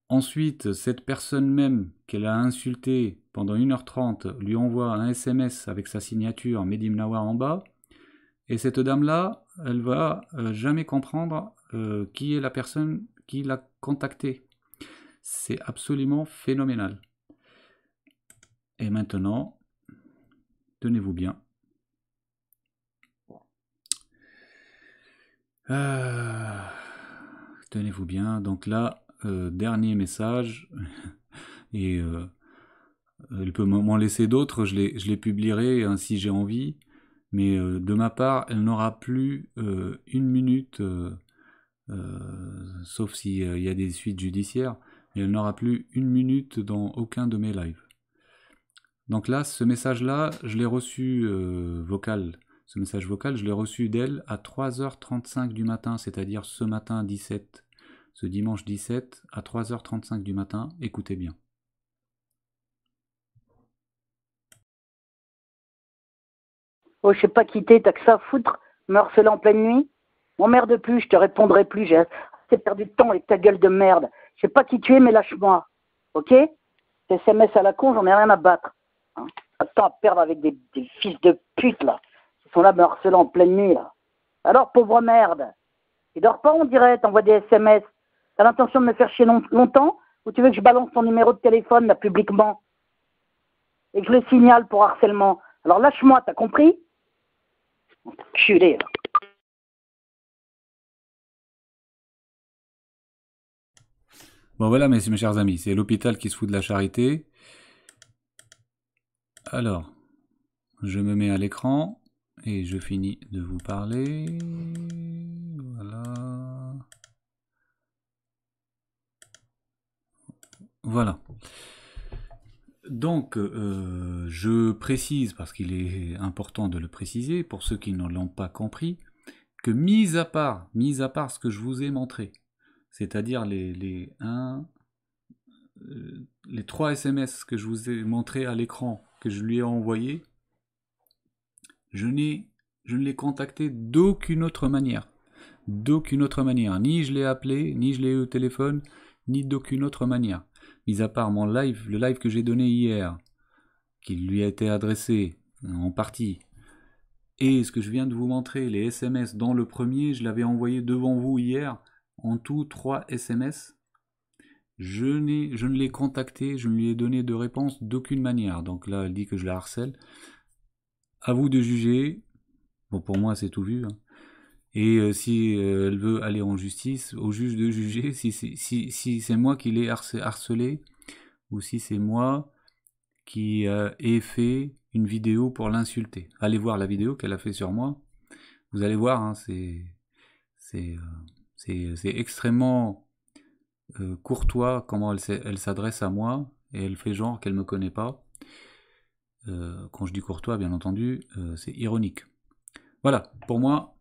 Ensuite, cette personne même qu'elle a insultée pendant 1h30 lui envoie un SMS avec sa signature Medim en bas. Et cette dame-là, elle va euh, jamais comprendre qui est la personne qui l'a contacté. C'est absolument phénoménal. Et maintenant, tenez-vous bien. Ah, tenez-vous bien. Donc là, euh, dernier message. Et elle euh, peut m'en laisser d'autres. Je les, publierai hein, si j'ai envie. Mais euh, de ma part, elle n'aura plus une minute euh, sauf s'il euh, y a des suites judiciaires, et elle n'aura plus une minute dans aucun de mes lives. Donc là, ce message-là, je l'ai reçu euh, vocal. Ce message vocal, je l'ai reçu d'elle à 3h35 du matin, c'est-à-dire ce matin 17, ce dimanche 17 à 3h35 du matin. Écoutez bien. Oh, je sais pas qui t'es, t'as que ça à foutre, me harceler en pleine nuit merde plus, je te répondrai plus. J'ai assez perdu de temps avec ta gueule de merde. Je sais pas qui tu es, mais lâche-moi. Ok SMS à la con, j'en ai rien à battre. Hein Attends à perdre avec des, fils de pute, là. Ils sont là me harcelant en pleine nuit, là. Alors, pauvre merde. Il dort pas, on dirait, t'envoies des SMS. T'as l'intention de me faire chier longtemps Ou tu veux que je balance ton numéro de téléphone, là, publiquement Et que je le signale pour harcèlement Alors lâche-moi, t'as compris Enculé, là. Bon voilà mes, chers amis, c'est l'hôpital qui se fout de la charité. Alors, je me mets à l'écran et je finis de vous parler. Voilà. Voilà. Donc, euh, je précise, parce qu'il est important de le préciser, pour ceux qui ne l'ont pas compris, que mis à part, mis à part ce que je vous ai montré, c'est-à-dire les, les, euh, les trois SMS que je vous ai montrés à l'écran, que je lui ai envoyés, je, n'ai, je ne l'ai contacté d'aucune autre manière. D'aucune autre manière. Ni je l'ai appelé, ni je l'ai eu au téléphone, ni d'aucune autre manière. Mis à part mon live, le live que j'ai donné hier, qui lui a été adressé en partie, et ce que je viens de vous montrer, les SMS dans le premier, je l'avais envoyé devant vous hier en tout trois SMS. Je, je ne l'ai contacté, je ne lui ai donné de réponse d'aucune manière. Donc là, elle dit que je la harcèle. À vous de juger. Bon, pour moi, c'est tout vu. Hein. Et euh, si euh, elle veut aller en justice, au juge de juger si c'est si, moi qui l'ai harcelé ou si c'est moi qui euh, ai fait une vidéo pour l'insulter. Allez voir la vidéo qu'elle a fait sur moi. Vous allez voir, hein, c'est c'est extrêmement euh, courtois comment elle, s'adresse à moi et elle fait genre qu'elle ne me connaît pas. Euh, quand je dis courtois, bien entendu, euh, c'est ironique. Voilà, pour moi,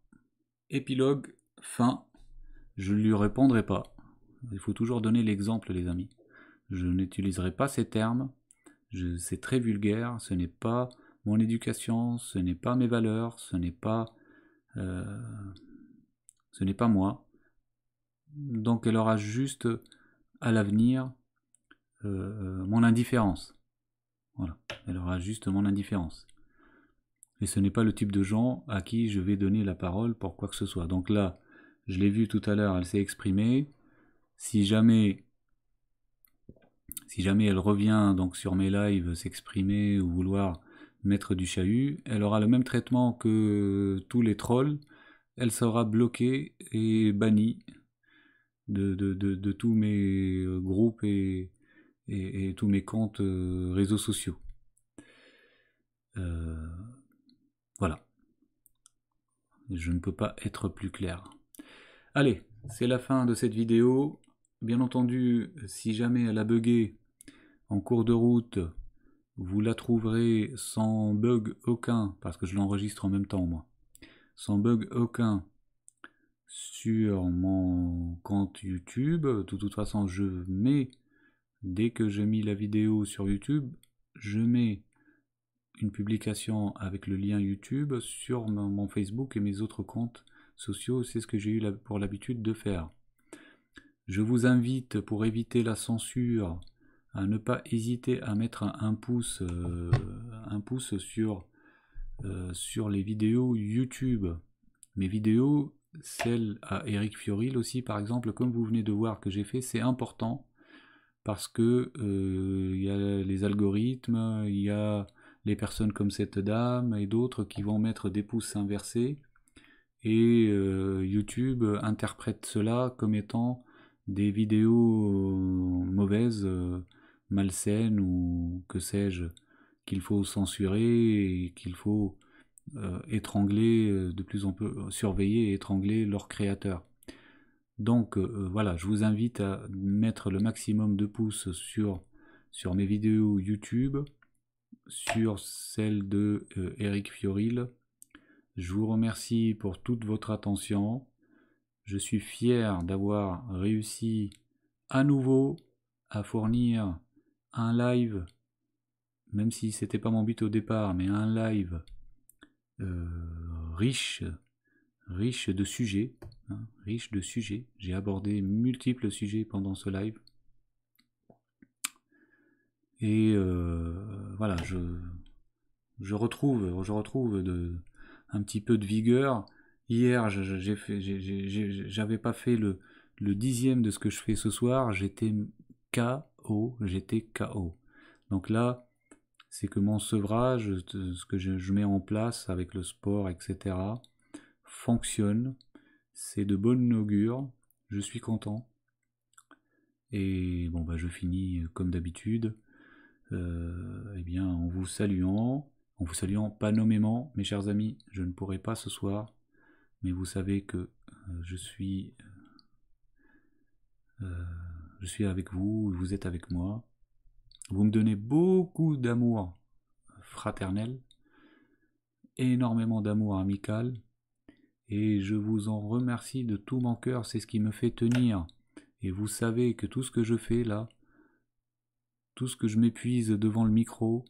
épilogue, fin, je ne lui répondrai pas. Il faut toujours donner l'exemple, les amis. Je n'utiliserai pas ces termes, c'est très vulgaire, ce n'est pas mon éducation, ce n'est pas mes valeurs, ce n'est pas, ce n'est pas moi donc elle aura juste à l'avenir euh, euh, mon indifférence. Voilà, elle aura juste mon indifférence. Et ce n'est pas le type de gens à qui je vais donner la parole pour quoi que ce soit. Donc là, je l'ai vu tout à l'heure, elle s'est exprimée. Si jamais, si jamais elle revient donc sur mes lives s'exprimer ou vouloir mettre du chahut, elle aura le même traitement que tous les trolls. Elle sera bloquée et bannie de, tous mes euh, groupes et, et, tous mes comptes euh, réseaux sociaux. Euh, voilà. Je ne peux pas être plus clair. Allez, c'est la fin de cette vidéo. Bien entendu, si jamais elle a bugué en cours de route, vous la trouverez sans bug aucun, parce que je l'enregistre en même temps moi. Sans bug aucun sur mon compte YouTube. De toute façon, je mets, dès que j'ai mis la vidéo sur YouTube, je mets une publication avec le lien YouTube sur mon Facebook et mes autres comptes sociaux. C'est ce que j'ai eu pour l'habitude de faire. Je vous invite, pour éviter la censure, à ne pas hésiter à mettre un pouce, euh, un pouce sur, euh, sur les vidéos YouTube. Mes vidéos celle à Eric Fioril aussi, par exemple, comme vous venez de voir que j'ai fait, c'est important parce que euh, il y a les algorithmes, il y a les personnes comme cette dame et d'autres qui vont mettre des pouces inversés et euh, YouTube interprète cela comme étant des vidéos euh, mauvaises, malsaines ou que sais-je, qu'il faut censurer et qu'il faut euh, étrangler, euh, de plus en plus euh, surveiller et étrangler leur créateur. Donc voilà, je vous invite à mettre le maximum de pouces sur, sur mes vidéos YouTube, sur celle de Eric Fioril. Je vous remercie pour toute votre attention. Je suis fier d'avoir réussi à nouveau à fournir un live, même si c'était pas mon but au départ, mais un live euh, riche, riche de sujets, hein, riche de sujets. J'ai abordé multiples sujets pendant ce live. Et euh, voilà, je, je, retrouve, je retrouve de, un petit peu de vigueur. Hier, j'avais pas fait le, le, dixième de ce que je fais ce soir. J'étais KO, j'étais KO. Donc là, c'est que mon sevrage, ce que je, mets en place avec le sport, etc., fonctionne, c'est de bonne augure, je suis content. Et bon, bah, je finis euh, comme d'habitude, euh, eh bien, en vous saluant, en vous saluant pas nommément, mes chers amis, je ne pourrai pas ce soir, mais vous savez que euh, je suis, je suis avec vous, vous êtes avec moi. Vous me donnez beaucoup d'amour fraternel, énormément d'amour amical, et je vous en remercie de tout mon cœur, c'est ce qui me fait tenir. Et vous savez que tout ce que je fais là, tout ce que je m'épuise devant le micro,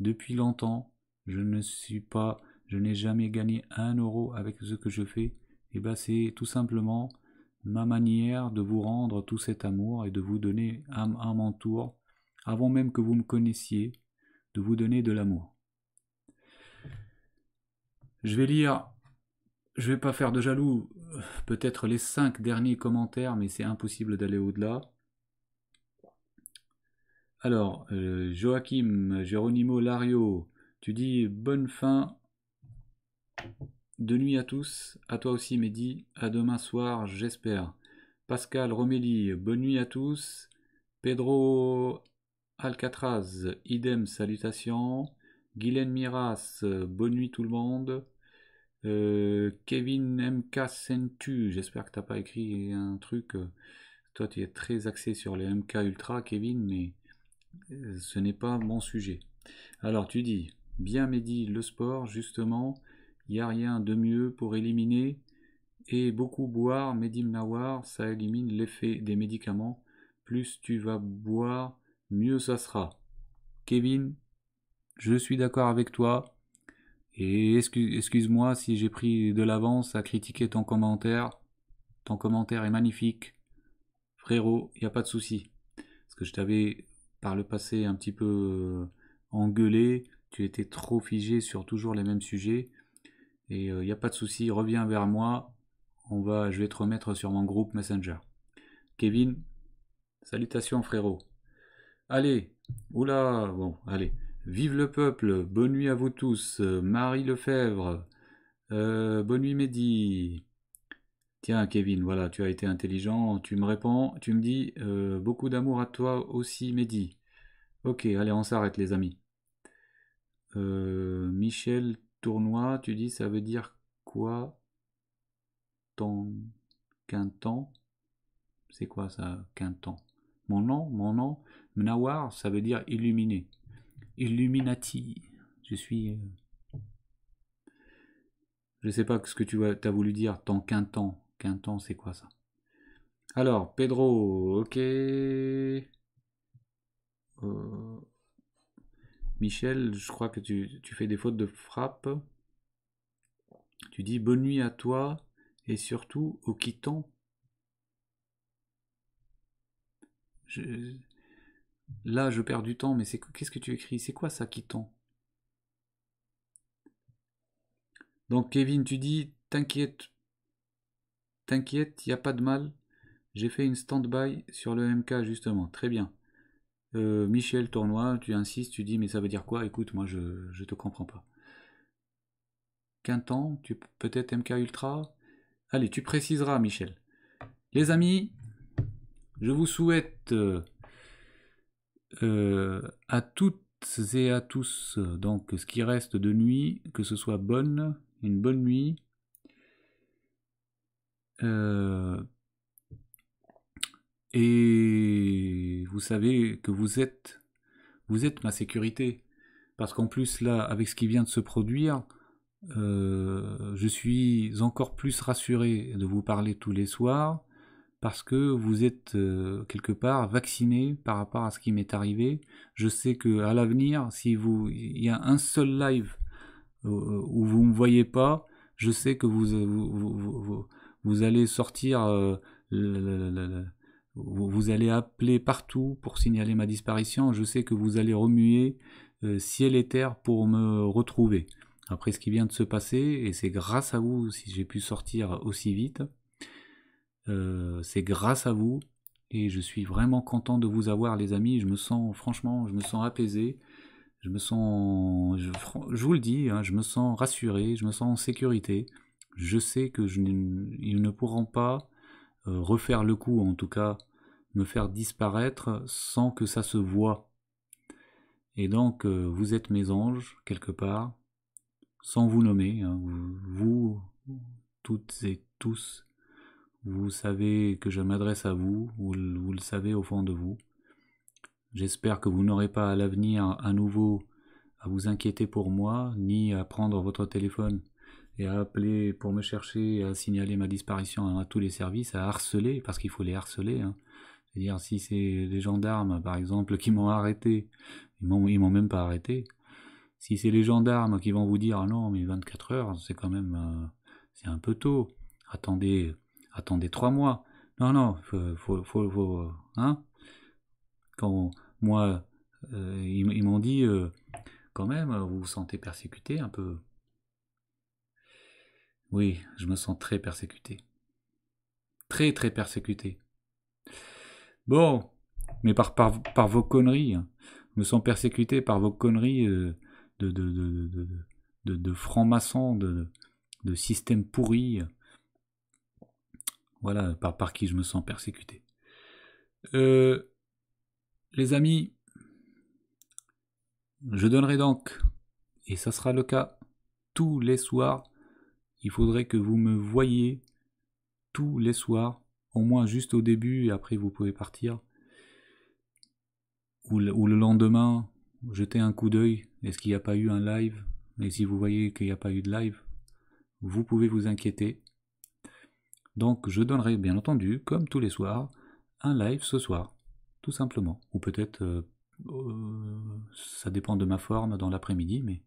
depuis longtemps, je ne suis pas, je n'ai jamais gagné un euro avec ce que je fais, et eh bien c'est tout simplement ma manière de vous rendre tout cet amour et de vous donner à, à mon tour avant même que vous me connaissiez, de vous donner de l'amour. Je vais lire, je ne vais pas faire de jaloux, peut-être les cinq derniers commentaires, mais c'est impossible d'aller au-delà. Alors, euh, Joachim, Geronimo Lario, tu dis bonne fin de nuit à tous, à toi aussi Mehdi, à demain soir j'espère. Pascal Romélie, bonne nuit à tous. Pedro Alcatraz, idem, salutations. Guylaine Miras, bonne nuit tout le monde. Euh, Kevin MK Sentu, j'espère que tu n'as pas écrit un truc. Toi, tu es très axé sur les MK Ultra, Kevin, mais euh, ce n'est pas mon sujet. Alors, tu dis, bien médit le sport, justement, il n'y a rien de mieux pour éliminer et beaucoup boire, médim Nawar, ça élimine l'effet des médicaments. Plus tu vas boire, mieux ça sera. Kevin, je suis d'accord avec toi. Et excuse-moi si j'ai pris de l'avance à critiquer ton commentaire. Ton commentaire est magnifique. Frérot, il n'y a pas de souci. Parce que je t'avais par le passé un petit peu euh, engueulé. Tu étais trop figé sur toujours les mêmes sujets. Et il euh, n'y a pas de souci, reviens vers moi. On va, je vais te remettre sur mon groupe Messenger. Kevin, salutations frérot. Allez, oula, bon, allez. Vive le peuple, bonne nuit à vous tous. Euh, Marie Lefebvre, euh, bonne nuit Mehdi. Tiens, Kevin, voilà, tu as été intelligent, tu me réponds, tu me dis euh, beaucoup d'amour à toi aussi, Mehdi. Ok, allez, on s'arrête, les amis. Michel Tournois, tu dis ça veut dire quoi Ton quintan C'est quoi ça, quintan Mon nom Mon nom Mnawar, ça veut dire illuminé. Illuminati. Je suis. Euh, je ne sais pas ce que tu as voulu dire, tant qu'un temps. Qu'un temps, c'est quoi ça Alors, Pedro, ok. Euh, Michel, je crois que tu, tu, fais des fautes de frappe. Tu dis bonne nuit à toi et surtout au quittant. Je... Là, je perds du temps, mais c'est qu'est-ce que tu écris C'est quoi ça, qui tend Donc, Kevin, tu dis T'inquiète, t'inquiète, il n'y a pas de mal. J'ai fait une stand-by sur le MK, justement. Très bien. Euh, Michel tournoi, tu insistes, tu dis Mais ça veut dire quoi Écoute, moi, je ne te comprends pas. Quintan, tu peut-être MK Ultra Allez, tu préciseras, Michel. Les amis, je vous souhaite. Euh, euh, à toutes et à tous, donc ce qui reste de nuit, que ce soit bonne, une bonne nuit. Euh, et vous savez que vous êtes, vous êtes ma sécurité. Parce qu'en plus, là, avec ce qui vient de se produire, euh, je suis encore plus rassuré de vous parler tous les soirs parce que vous êtes euh, quelque part vacciné par rapport à ce qui m'est arrivé. Je sais que à l'avenir, si vous il y a un seul live euh, où vous ne me voyez pas, je sais que vous vous, allez sortir euh, vous, allez appeler partout pour signaler ma disparition, je sais que vous allez remuer ciel et terre pour me retrouver. Après ce qui vient de se passer, et c'est grâce à vous si j'ai pu sortir aussi vite, euh, c'est grâce à vous et je suis vraiment content de vous avoir les amis. Je me sens franchement, je me sens apaisé. Je me sens, je, vous le dis, hein, je me sens rassuré, je me sens en sécurité. Je sais que je, ils ne pourront pas euh, refaire le coup, en tout cas me faire disparaître sans que ça se voie. Et donc euh, vous êtes mes anges quelque part, sans vous nommer, hein. vous toutes et tous vous savez que je m'adresse à vous, vous, le savez au fond de vous. J'espère que vous n'aurez pas à l'avenir à nouveau à vous inquiéter pour moi, ni à prendre votre téléphone et à appeler pour me chercher, à signaler ma disparition à tous les services, à harceler, parce qu'il faut les harceler. Hein. C'est-à-dire si c'est les gendarmes, par exemple, qui m'ont arrêté, ils m'ont même pas arrêté. Si c'est les gendarmes qui vont vous dire ah non mais 24 heures, c'est quand même euh, c'est un peu tôt. Attendez, attendez trois mois. Non, non, faut, faut, hein Quand moi, euh, ils, m'ont dit, euh, quand même, euh, vous vous sentez persécuté un peu. Oui, je me sens très persécuté. Très, très persécuté. Bon, mais par, par, vos conneries. Hein. Je me sens persécuté par vos conneries de, de, francs-maçons, de, systèmes pourris. pourri voilà par, par qui je me sens persécuté. Euh, les amis, je donnerai donc, et ça sera le cas tous les soirs, il faudrait que vous me voyez tous les soirs, au moins juste au début, et après vous pouvez partir, ou le, ou le lendemain, jetez un coup d'œil, est-ce qu'il n'y a pas eu un live Et si vous voyez qu'il n'y a pas eu de live, vous pouvez vous inquiéter, donc je donnerai bien entendu, comme tous les soirs, un live ce soir, tout simplement. Ou peut-être, euh, euh, ça dépend de ma forme dans l'après-midi, mais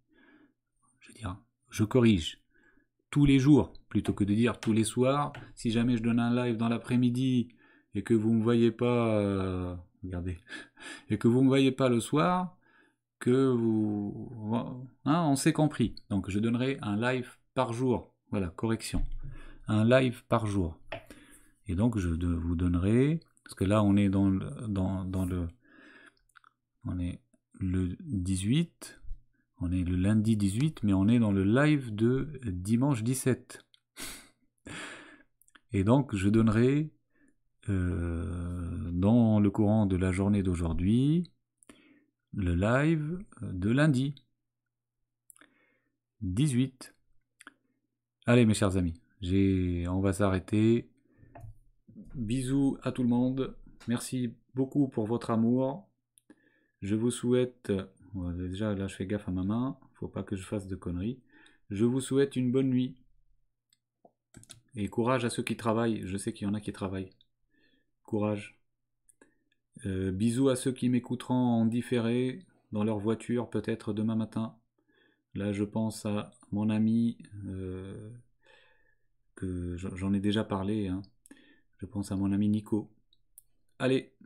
je dirai, je corrige tous les jours, plutôt que de dire tous les soirs. Si jamais je donne un live dans l'après-midi et que vous ne me voyez pas, euh, regardez, et que vous me voyez pas le soir, que vous, hein, on s'est compris. Donc je donnerai un live par jour. Voilà, correction un live par jour. Et donc, je vous donnerai, parce que là, on est dans le, dans, le, on est le 18, on est le lundi 18, mais on est dans le live de dimanche 17. Et donc, je donnerai euh, dans le courant de la journée d'aujourd'hui le live de lundi 18. Allez, mes chers amis. On va s'arrêter. Bisous à tout le monde. Merci beaucoup pour votre amour. Je vous souhaite... Déjà, là, je fais gaffe à ma main. Faut pas que je fasse de conneries. Je vous souhaite une bonne nuit. Et courage à ceux qui travaillent. Je sais qu'il y en a qui travaillent. Courage. Euh, bisous à ceux qui m'écouteront en différé, dans leur voiture, peut-être demain matin. Là, je pense à mon ami... Euh, que j'en ai déjà parlé. Hein. Je pense à mon ami Nico. Allez,